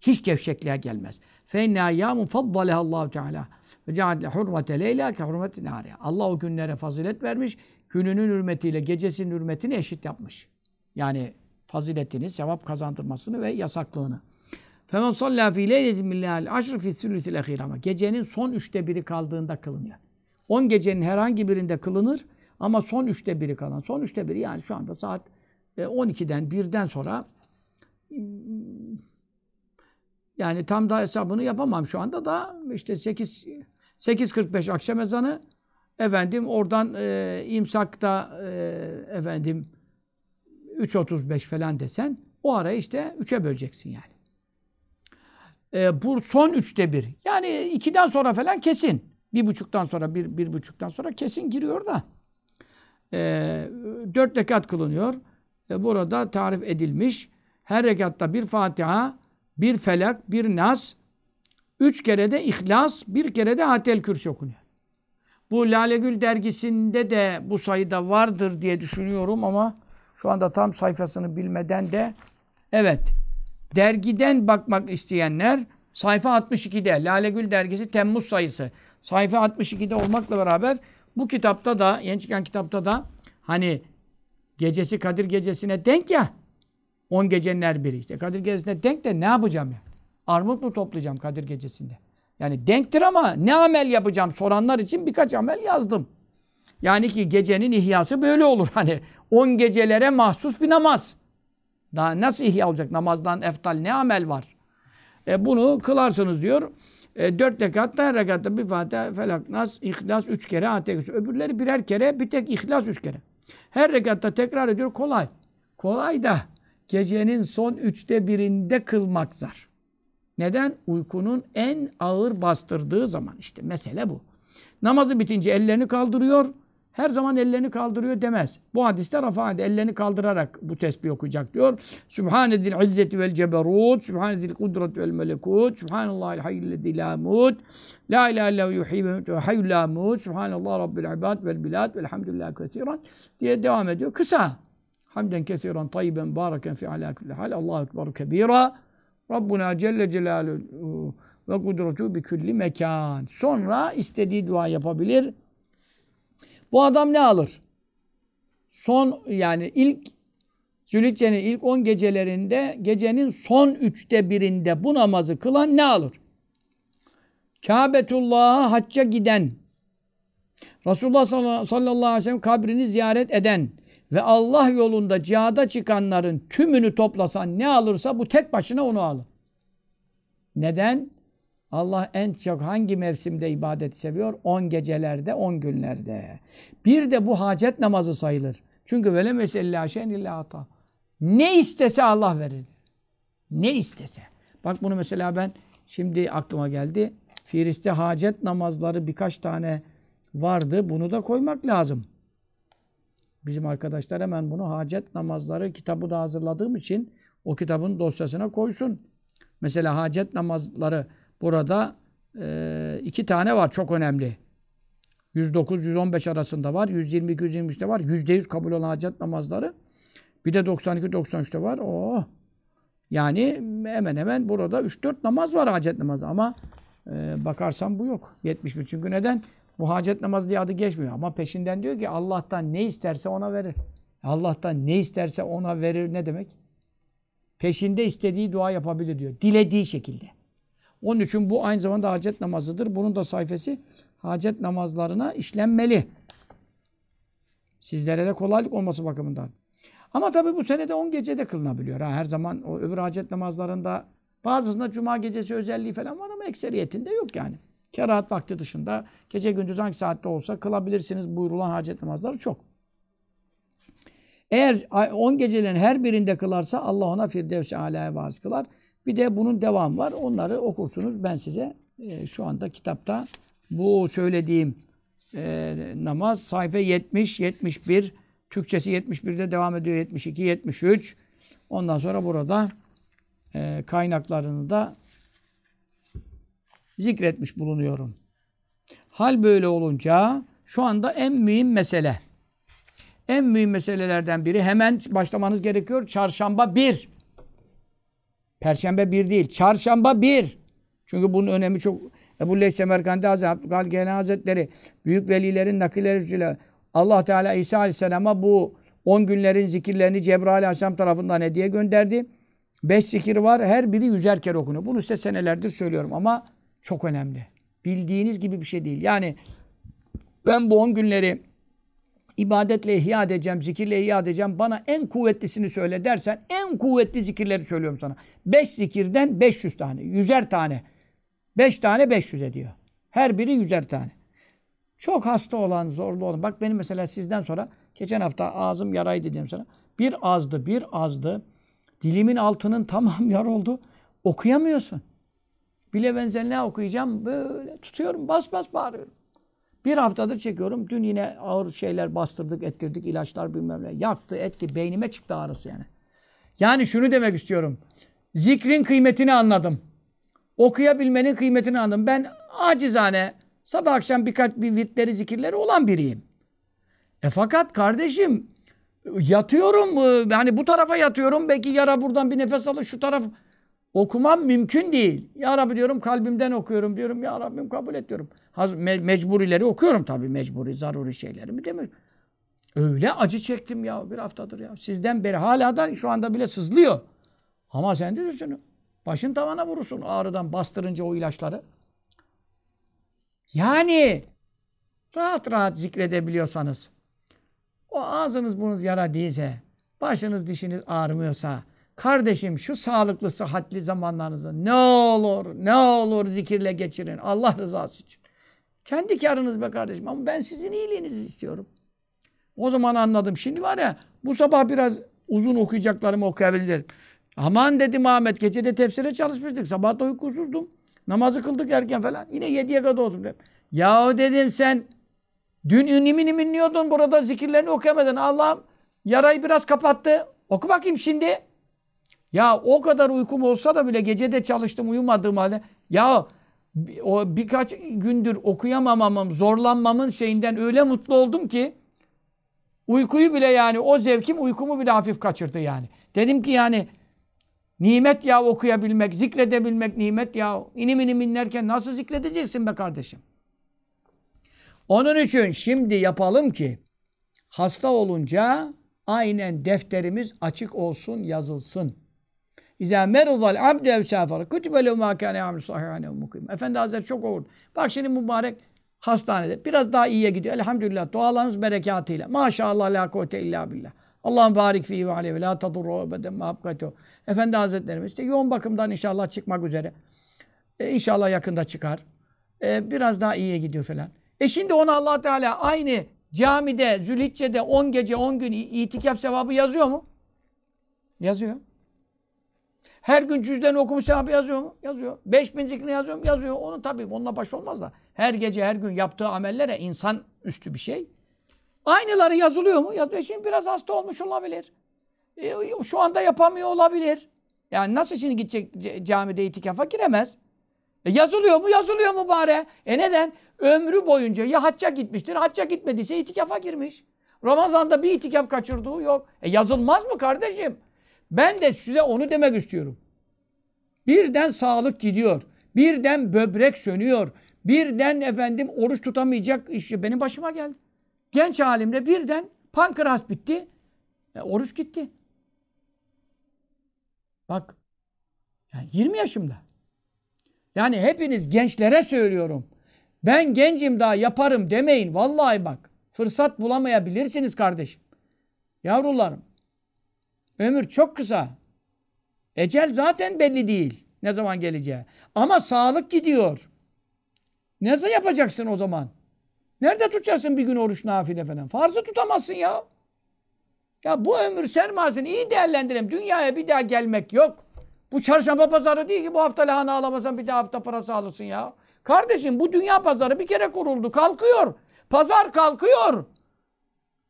Hiç gevşekliğe gelmez. فَاِنَّا اَيَّامٌ فَضَّلَهَا اللّٰهُ تَعَالَى وَجَعَدْ لَحُرْمَةَ لَيْلَا كَحُرْمَةِ نَارِهَا Allah o günlere fazilet vermiş gününün hürmetiyle gecesinin hürmetini eşit yapmış. Yani faziletini, sevap kazandırmasını ve yasaklığını. Femen sallâ fî leyletin millâhil aşr fî sülütil ama Gecenin son üçte biri kaldığında kılınıyor. On gecenin herhangi birinde kılınır ama son üçte biri kalan. Son üçte biri yani şu anda saat 12'den, e, 1'den sonra yani tam da hesabını yapamam şu anda da işte 8 8.45 akşam ezanı Efendim oradan e, imsakta e, efendim 3.35 falan desen o arayı işte 3'e böleceksin yani. E, bu son üçte bir. Yani 2'den sonra falan kesin. Bir buçuktan sonra, bir, bir buçuktan sonra kesin giriyor da. E, dört rekat kılınıyor. E, burada tarif edilmiş. Her rekatta bir Fatiha, bir Felak, bir Nas, üç kere de İhlas, bir kere de Hatel Kürsi okunuyor. Bu Lale Gül dergisinde de bu sayıda vardır diye düşünüyorum ama şu anda tam sayfasını bilmeden de evet dergiden bakmak isteyenler sayfa 62'de Lale Gül dergisi Temmuz sayısı sayfa 62'de olmakla beraber bu kitapta da yeni çıkan kitapta da hani gecesi Kadir gecesine denk ya 10 gecenin her biri işte Kadir gecesine denk de ne yapacağım ya? Armut mu toplayacağım Kadir gecesinde? Yani denktir ama ne amel yapacağım soranlar için birkaç amel yazdım. Yani ki gecenin ihyası böyle olur. (laughs) Hani on gecelere mahsus bir namaz. Daha nasıl ihya olacak? Namazdan eftal ne amel var? E bunu kılarsınız diyor. E, dört rekatta her rekatta bir Fatiha, Felak, Nas, ihlas üç kere, ateş. Öbürleri birer kere, bir tek ihlas üç kere. Her rekatta tekrar ediyor kolay. Kolay da gecenin son üçte birinde kılmak zar. Neden? Uykunun en ağır bastırdığı zaman. işte mesele bu. Namazı bitince ellerini kaldırıyor. Her zaman ellerini kaldırıyor demez. Bu hadiste rafa'de ellerini kaldırarak bu tesbih okuyacak diyor. Sübhanedil izzeti vel ceberut, Sübhanedil kudret vel melekut, Sübhanallahil hayyillezi la mut, La ilahe illa yuhyi ve hayyul la mut, Sübhanallah rabbil ibad vel bilad, velhamdülillah kesiran diye devam ediyor. Kısa. Hamden kesiran, tayyiben, baraken fi ala kulli hal, Allahu ekber kebira. Rabbuna Celle Celaluhu e, ve kudretu bi külli mekan. Sonra istediği dua yapabilir. Bu adam ne alır? Son yani ilk Zülhicce'nin ilk 10 gecelerinde gecenin son üçte birinde bu namazı kılan ne alır? Kabe'tullah'a hacca giden, Resulullah sallallahu aleyhi ve sellem kabrini ziyaret eden, ve Allah yolunda cihada çıkanların tümünü toplasan ne alırsa bu tek başına onu alır. Neden? Allah en çok hangi mevsimde ibadet seviyor? 10 gecelerde, 10 günlerde. Bir de bu hacet namazı sayılır. Çünkü vele mesellâ şen illâ ata. Ne istese Allah verir. Ne istese. Bak bunu mesela ben şimdi aklıma geldi. Firiste hacet namazları birkaç tane vardı. Bunu da koymak lazım. Bizim arkadaşlar hemen bunu hacet namazları kitabı da hazırladığım için o kitabın dosyasına koysun. Mesela hacet namazları burada e, iki tane var çok önemli. 109-115 arasında var. 122-123'te var. %100 kabul olan hacet namazları. Bir de 92-93'te var. Oh! Yani hemen hemen burada 3-4 namaz var hacet namazı ama e, bakarsan bu yok. 71 çünkü neden? Bu hacet namazı diye adı geçmiyor. Ama peşinden diyor ki Allah'tan ne isterse ona verir. Allah'tan ne isterse ona verir ne demek? Peşinde istediği dua yapabilir diyor. Dilediği şekilde. Onun için bu aynı zamanda hacet namazıdır. Bunun da sayfası hacet namazlarına işlenmeli. Sizlere de kolaylık olması bakımından. Ama tabii bu senede 10 gecede kılınabiliyor. Ha, her zaman o öbür hacet namazlarında bazısında cuma gecesi özelliği falan var ama ekseriyetinde yok yani. Kerahat vakti dışında gece gündüz hangi saatte olsa kılabilirsiniz buyurulan hacet namazları çok. Eğer 10 gecelerin her birinde kılarsa Allah ona Firdevs-i Alâ'ya varis kılar. Bir de bunun devamı var. Onları okursunuz. Ben size e, şu anda kitapta bu söylediğim e, namaz sayfa 70, 71, Türkçesi 71'de devam ediyor 72, 73. Ondan sonra burada e, kaynaklarını da zikretmiş bulunuyorum. Hal böyle olunca şu anda en mühim mesele. En mühim meselelerden biri hemen başlamanız gerekiyor. Çarşamba 1. Perşembe 1 değil. Çarşamba 1. Çünkü bunun önemi çok. Ebu Leys Semerkandi Hazretleri, Hazretleri, büyük velilerin nakilleri Allah Teala İsa Aleyhisselam'a bu 10 günlerin zikirlerini Cebrail Aleyhisselam tarafından hediye gönderdi. 5 zikir var. Her biri yüzer kere okunuyor. Bunu size senelerdir söylüyorum ama çok önemli. Bildiğiniz gibi bir şey değil. Yani ben bu on günleri ibadetle ihya edeceğim, zikirle ihya edeceğim. Bana en kuvvetlisini söyle dersen en kuvvetli zikirleri söylüyorum sana. Beş zikirden 500 tane, yüzer tane. Beş tane 500 ediyor. Her biri yüzer tane. Çok hasta olan, zorlu olan. Bak benim mesela sizden sonra geçen hafta ağzım yaraydı dedim sana. Bir azdı, bir azdı. Dilimin altının (laughs) tamam yar oldu. Okuyamıyorsun. Bile benzer ne okuyacağım? Böyle tutuyorum, bas bas bağırıyorum. Bir haftadır çekiyorum. Dün yine ağır şeyler bastırdık, ettirdik, ilaçlar bilmem ne. Yaktı, etti. Beynime çıktı ağrısı yani. Yani şunu demek istiyorum. Zikrin kıymetini anladım. Okuyabilmenin kıymetini anladım. Ben acizane sabah akşam birkaç bir vitleri, zikirleri olan biriyim. E fakat kardeşim yatıyorum. yani e, bu tarafa yatıyorum. Belki yara buradan bir nefes alır şu taraf. Okumam mümkün değil. Ya Rabbi diyorum kalbimden okuyorum diyorum. Ya Rabbim kabul et diyorum. mecburileri okuyorum tabii mecburi, zaruri şeylerimi demiyor. Öyle acı çektim ya bir haftadır ya. Sizden beri hala da şu anda bile sızlıyor. Ama sen diyorsun başın tavana vurursun ağrıdan bastırınca o ilaçları. Yani rahat rahat zikredebiliyorsanız, o ağzınız bunuz yara değilse, başınız dişiniz ağrımıyorsa, Kardeşim şu sağlıklı sıhhatli zamanlarınızı ne olur ne olur zikirle geçirin Allah rızası için. Kendi karınız be kardeşim ama ben sizin iyiliğinizi istiyorum. O zaman anladım. Şimdi var ya bu sabah biraz uzun okuyacaklarımı okuyabilirim. Aman dedim Ahmet gecede tefsire çalışmıştık. Sabah da uykusuzdum. Namazı kıldık erken falan. Yine yediye kadar oturdum. Yahu dedim sen dün ünimin iminliyordun burada zikirlerini okuyamadın. Allah yarayı biraz kapattı. Oku bakayım şimdi. Ya o kadar uykum olsa da bile gece de çalıştım uyumadığım halde. Ya o birkaç gündür okuyamamamım, zorlanmamın şeyinden öyle mutlu oldum ki uykuyu bile yani o zevkim uykumu bile hafif kaçırdı yani. Dedim ki yani nimet ya okuyabilmek, zikredebilmek nimet ya. İnim inim inlerken nasıl zikredeceksin be kardeşim? Onun için şimdi yapalım ki hasta olunca aynen defterimiz açık olsun, yazılsın. İzâ merudal abdü ev sâfara kütübe lehu mâ kâne sahihane sahihâne mukim. Efendi Hazretleri çok oldu. Bak şimdi mübarek hastanede. Biraz daha iyiye gidiyor. Elhamdülillah. Dualarınız berekatıyla. Maşallah la kuvvete illa billah. Allah'ın barik fihi ve aleyhi ve la tadurru ebeden muhabbatu. Efendi Hazretlerimiz işte yoğun bakımdan inşallah çıkmak üzere. E, inşallah yakında çıkar. E, biraz daha iyiye gidiyor falan. E şimdi ona allah Teala aynı camide, Zülhicce'de 10 gece 10 gün itikaf sevabı yazıyor mu? Yazıyor. Her gün cüzdanı okumuş sahabe yazıyor mu? Yazıyor. Beş bin zikrini yazıyor mu? Yazıyor. Onu tabii onunla baş olmaz da. Her gece her gün yaptığı amellere insan üstü bir şey. Aynıları yazılıyor mu? yazıyor? Şimdi biraz hasta olmuş olabilir. E, şu anda yapamıyor olabilir. Yani nasıl şimdi gidecek camide itikafa giremez. E yazılıyor mu? Yazılıyor mu bari? E neden? Ömrü boyunca ya hacca gitmiştir, hacca gitmediyse itikafa girmiş. Ramazan'da bir itikaf kaçırdığı yok. E yazılmaz mı kardeşim? Ben de size onu demek istiyorum. Birden sağlık gidiyor. Birden böbrek sönüyor. Birden efendim oruç tutamayacak iş benim başıma geldi. Genç halimde birden pankreas bitti. E, oruç gitti. Bak yani 20 yaşımda. Yani hepiniz gençlere söylüyorum. Ben gencim daha yaparım demeyin. Vallahi bak fırsat bulamayabilirsiniz kardeşim. Yavrularım Ömür çok kısa. Ecel zaten belli değil. Ne zaman geleceği. Ama sağlık gidiyor. Nasıl yapacaksın o zaman? Nerede tutacaksın bir gün oruç nafile falan? Farzı tutamazsın ya. Ya bu ömür sermayesini iyi değerlendirelim. Dünyaya bir daha gelmek yok. Bu çarşamba pazarı değil ki bu hafta lahana alamasan bir daha hafta parası alırsın ya. Kardeşim bu dünya pazarı bir kere kuruldu. Kalkıyor. Pazar kalkıyor.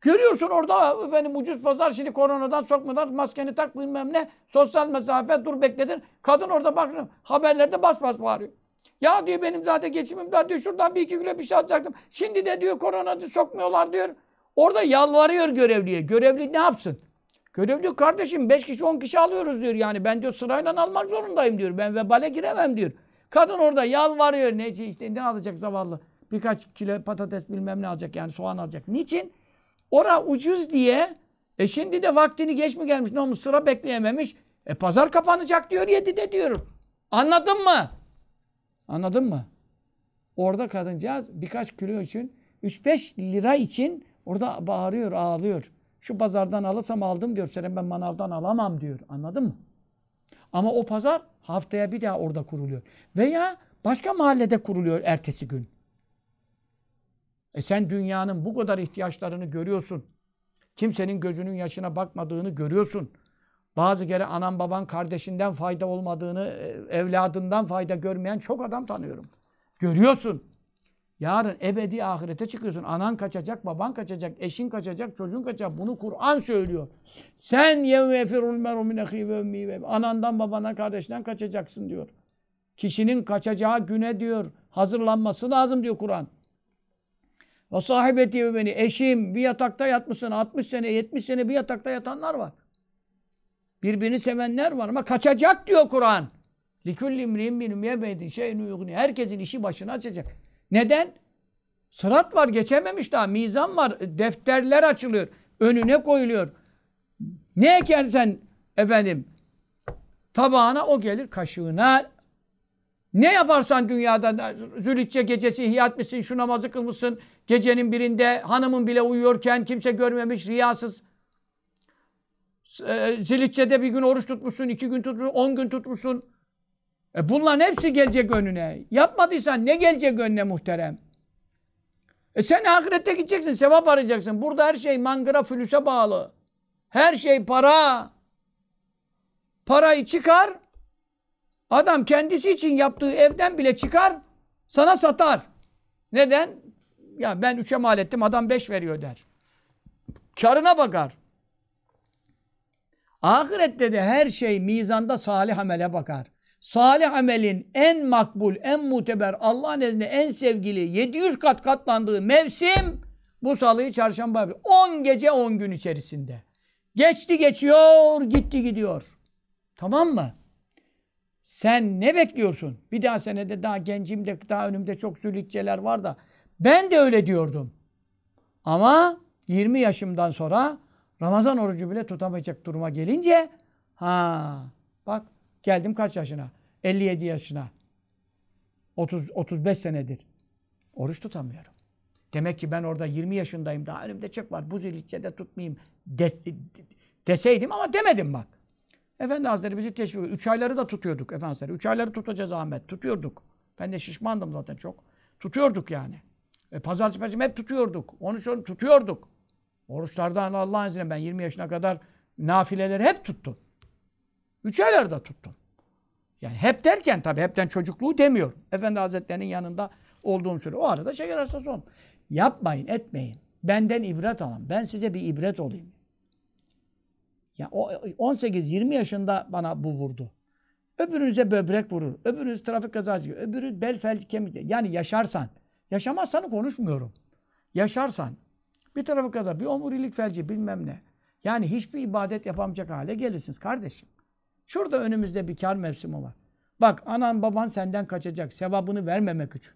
Görüyorsun orada efendim ucuz pazar şimdi koronadan sokmadan maskeni tak bilmem ne. Sosyal mesafe dur bekledin Kadın orada bakın haberlerde bas bas bağırıyor. Ya diyor benim zaten geçimim var diyor. Şuradan bir iki güne bir şey alacaktım. Şimdi de diyor korona sokmuyorlar diyor. Orada yalvarıyor görevliye. Görevli ne yapsın? Görevli diyor kardeşim 5 kişi 10 kişi alıyoruz diyor. Yani ben diyor sırayla almak zorundayım diyor. Ben vebale giremem diyor. Kadın orada yalvarıyor. Ne şey işte ne alacak zavallı. Birkaç kilo patates bilmem ne alacak yani soğan alacak. Niçin? Ora ucuz diye e şimdi de vaktini geç mi gelmiş ne olmuş sıra bekleyememiş. E pazar kapanacak diyor 7'de diyor. Anladın mı? Anladın mı? Orada kadıncağız birkaç kilo için 3-5 lira için orada bağırıyor ağlıyor. Şu pazardan alırsam aldım diyor. Senin ben manavdan alamam diyor. Anladın mı? Ama o pazar haftaya bir daha orada kuruluyor. Veya başka mahallede kuruluyor ertesi gün. E sen dünyanın bu kadar ihtiyaçlarını görüyorsun. Kimsenin gözünün yaşına bakmadığını görüyorsun. Bazı kere anan baban kardeşinden fayda olmadığını, e, evladından fayda görmeyen çok adam tanıyorum. Görüyorsun. Yarın ebedi ahirete çıkıyorsun. Anan kaçacak, baban kaçacak, eşin kaçacak, çocuğun kaçacak. Bunu Kur'an söylüyor. Sen yevmefirul meru min ehi ve ummi ve anandan, babana kardeşinden kaçacaksın diyor. Kişinin kaçacağı güne diyor hazırlanması lazım diyor Kur'an. Ve sahibeti ve beni eşim bir yatakta yatmışsın 60 sene 70 sene bir yatakta yatanlar var. Birbirini sevenler var ama kaçacak diyor Kur'an. Likülli imri'in minum yebeydin şeyin uygunu. Herkesin işi başına açacak. Neden? Sırat var geçememiş daha. Mizan var. Defterler açılıyor. Önüne koyuluyor. Ne ekersen efendim tabağına o gelir kaşığına ne yaparsan dünyada zülitçe gecesi ihya etmişsin, şu namazı kılmışsın. Gecenin birinde hanımın bile uyuyorken kimse görmemiş, riyasız. E, zülitçede bir gün oruç tutmuşsun, iki gün tutmuşsun, on gün tutmuşsun. E bunların hepsi gelecek önüne. Yapmadıysan ne gelecek önüne muhterem? E sen ahirette gideceksin, sevap arayacaksın. Burada her şey mangıra flüse bağlı. Her şey para. Parayı çıkar, Adam kendisi için yaptığı evden bile çıkar, sana satar. Neden? Ya ben üçe mal ettim, adam beş veriyor der. Karına bakar. Ahirette de her şey mizanda salih amele bakar. Salih amelin en makbul, en muteber, Allah nezdinde en sevgili, 700 kat katlandığı mevsim bu salıyı çarşamba 10 gece 10 gün içerisinde. Geçti geçiyor, gitti gidiyor. Tamam mı? Sen ne bekliyorsun? Bir daha senede daha gencim de daha önümde çok zülhicceler var da ben de öyle diyordum. Ama 20 yaşımdan sonra Ramazan orucu bile tutamayacak duruma gelince ha bak geldim kaç yaşına? 57 yaşına. 30 35 senedir oruç tutamıyorum. Demek ki ben orada 20 yaşındayım daha önümde çok var. Bu zilhicce de tutmayayım des, deseydim ama demedim bak. Efendi Hazretleri bizi teşvik ediyor. Üç ayları da tutuyorduk Efendi Hazretleri. Üç ayları tutacağız Ahmet. Tutuyorduk. Ben de şişmandım zaten çok. Tutuyorduk yani. E, Pazartesi, Perşembe hep tutuyorduk. Onun için tutuyorduk. Oruçlardan Allah'ın izniyle ben 20 yaşına kadar nafileleri hep tuttum. Üç ayları da tuttum. Yani hep derken tabii hepten çocukluğu demiyorum. Efendi Hazretleri'nin yanında olduğum süre. O arada şeker hastası oldum. Yapmayın, etmeyin. Benden ibret alın. Ben size bir ibret olayım. Ya 18-20 yaşında bana bu vurdu. Öbürünüze böbrek vurur. Öbürünüz trafik kazası gibi. Öbürü bel felç kemik. Yani yaşarsan. Yaşamazsan konuşmuyorum. Yaşarsan. Bir trafik kazası, bir omurilik felci bilmem ne. Yani hiçbir ibadet yapamayacak hale gelirsiniz kardeşim. Şurada önümüzde bir kar mevsimi var. Bak anan baban senden kaçacak. Sevabını vermemek için.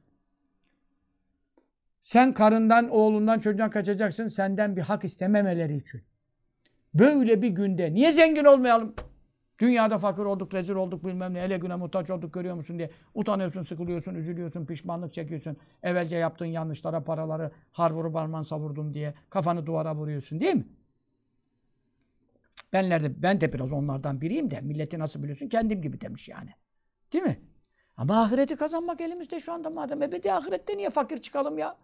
Sen karından, oğlundan, çocuğundan kaçacaksın. Senden bir hak istememeleri için. Böyle bir günde niye zengin olmayalım? Dünyada fakir olduk, rezil olduk bilmem ne, ele güne muhtaç olduk görüyor musun diye utanıyorsun, sıkılıyorsun, üzülüyorsun, pişmanlık çekiyorsun. Evvelce yaptığın yanlışlara paraları har vurup arman savurdum diye kafanı duvara vuruyorsun değil mi? Benlerde, ben de biraz onlardan biriyim de milleti nasıl biliyorsun kendim gibi demiş yani. Değil mi? Ama ahireti kazanmak elimizde şu anda madem ebedi ahirette niye fakir çıkalım ya?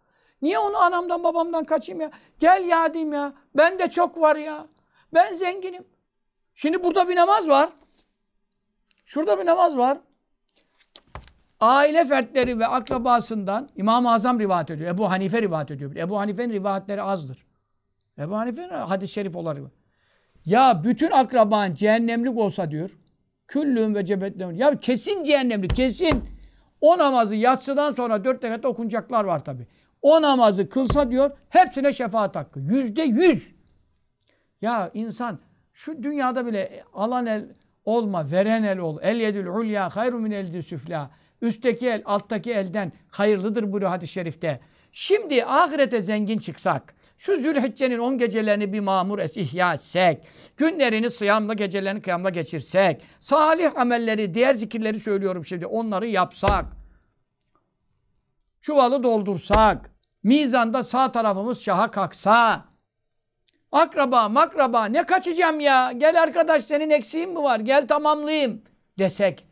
Niye onu anamdan babamdan kaçayım ya? Gel ya diyeyim ya. Ben de çok var ya. Ben zenginim. Şimdi burada bir namaz var. Şurada bir namaz var. Aile fertleri ve akrabasından İmam-ı Azam rivayet ediyor. Ebu Hanife rivayet ediyor. Ebu Hanife'nin rivayetleri azdır. Ebu Hanife'nin hadis-i şerif olarak. Ya bütün akraban cehennemlik olsa diyor. Küllüm ve cebetlemlik. Ya kesin cehennemlik kesin. O namazı yatsıdan sonra dört rekat okunacaklar var tabi. O namazı kılsa diyor hepsine şefaat hakkı. Yüzde yüz. Ya insan şu dünyada bile alan el olma, veren el ol. El yedül ulya hayru min eldi süfla. Üstteki el, alttaki elden hayırlıdır bu hadis-i şerifte. Şimdi ahirete zengin çıksak, şu Zülhicce'nin on gecelerini bir mamur es ihya etsek, günlerini sıyamla gecelerini kıyamla geçirsek, salih amelleri, diğer zikirleri söylüyorum şimdi, onları yapsak, çuvalı doldursak, mizanda sağ tarafımız şaha kalksa, Akraba makraba ne kaçacağım ya? Gel arkadaş senin eksiğin mi var? Gel tamamlayayım desek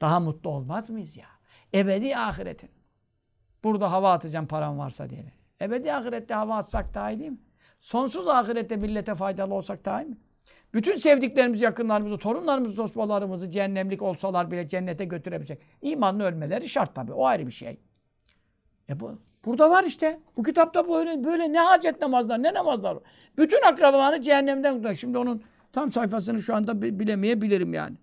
daha mutlu olmaz mıyız ya? Ebedi ahiretin. Burada hava atacağım param varsa diye. Ebedi ahirette hava atsak daha iyi değil mi? Sonsuz ahirette millete faydalı olsak daha iyi mi? Bütün sevdiklerimizi, yakınlarımızı, torunlarımızı, dostlarımızı cehennemlik olsalar bile cennete götürebilecek. İmanlı ölmeleri şart tabii. O ayrı bir şey. E bu Burada var işte. Bu kitapta böyle, böyle ne hacet namazlar, ne namazlar. Bütün akrabalarını cehennemden kurtar. Şimdi onun tam sayfasını şu anda bilemeyebilirim yani.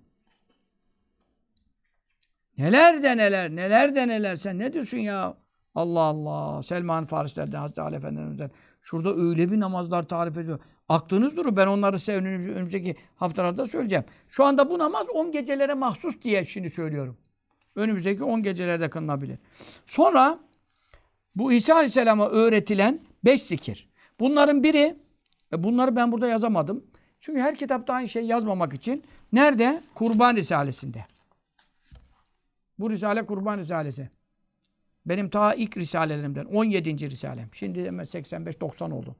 Neler de neler, neler de neler. Sen ne diyorsun ya? Allah Allah. Selman Farislerden, Hazreti Ali Efendimiz'den. Şurada öyle bir namazlar tarif ediyor. Aklınız durur. Ben onları size önümüzdeki haftalarda söyleyeceğim. Şu anda bu namaz 10 gecelere mahsus diye şimdi söylüyorum. Önümüzdeki 10 gecelerde kılınabilir. Sonra bu İsa Aleyhisselam'a öğretilen beş zikir. Bunların biri, e, bunları ben burada yazamadım. Çünkü her kitapta aynı şey yazmamak için. Nerede? Kurban Risalesi'nde. Bu Risale Kurban Risalesi. Benim ta ilk Risalelerimden. 17. Risalem. Şimdi 85-90 oldu.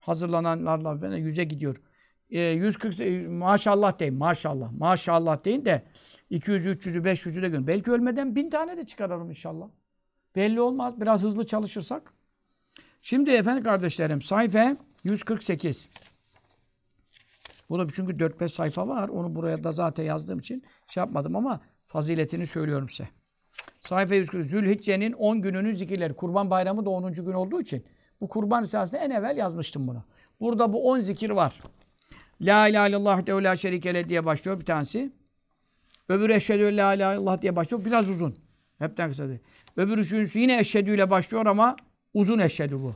Hazırlananlarla ben yüze gidiyor. E, 140 e, maşallah deyin maşallah. Maşallah deyin de 200, 300'ü, 500'ü de gün. Belki ölmeden bin tane de çıkarırım inşallah belli olmaz. Biraz hızlı çalışırsak. Şimdi efendim kardeşlerim sayfa 148. Bu da çünkü 4-5 sayfa var. Onu buraya da zaten yazdığım için şey yapmadım ama faziletini söylüyorum size. Sayfa 148. Zülhicce'nin 10 gününün zikirleri. Kurban bayramı da 10. gün olduğu için. Bu kurban esasında en evvel yazmıştım bunu. Burada bu 10 zikir var. La ilahe illallah teala şerikele diye başlıyor bir tanesi. Öbürü eşhedü la ilahe illallah diye başlıyor. Biraz uzun. Hepten kısadır. Öbür üçüncüsü yine eşhedüyle başlıyor ama uzun eşhedü bu.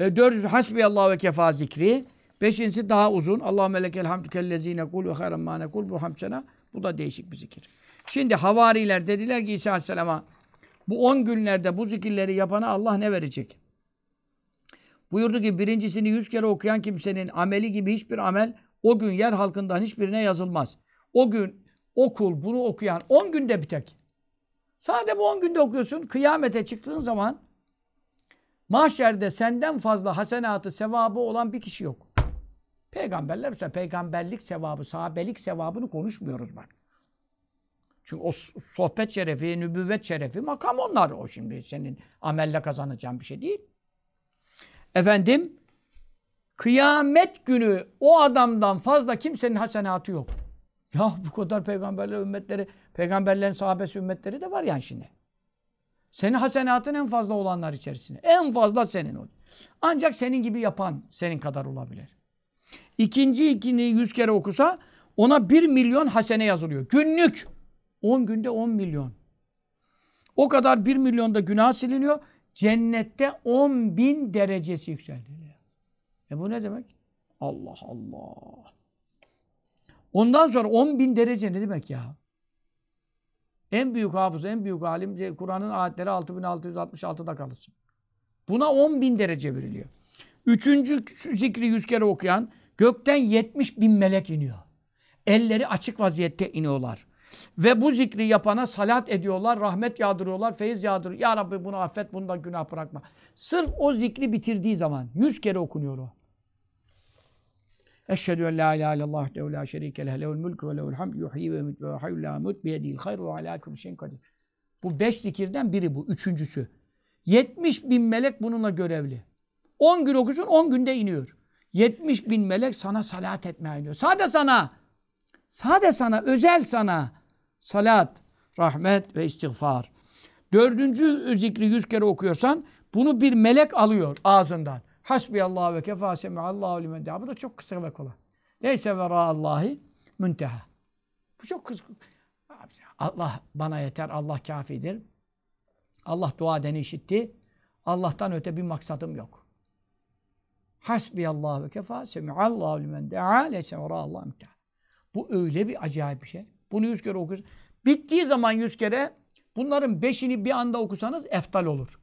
E, hasbi Allah ve kefa zikri. Beşincisi daha uzun. Allah melekel hamdü kellezine kul ve hayran ma nekul. Bu hamsena. Bu da değişik bir zikir. Şimdi havariler dediler ki İsa Aleyhisselam'a bu on günlerde bu zikirleri yapana Allah ne verecek? Buyurdu ki birincisini yüz kere okuyan kimsenin ameli gibi hiçbir amel o gün yer halkından hiçbirine yazılmaz. O gün okul bunu okuyan on günde bir tek. Sadece bu 10 günde okuyorsun. Kıyamete çıktığın zaman mahşerde senden fazla hasenatı, sevabı olan bir kişi yok. Peygamberler mesela peygamberlik sevabı, sahabelik sevabını konuşmuyoruz bak. Çünkü o sohbet şerefi, nübüvvet şerefi, makam onlar. O şimdi senin amelle kazanacağın bir şey değil. Efendim, kıyamet günü o adamdan fazla kimsenin hasenatı yok. Ya bu kadar peygamberler ümmetleri, peygamberlerin sahabesi ümmetleri de var yani şimdi. Senin hasenatın en fazla olanlar içerisinde. En fazla senin ol. Ancak senin gibi yapan senin kadar olabilir. İkinci ikini yüz kere okusa ona bir milyon hasene yazılıyor. Günlük. On günde on milyon. O kadar bir milyonda günah siliniyor. Cennette on bin derecesi yükseltiliyor. E bu ne demek? Allah Allah. Ondan sonra 10 bin derece ne demek ya? En büyük hafız, en büyük alim şey, Kur'an'ın ayetleri 6666'da kalırsın. Buna 10 bin derece veriliyor. Üçüncü zikri yüz kere okuyan gökten 70 bin melek iniyor. Elleri açık vaziyette iniyorlar. Ve bu zikri yapana salat ediyorlar, rahmet yağdırıyorlar, feyiz yağdırıyorlar. Ya Rabbi bunu affet, bundan günah bırakma. Sırf o zikri bitirdiği zaman yüz kere okunuyor o. Eşhedü en la ilahe illallah tehu la şerike leh lehul mulku ve lehul hamd yuhyi ve yumit ve hayyul la yamut bi yedihil hayr ve ala kulli şeyin kadir. Bu beş zikirden biri bu. Üçüncüsü. 70 bin melek bununla görevli. 10 gün okusun 10 günde iniyor. 70 bin melek sana salat etmeye iniyor. Sade sana. Sade sana. Özel sana. Salat, rahmet ve istiğfar. Dördüncü zikri yüz kere okuyorsan bunu bir melek alıyor ağzından. Allah ve kefa semiallahu limen Bu da çok kısa ve kolay. Neyse vera Allahi münteha. Bu çok kısa. Allah bana yeter, Allah kafidir. Allah dua edeni işitti. Allah'tan öte bir maksadım yok. Allah ve kefa Allah limen da'a leyse vera Allah münteha. Bu öyle bir acayip bir şey. Bunu yüz kere okuyorsun. Bittiği zaman yüz kere bunların beşini bir anda okusanız eftal olur.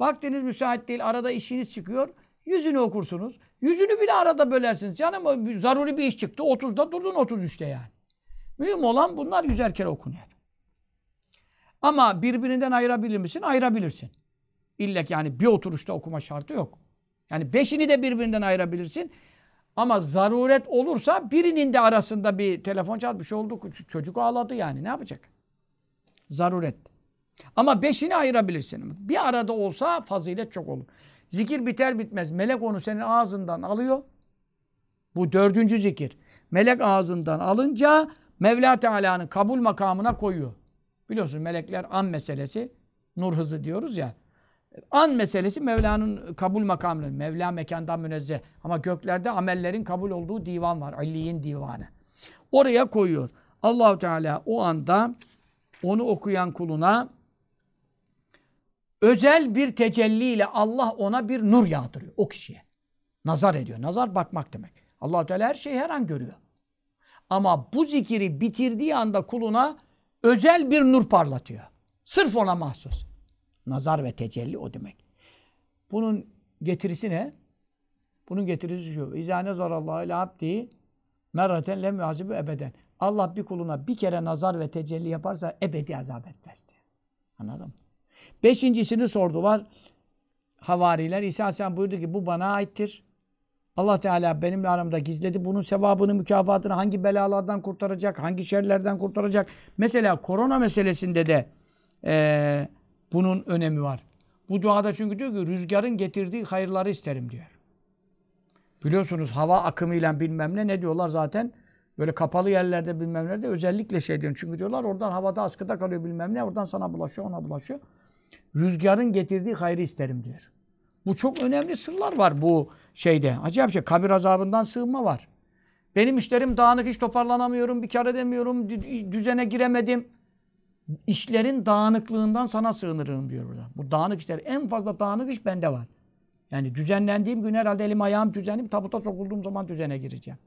Vaktiniz müsait değil, arada işiniz çıkıyor. Yüzünü okursunuz. Yüzünü bile arada bölersiniz. Canım zaruri bir iş çıktı. 30'da durdun 33'te yani. Mühim olan bunlar yüzer kere okunuyor. Ama birbirinden ayırabilir misin? Ayırabilirsin. İllek yani bir oturuşta okuma şartı yok. Yani beşini de birbirinden ayırabilirsin. Ama zaruret olursa birinin de arasında bir telefon çaldı bir şey oldu. Çocuk ağladı yani ne yapacak? Zaruret. Ama beşini ayırabilirsin. Bir arada olsa fazilet çok olur. Zikir biter bitmez melek onu senin ağzından alıyor. Bu dördüncü zikir. Melek ağzından alınca Mevla Teala'nın kabul makamına koyuyor. Biliyorsun melekler an meselesi, nur hızı diyoruz ya. An meselesi Mevla'nın kabul makamının. Mevla mekandan münezzeh. Ama göklerde amellerin kabul olduğu divan var. Aliyin divanı. Oraya koyuyor. Allahu Teala o anda onu okuyan kuluna özel bir tecelliyle Allah ona bir nur yağdırıyor o kişiye. Nazar ediyor. Nazar bakmak demek. allah Teala her şeyi her an görüyor. Ama bu zikiri bitirdiği anda kuluna özel bir nur parlatıyor. Sırf ona mahsus. Nazar ve tecelli o demek. Bunun getirisi ne? Bunun getirisi şu. İzâ nezarallâhu ile abdi merraten lem yuazibu ebeden. Allah bir kuluna bir kere nazar ve tecelli yaparsa ebedi azap etmez diye. Anladın mı? Beşincisini sordular. Havariler. İsa Aleyhisselam buyurdu ki bu bana aittir. Allah Teala benimle aramda gizledi. Bunun sevabını, mükafatını hangi belalardan kurtaracak, hangi şerlerden kurtaracak. Mesela korona meselesinde de e, bunun önemi var. Bu duada çünkü diyor ki rüzgarın getirdiği hayırları isterim diyor. Biliyorsunuz hava akımıyla bilmem ne ne diyorlar zaten. Böyle kapalı yerlerde bilmem nerede özellikle şey diyorum. Çünkü diyorlar oradan havada askıda kalıyor bilmem ne. Oradan sana bulaşıyor ona bulaşıyor. Rüzgarın getirdiği hayrı isterim diyor. Bu çok önemli sırlar var bu şeyde. Acayip şey. Kabir azabından sığınma var. Benim işlerim dağınık hiç toparlanamıyorum, bir kar edemiyorum, düzene giremedim. İşlerin dağınıklığından sana sığınırım diyor burada. Bu dağınık işler, en fazla dağınık iş bende var. Yani düzenlendiğim gün herhalde elim ayağım düzenli, tabuta sokulduğum zaman düzene gireceğim.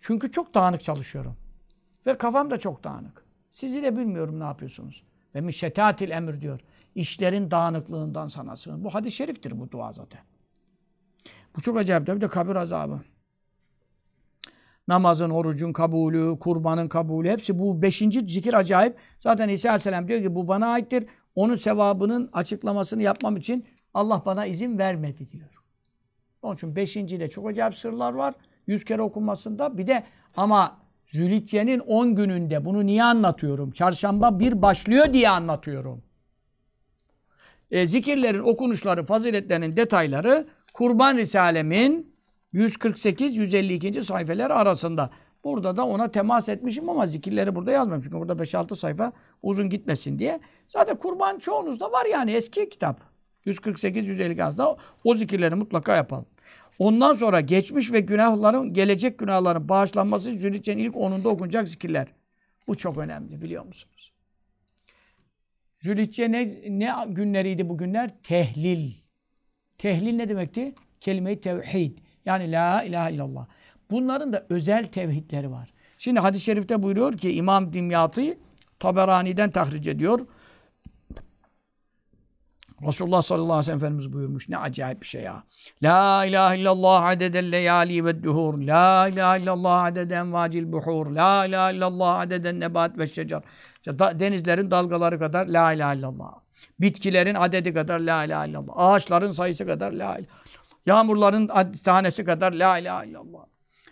Çünkü çok dağınık çalışıyorum. Ve kafam da çok dağınık. Sizi de bilmiyorum ne yapıyorsunuz. Ve mişetatil emir diyor işlerin dağınıklığından sana sığın. Bu hadis-i şeriftir bu dua zaten. Bu çok acayip. Bir de kabir azabı. Namazın, orucun kabulü, kurbanın kabulü hepsi bu beşinci zikir acayip. Zaten İsa Aleyhisselam diyor ki bu bana aittir. Onun sevabının açıklamasını yapmam için Allah bana izin vermedi diyor. Onun için beşinci de çok acayip sırlar var. Yüz kere okunmasında bir de ama Zülhicce'nin on gününde bunu niye anlatıyorum? Çarşamba bir başlıyor diye anlatıyorum e, zikirlerin okunuşları, faziletlerinin detayları Kurban Risalemin 148-152. sayfeler arasında. Burada da ona temas etmişim ama zikirleri burada yazmam. Çünkü burada 5-6 sayfa uzun gitmesin diye. Zaten kurban çoğunuzda var yani eski kitap. 148-150 arasında o zikirleri mutlaka yapalım. Ondan sonra geçmiş ve günahların, gelecek günahların bağışlanması için ilk onunda okunacak zikirler. Bu çok önemli biliyor musun? Zülhicce ne, ne günleriydi bu günler? Tehlil. Tehlil ne demekti? Kelime-i tevhid. Yani la ilahe illallah. Bunların da özel tevhidleri var. Şimdi hadis-i şerifte buyuruyor ki İmam Dimyat'ı Taberani'den tahric ediyor. Resulullah sallallahu aleyhi ve sellem Efendimiz buyurmuş. Ne acayip bir şey ya. La ilahe illallah adedel leyali ve duhur. La ilahe illallah adeden vacil buhur. La ilahe illallah adeden nebat ve şecer. İşte da, denizlerin dalgaları kadar la ilahe illallah. Bitkilerin adedi kadar la ilahe illallah. Ağaçların sayısı kadar la ilahe illallah. Yağmurların tanesi kadar la ilahe illallah.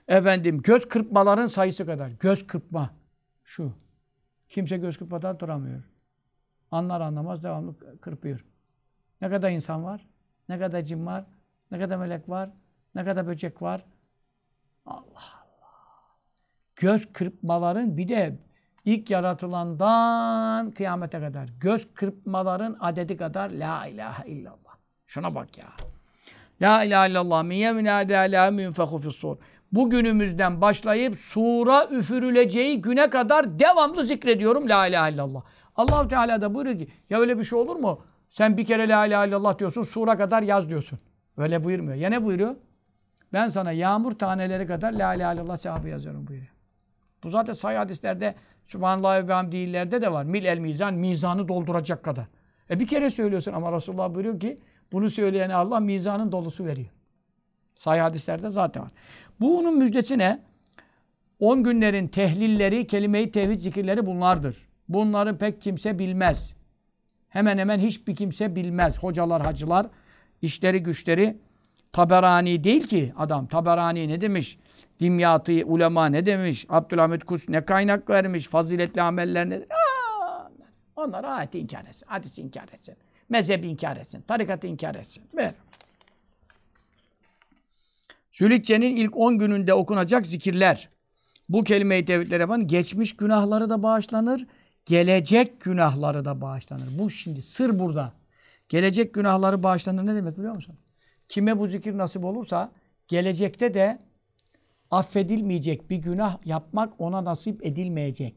Efendim göz kırpmaların sayısı kadar. Göz kırpma. Şu. Kimse göz kırpmadan duramıyor. Anlar anlamaz devamlı kırpıyor. Ne kadar insan var? Ne kadar cin var? Ne kadar melek var? Ne kadar böcek var? Allah Allah. Göz kırpmaların bir de İlk yaratılandan kıyamete kadar. Göz kırpmaların adedi kadar la ilahe illallah. Şuna bak ya. La ilahe illallah min yemnâdâ la münfehu fissûr. Bugünümüzden başlayıp sura üfürüleceği güne kadar devamlı zikrediyorum la ilahe illallah. allah Teala da buyuruyor ki ya öyle bir şey olur mu? Sen bir kere la ilahe illallah diyorsun sura kadar yaz diyorsun. Öyle buyurmuyor. Ya ne buyuruyor? Ben sana yağmur taneleri kadar la ilahe illallah sevabı yazıyorum buyuruyor. Bu zaten sayı hadislerde Subhanallah ve değillerde de var. Mil el mizan, mizanı dolduracak kadar. E bir kere söylüyorsun ama Resulullah buyuruyor ki bunu söyleyen Allah mizanın dolusu veriyor. Sayı hadislerde zaten var. Bunun müjdesi ne? 10 günlerin tehlilleri, kelime-i tevhid zikirleri bunlardır. Bunları pek kimse bilmez. Hemen hemen hiçbir kimse bilmez. Hocalar, hacılar işleri güçleri Taberani değil ki adam. Taberani ne demiş? Dimyatı ulema ne demiş? Abdülhamit Kus ne kaynak vermiş? Faziletli ameller ne? Aa, onlar ayeti inkar etsin. hadis inkar etsin. Mezhebi inkar etsin. tarikat inkar etsin. Ver. Zülhicce'nin ilk 10 gününde okunacak zikirler. Bu kelime-i tevhidler yapan geçmiş günahları da bağışlanır. Gelecek günahları da bağışlanır. Bu şimdi sır burada. Gelecek günahları bağışlanır ne demek biliyor musun? Kime bu zikir nasip olursa gelecekte de affedilmeyecek bir günah yapmak ona nasip edilmeyecek.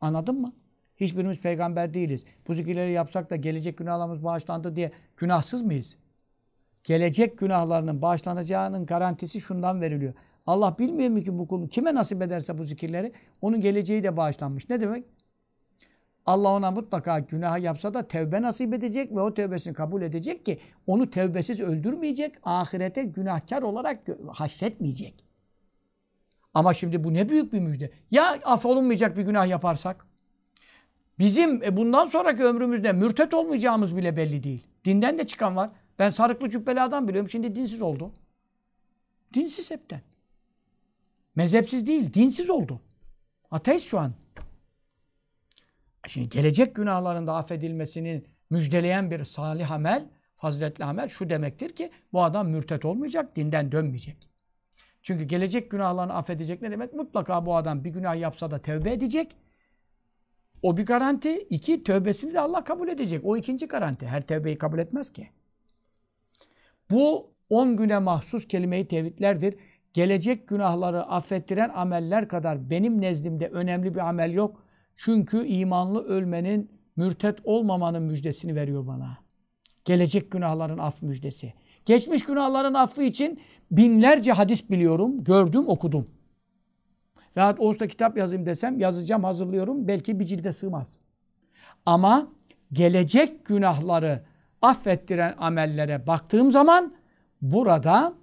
Anladın mı? Hiçbirimiz peygamber değiliz. Bu zikirleri yapsak da gelecek günahlarımız bağışlandı diye günahsız mıyız? Gelecek günahlarının bağışlanacağının garantisi şundan veriliyor. Allah bilmiyor mu ki bu kulu kime nasip ederse bu zikirleri onun geleceği de bağışlanmış. Ne demek? Allah ona mutlaka günah yapsa da tevbe nasip edecek ve o tevbesini kabul edecek ki onu tevbesiz öldürmeyecek, ahirete günahkar olarak haşretmeyecek. Ama şimdi bu ne büyük bir müjde. Ya affolunmayacak bir günah yaparsak? Bizim e, bundan sonraki ömrümüzde mürtet olmayacağımız bile belli değil. Dinden de çıkan var. Ben sarıklı cübbeli adam biliyorum. Şimdi dinsiz oldu. Dinsiz hepten. Mezhepsiz değil, dinsiz oldu. Ateist şu an. Şimdi gelecek günahların da affedilmesini müjdeleyen bir salih amel, faziletli amel şu demektir ki bu adam mürtet olmayacak, dinden dönmeyecek. Çünkü gelecek günahlarını affedecek ne demek? Mutlaka bu adam bir günah yapsa da tövbe edecek. O bir garanti. İki, tövbesini de Allah kabul edecek. O ikinci garanti. Her tövbeyi kabul etmez ki. Bu on güne mahsus kelimeyi tevhidlerdir. Gelecek günahları affettiren ameller kadar benim nezdimde önemli bir amel yok. Çünkü imanlı ölmenin, mürtet olmamanın müjdesini veriyor bana. Gelecek günahların af müjdesi. Geçmiş günahların affı için binlerce hadis biliyorum, gördüm, okudum. Rahat Oğuz'da kitap yazayım desem yazacağım, hazırlıyorum. Belki bir cilde sığmaz. Ama gelecek günahları affettiren amellere baktığım zaman burada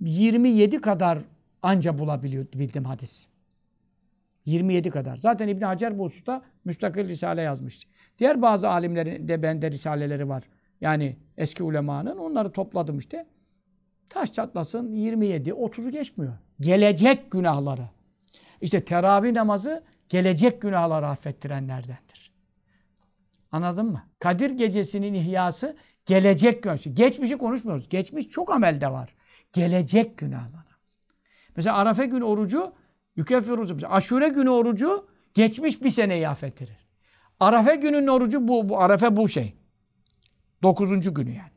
27 kadar anca bulabildim hadis. 27 kadar. Zaten İbn Hacer bu hususta müstakil risale yazmıştı. Diğer bazı alimlerin de bende risaleleri var. Yani eski ulemanın onları topladım işte. Taş çatlasın 27, 30'u geçmiyor. Gelecek günahları. İşte teravih namazı gelecek günahları affettirenlerdendir. Anladın mı? Kadir gecesinin ihyası gelecek görüşü. Geçmişi konuşmuyoruz. Geçmiş çok amelde var. Gelecek günahlar. Mesela Arafa gün orucu Yükeffiru Aşure günü orucu geçmiş bir seneyi affettirir. Arafe gününün orucu bu, bu Arafe bu şey. Dokuzuncu günü yani.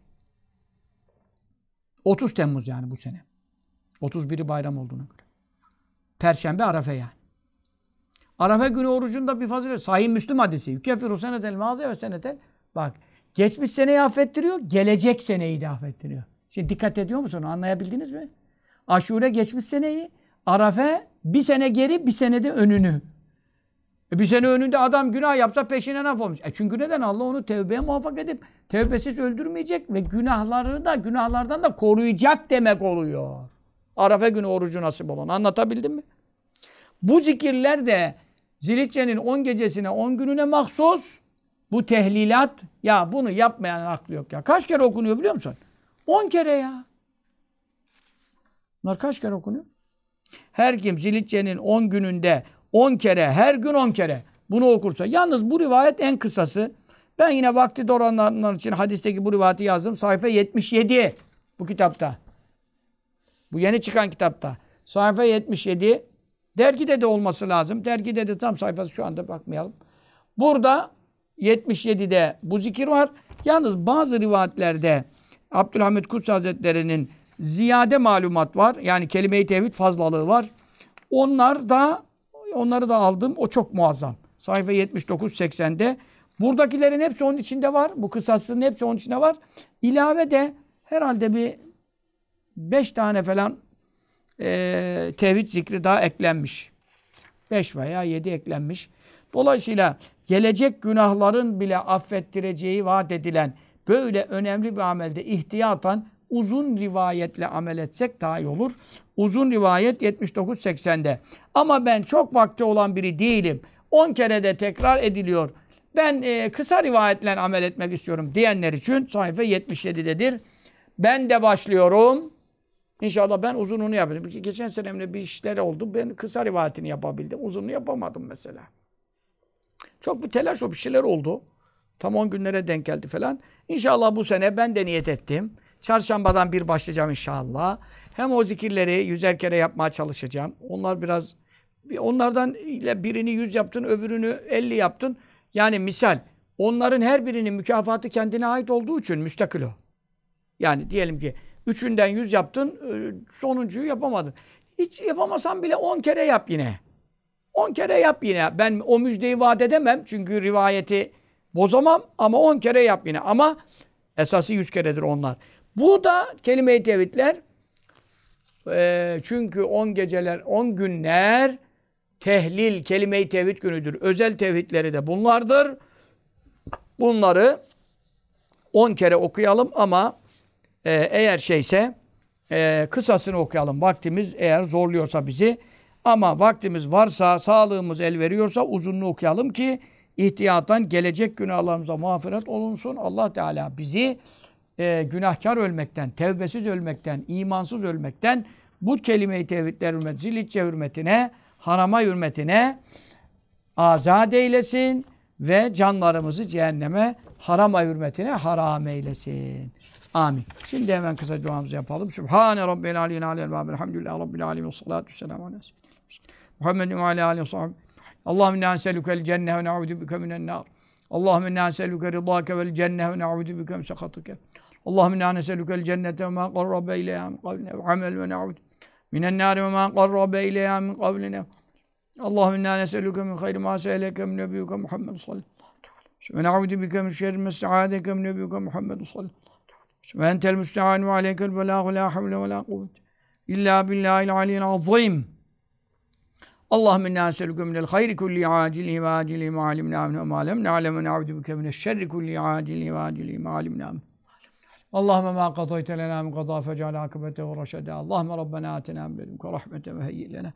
30 Temmuz yani bu sene. 31'i bayram olduğuna göre. Perşembe Arafe yani. Arafe günü orucunda bir fazilet. Sahih Müslüm hadisi. Yükeffiru senetel maziye ve senetel. Bak geçmiş seneyi affettiriyor, gelecek seneyi de affettiriyor. Şimdi dikkat ediyor musun? Anlayabildiniz mi? Aşure geçmiş seneyi, Arafe bir sene geri, bir senede önünü. E bir sene önünde adam günah yapsa peşine laf olmuş. E çünkü neden? Allah onu tevbeye muvaffak edip tevbesiz öldürmeyecek ve günahları da günahlardan da koruyacak demek oluyor. Arafa günü orucu nasip olan. Anlatabildim mi? Bu zikirler de Zilitçe'nin 10 gecesine 10 gününe mahsus bu tehlilat ya bunu yapmayan aklı yok ya. Kaç kere okunuyor biliyor musun? 10 kere ya. Bunlar kaç kere okunuyor? Her kim Zilitçe'nin 10 gününde 10 kere, her gün 10 kere bunu okursa. Yalnız bu rivayet en kısası. Ben yine vakti doğrananlar için hadisteki bu rivayeti yazdım. Sayfa 77 bu kitapta. Bu yeni çıkan kitapta. Sayfa 77. Dergide de olması lazım. Dergide de tam sayfası şu anda bakmayalım. Burada 77'de bu zikir var. Yalnız bazı rivayetlerde Abdülhamid Kutsi Hazretleri'nin ziyade malumat var. Yani kelime-i tevhid fazlalığı var. Onlar da onları da aldım. O çok muazzam. Sayfa 79-80'de. Buradakilerin hepsi onun içinde var. Bu kısasının hepsi onun içinde var. İlave de herhalde bir beş tane falan e, tevhid zikri daha eklenmiş. Beş veya yedi eklenmiş. Dolayısıyla gelecek günahların bile affettireceği vaat edilen böyle önemli bir amelde ihtiyatan uzun rivayetle amel etsek daha iyi olur. Uzun rivayet 79-80'de. Ama ben çok vakti olan biri değilim. 10 kere de tekrar ediliyor. Ben e, kısa rivayetle amel etmek istiyorum diyenler için sayfa 77'dedir. Ben de başlıyorum. İnşallah ben uzununu yapayım. Geçen senemde bir işler oldu. Ben kısa rivayetini yapabildim. Uzununu yapamadım mesela. Çok bir telaş o bir şeyler oldu. Tam 10 günlere denk geldi falan. İnşallah bu sene ben de niyet ettim. Çarşambadan bir başlayacağım inşallah. Hem o zikirleri yüzer kere yapmaya çalışacağım. Onlar biraz onlardan ile birini yüz yaptın, öbürünü elli yaptın. Yani misal onların her birinin mükafatı kendine ait olduğu için müstakil o. Yani diyelim ki üçünden yüz yaptın, e, sonuncuyu yapamadın. Hiç yapamasan bile on kere yap yine. On kere yap yine. Ben o müjdeyi vaat edemem çünkü rivayeti bozamam ama on kere yap yine. Ama esası yüz keredir onlar. Bu da kelime-i tevhidler. E, çünkü 10 geceler, 10 günler tehlil, kelime-i tevhid günüdür. Özel tevhidleri de bunlardır. Bunları 10 kere okuyalım ama e, eğer şeyse e, kısasını okuyalım. Vaktimiz eğer zorluyorsa bizi ama vaktimiz varsa, sağlığımız el veriyorsa uzunluğu okuyalım ki ihtiyattan gelecek günahlarımıza mağfiret olunsun. Allah Teala bizi e, günahkar ölmekten, tevbesiz ölmekten, imansız ölmekten bu kelime-i tevhidler hürmetine, zilitçe hürmetine, harama hürmetine azat eylesin ve canlarımızı cehenneme harama hürmetine haram eylesin. Amin. Şimdi hemen kısa duamızı yapalım. Sübhane Rabbil Aleyhine Aleyhine Vâbe Elhamdülillah Rabbil Alemin. Salatu selamu Muhammedin ve aleyhi aleyhi sahibi. Allahümme inna enselükel cenne ve ne'udu bike minen nar. Allahümme inna enselüke rıdâke vel cenne ve ne'udu bike min sekatike. اللهم إنا نسألك الجنة وما قرب إليها من قبلنا وعمل ونعوذ من النار وما قرب إليها من قبلنا اللهم إنا نسألك من خير ما سألك من نبيك محمد صلى الله عليه وسلم ونعوذ بك من شر ما استعاذك من نبيك محمد صلى الله عليه وسلم وأنت المستعان وعليك البلاغ لا حول ولا قوة إلا بالله العلي العظيم اللهم إنا نسألك من الخير كل عاجله وآجله ما علمنا منه وما لم نعلم ونعوذ بك من الشر كل عاجله وآجله ما علمنا منه Allahümme mâ kadayte lenâ min kadâ fecal akıbetehu reşedâ. Allahümme Rabbena atina min ledünke rahmete ve heyyi lenâ.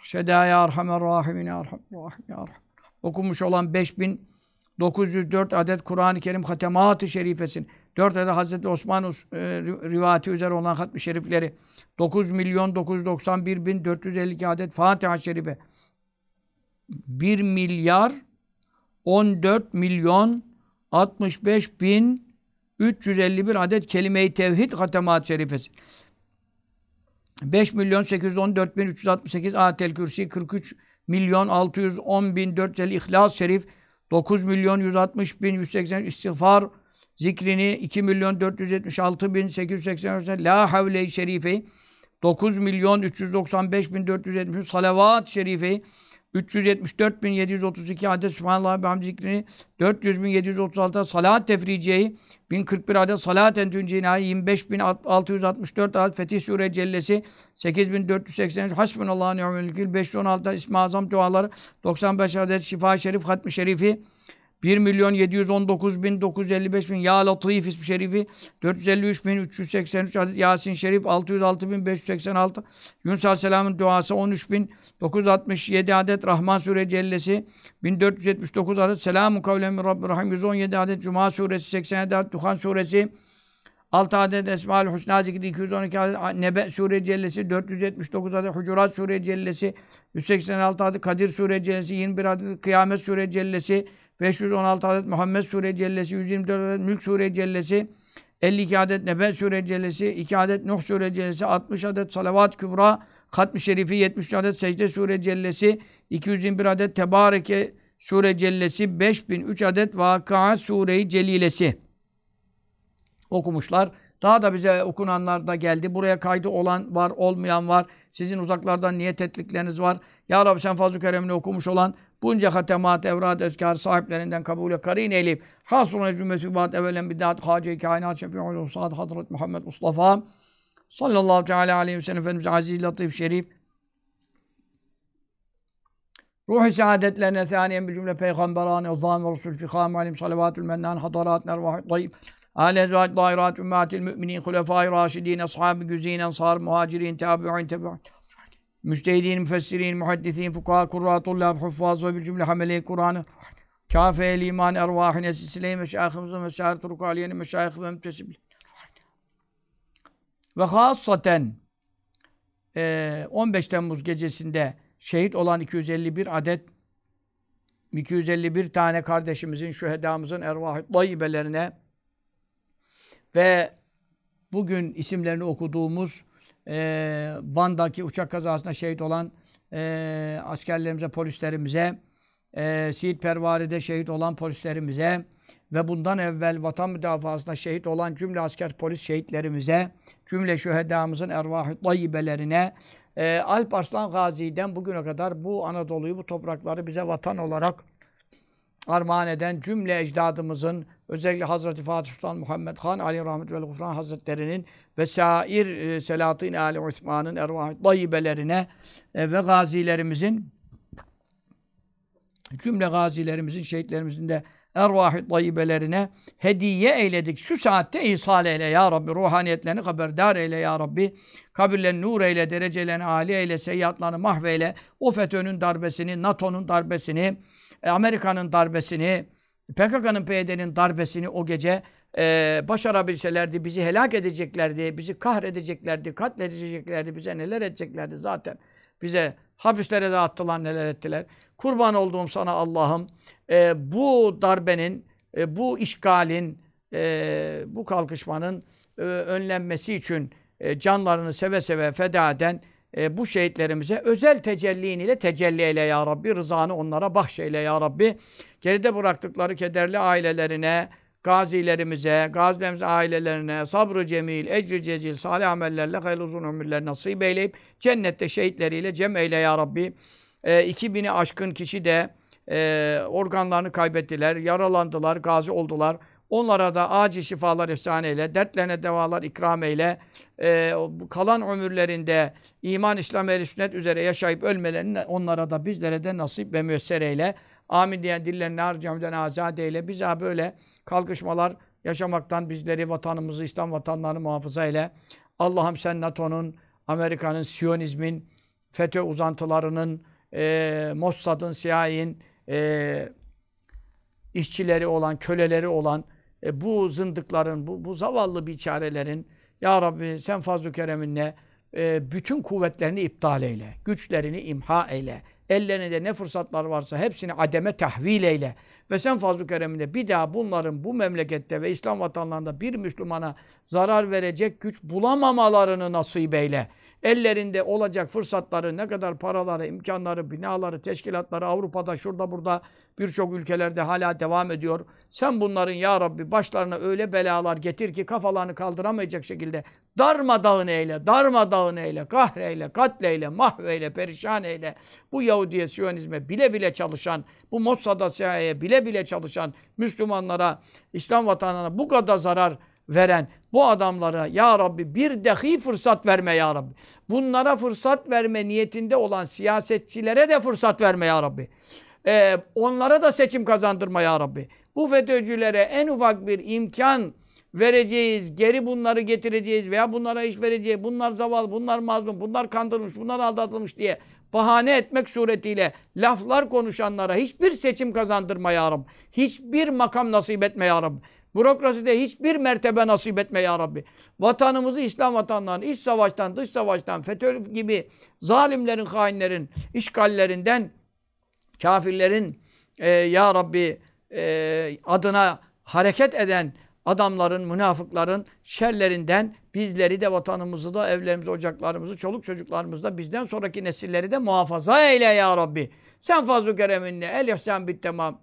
Reşedâ ya arhamer rahimin ya arhamer rahim ya arhamer. Okunmuş olan 5904 adet Kur'an-ı Kerim hatemat-ı şerifesin. 4 adet Hazreti Osman e, rivati üzere olan hatmi şerifleri. 9 milyon 991 bin 452 adet Fatiha şerife. 1 milyar 14 milyon 65 bin 351 adet kelime-i tevhid hatemat şerifesi. 5 milyon 814 bin 368 atel kürsi 43 milyon 610 bin 450 ihlas şerif 9 milyon 160 bin 180 istiğfar zikrini 2 milyon 476 bin 880 la havle şerifi 9 milyon 395 bin 473 salavat şerifi 374.732 adet Sübhanallah ve hamd zikrini, 400.736 salat tefriciyeyi, 1041 adet salat entüncinayi, 25.664 adet Fetih Sure Cellesi, 8.483 Hasbunallah ni'mel 516 İsmi Azam duaları, 95 adet Şifa Şerif Hatmi Şerifi, 1 milyon 719 bin 955 bin Ya Latif ismi şerifi 453 bin 383 adet Yasin Şerif 606 bin 586 Yunus Aleyhisselam'ın duası 13 bin 967 adet Rahman Sure Cellesi 1479 adet Selamun Kavlemin Rabbi Rahim 117 adet Cuma Suresi 87 adet Duhan Suresi 6 adet Esma-ül Hüsna zikri, 212 adet Nebe Sure Cellesi, 479 adet Hucurat Sure Cellesi, 186 adet Kadir Sure Cellesi, 21 adet Kıyamet Sure Cellesi, 516 adet Muhammed Sure Cellesi, 124 adet Mülk Sure Cellesi, 52 adet Nebe Sure Cellesi, 2 adet Nuh Sure Cellesi, 60 adet Salavat Kübra, Hatm-i Şerifi, 70 adet Secde Sure Cellesi, 221 adet Tebareke Sure Cellesi, 5003 adet Vakıa Sure-i Celilesi okumuşlar. Daha da bize okunanlar da geldi. Buraya kaydı olan var, olmayan var. Sizin uzaklardan niyet ettikleriniz var. Ya Rabbi sen fazl-ı keremini okumuş olan bunca hatemat, evrad eskar sahiplerinden kabule karin eyleyip hasrına cümlesi bat evvelen bidat hace kainat şefi'ul usad Hazret Muhammed Mustafa sallallahu teala aleyhi ve sellem Efendimiz aziz, latif, şerif Ruh-i saadetlerine saniyen bir cümle peygamberan, azam ve resul fikam alim salavatül mennan hadarat nervahü tayyib Âl ezvâd, dairat, ümmâtil mü'minîn, hulefâ-i râşidîn, ashâb-ı güzîn, ensâr, muhacirin, tâbi'in, tebûn. Müçtehidin, müfessirin, muhaddisin, fukaha, kurratullah, huffaz ve bir cümle hamele-i Kur'an'ı kâfe-el iman ervâhine silsile-i meşâhımızın meşâhir aliyenin meşâhih ve müntesibli. Ve hassaten 15 e, Temmuz gecesinde şehit olan 251 adet 251 tane kardeşimizin, şühedamızın ervah-ı ve bugün isimlerini okuduğumuz e, Van'daki uçak kazasında şehit olan e, askerlerimize, polislerimize, e, Siirtpervari'de şehit olan polislerimize ve bundan evvel vatan müdafasında şehit olan cümle asker polis şehitlerimize, cümle şühedamızın ervah-ı tayyibelerine, e, Alp Arslan Gazi'den bugüne kadar bu Anadolu'yu, bu toprakları bize vatan olarak armağan eden cümle ecdadımızın özellikle Hazreti Fatih Sultan Muhammed Han Ali Rahmet ve Gufran Hazretlerinin ve sair e, Selahattin Ali Osman'ın ervahı dayyibelerine e, ve gazilerimizin cümle gazilerimizin, şehitlerimizin de ervahı dayyibelerine hediye eyledik. Şu saatte ihsal eyle ya Rabbi. Ruhaniyetlerini haberdar eyle ya Rabbi. Kabirlerini nur eyle, derecelerini âli eyle, seyyatlarını mahveyle. O FETÖ'nün darbesini, NATO'nun darbesini, e, Amerika'nın darbesini, PKK'nın PYD'nin darbesini o gece e, başarabilselerdi bizi helak edeceklerdi, bizi kahredeceklerdi, katledeceklerdi, bize neler edeceklerdi zaten. Bize hapislere de attılar neler ettiler. Kurban olduğum sana Allah'ım e, bu darbenin, e, bu işgalin, e, bu kalkışmanın e, önlenmesi için e, canlarını seve seve feda eden e, bu şehitlerimize özel tecellin ile tecelli eyle ya Rabbi. Rızanı onlara bahşeyle ya Rabbi. Geride bıraktıkları kederli ailelerine, gazilerimize, gazilerimize ailelerine sabrı cemil, ecri cezil, salih amellerle hayırlı uzun ömürler nasip eyleyip cennette şehitleriyle cem eyle ya Rabbi. E, 2000'i aşkın kişi de e, organlarını kaybettiler, yaralandılar, gazi oldular. Onlara da acil şifalar efsane eyle, dertlerine devalar ikram eyle. E, kalan ömürlerinde iman, İslam, ehl sünnet üzere yaşayıp ölmelerini onlara da bizlere de nasip ve müyesser eyle. Amin diyen dillerini harcamiden azade eyle. Bize böyle kalkışmalar yaşamaktan bizleri, vatanımızı, İslam vatanlarını muhafaza eyle. Allah'ım sen NATO'nun, Amerika'nın, Siyonizmin, FETÖ uzantılarının, e, Mossad'ın, CIA'in, e, işçileri olan, köleleri olan, e, bu zındıkların, bu, bu zavallı biçarelerin Ya Rabbi sen fazl-ı kereminle e, bütün kuvvetlerini iptal eyle, güçlerini imha eyle, ellerinde ne fırsatlar varsa hepsini ademe tahvil eyle. Ve sen fazl-ı keremine bir daha bunların bu memlekette ve İslam vatanlarında bir Müslümana zarar verecek güç bulamamalarını nasip eyle. Ellerinde olacak fırsatları, ne kadar paraları, imkanları, binaları, teşkilatları Avrupa'da, şurada, burada birçok ülkelerde hala devam ediyor. Sen bunların ya Rabbi başlarına öyle belalar getir ki kafalarını kaldıramayacak şekilde darmadağın eyle, darmadağın eyle, kahreyle, katleyle, mahveyle, perişan eyle. Bu Yahudiye, Siyonizme bile bile çalışan, bu Mossad'a, CIA'ye bile bile çalışan Müslümanlara, İslam vatanına bu kadar zarar veren bu adamlara ya Rabbi bir dahi fırsat verme ya Rabbi. Bunlara fırsat verme niyetinde olan siyasetçilere de fırsat verme ya Rabbi. Ee, onlara da seçim kazandırma ya Rabbi. Bu FETÖ'cülere en ufak bir imkan vereceğiz, geri bunları getireceğiz veya bunlara iş vereceğiz, bunlar zavallı, bunlar mazlum, bunlar kandırılmış, bunlar aldatılmış diye bahane etmek suretiyle laflar konuşanlara hiçbir seçim kazandırma ya Rabbi. Hiçbir makam nasip etme ya Rabbi. Bürokraside hiçbir mertebe nasip etme ya Rabbi. Vatanımızı İslam vatanlarını iç savaştan, dış savaştan, FETÖ gibi zalimlerin, hainlerin, işgallerinden, kafirlerin e, ya Rabbi e, adına hareket eden adamların, münafıkların şerlerinden bizleri de vatanımızı da evlerimizi, ocaklarımızı, çoluk çocuklarımızı da bizden sonraki nesilleri de muhafaza eyle ya Rabbi. Sen fazl-ı kereminle el yahsen bit tamam.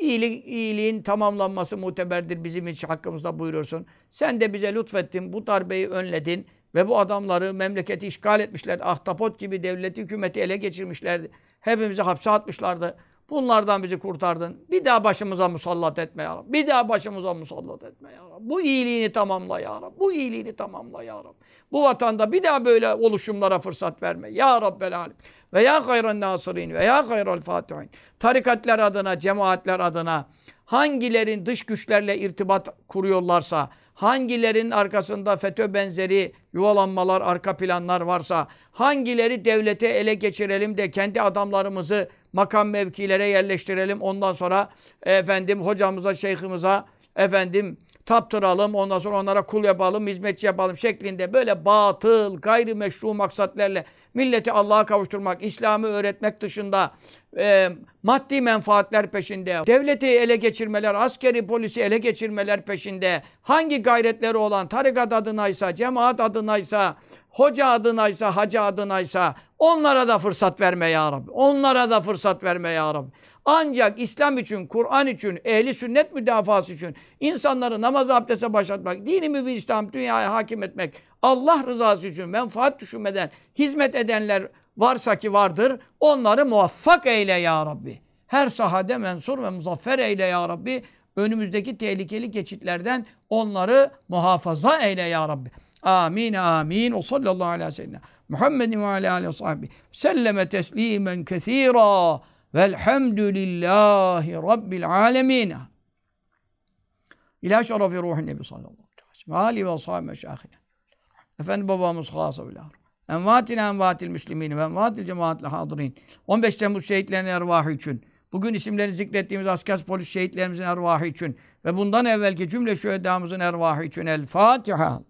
İyilik, iyiliğin tamamlanması muteberdir bizim için hakkımızda buyuruyorsun. Sen de bize lütfettin, bu darbeyi önledin ve bu adamları memleketi işgal etmişlerdi. Ahtapot gibi devleti, hükümeti ele geçirmişlerdi. Hepimizi hapse atmışlardı. Bunlardan bizi kurtardın. Bir daha başımıza musallat etme ya Rabbi. Bir daha başımıza musallat etme ya Rabbi. Bu iyiliğini tamamla ya Rabbi. Bu iyiliğini tamamla ya Rabbi. Bu vatanda bir daha böyle oluşumlara fırsat verme. Ya Rabbel Alem. Veya ya hayran nasirin veya ya hayral fatihin. Tarikatlar adına, cemaatler adına hangilerin dış güçlerle irtibat kuruyorlarsa, hangilerin arkasında FETÖ benzeri yuvalanmalar, arka planlar varsa, hangileri devlete ele geçirelim de kendi adamlarımızı makam mevkilere yerleştirelim. Ondan sonra efendim hocamıza, şeyhimize efendim taptıralım. Ondan sonra onlara kul yapalım, hizmetçi yapalım şeklinde böyle batıl, gayrimeşru maksatlarla milleti Allah'a kavuşturmak, İslam'ı öğretmek dışında e, maddi menfaatler peşinde, devleti ele geçirmeler, askeri polisi ele geçirmeler peşinde, hangi gayretleri olan tarikat adınaysa, cemaat adınaysa, hoca adınaysa, hacı adınaysa onlara da fırsat verme ya Rabbi. Onlara da fırsat verme ya Rabbi. Ancak İslam için, Kur'an için, ehli sünnet müdafası için insanları namaz abdese başlatmak, dini mübih İslam dünyaya hakim etmek, Allah rızası için menfaat düşünmeden hizmet edenler varsa ki vardır. Onları muvaffak eyle ya Rabbi. Her sahade mensur ve muzaffer eyle ya Rabbi. Önümüzdeki tehlikeli geçitlerden onları muhafaza eyle ya Rabbi. Amin amin. O sallallahu aleyhi ve sellem. Muhammedin ve aleyhi ve sahbihi. Selleme teslimen kethira. Velhamdülillahi Rabbil alemin. İlahi şerefi ruhu nebi sallallahu aleyhi ve sellem. Ve ve sahibi meşahine. Efendi babamız hasa bile Envatina envatil müslimin ve envatil cemaatle hadirin. 15 Temmuz şehitlerinin ervahı için. Bugün isimlerini zikrettiğimiz asker polis şehitlerimizin ervahı için. Ve bundan evvelki cümle şehidamızın ervahı için. El Fatiha.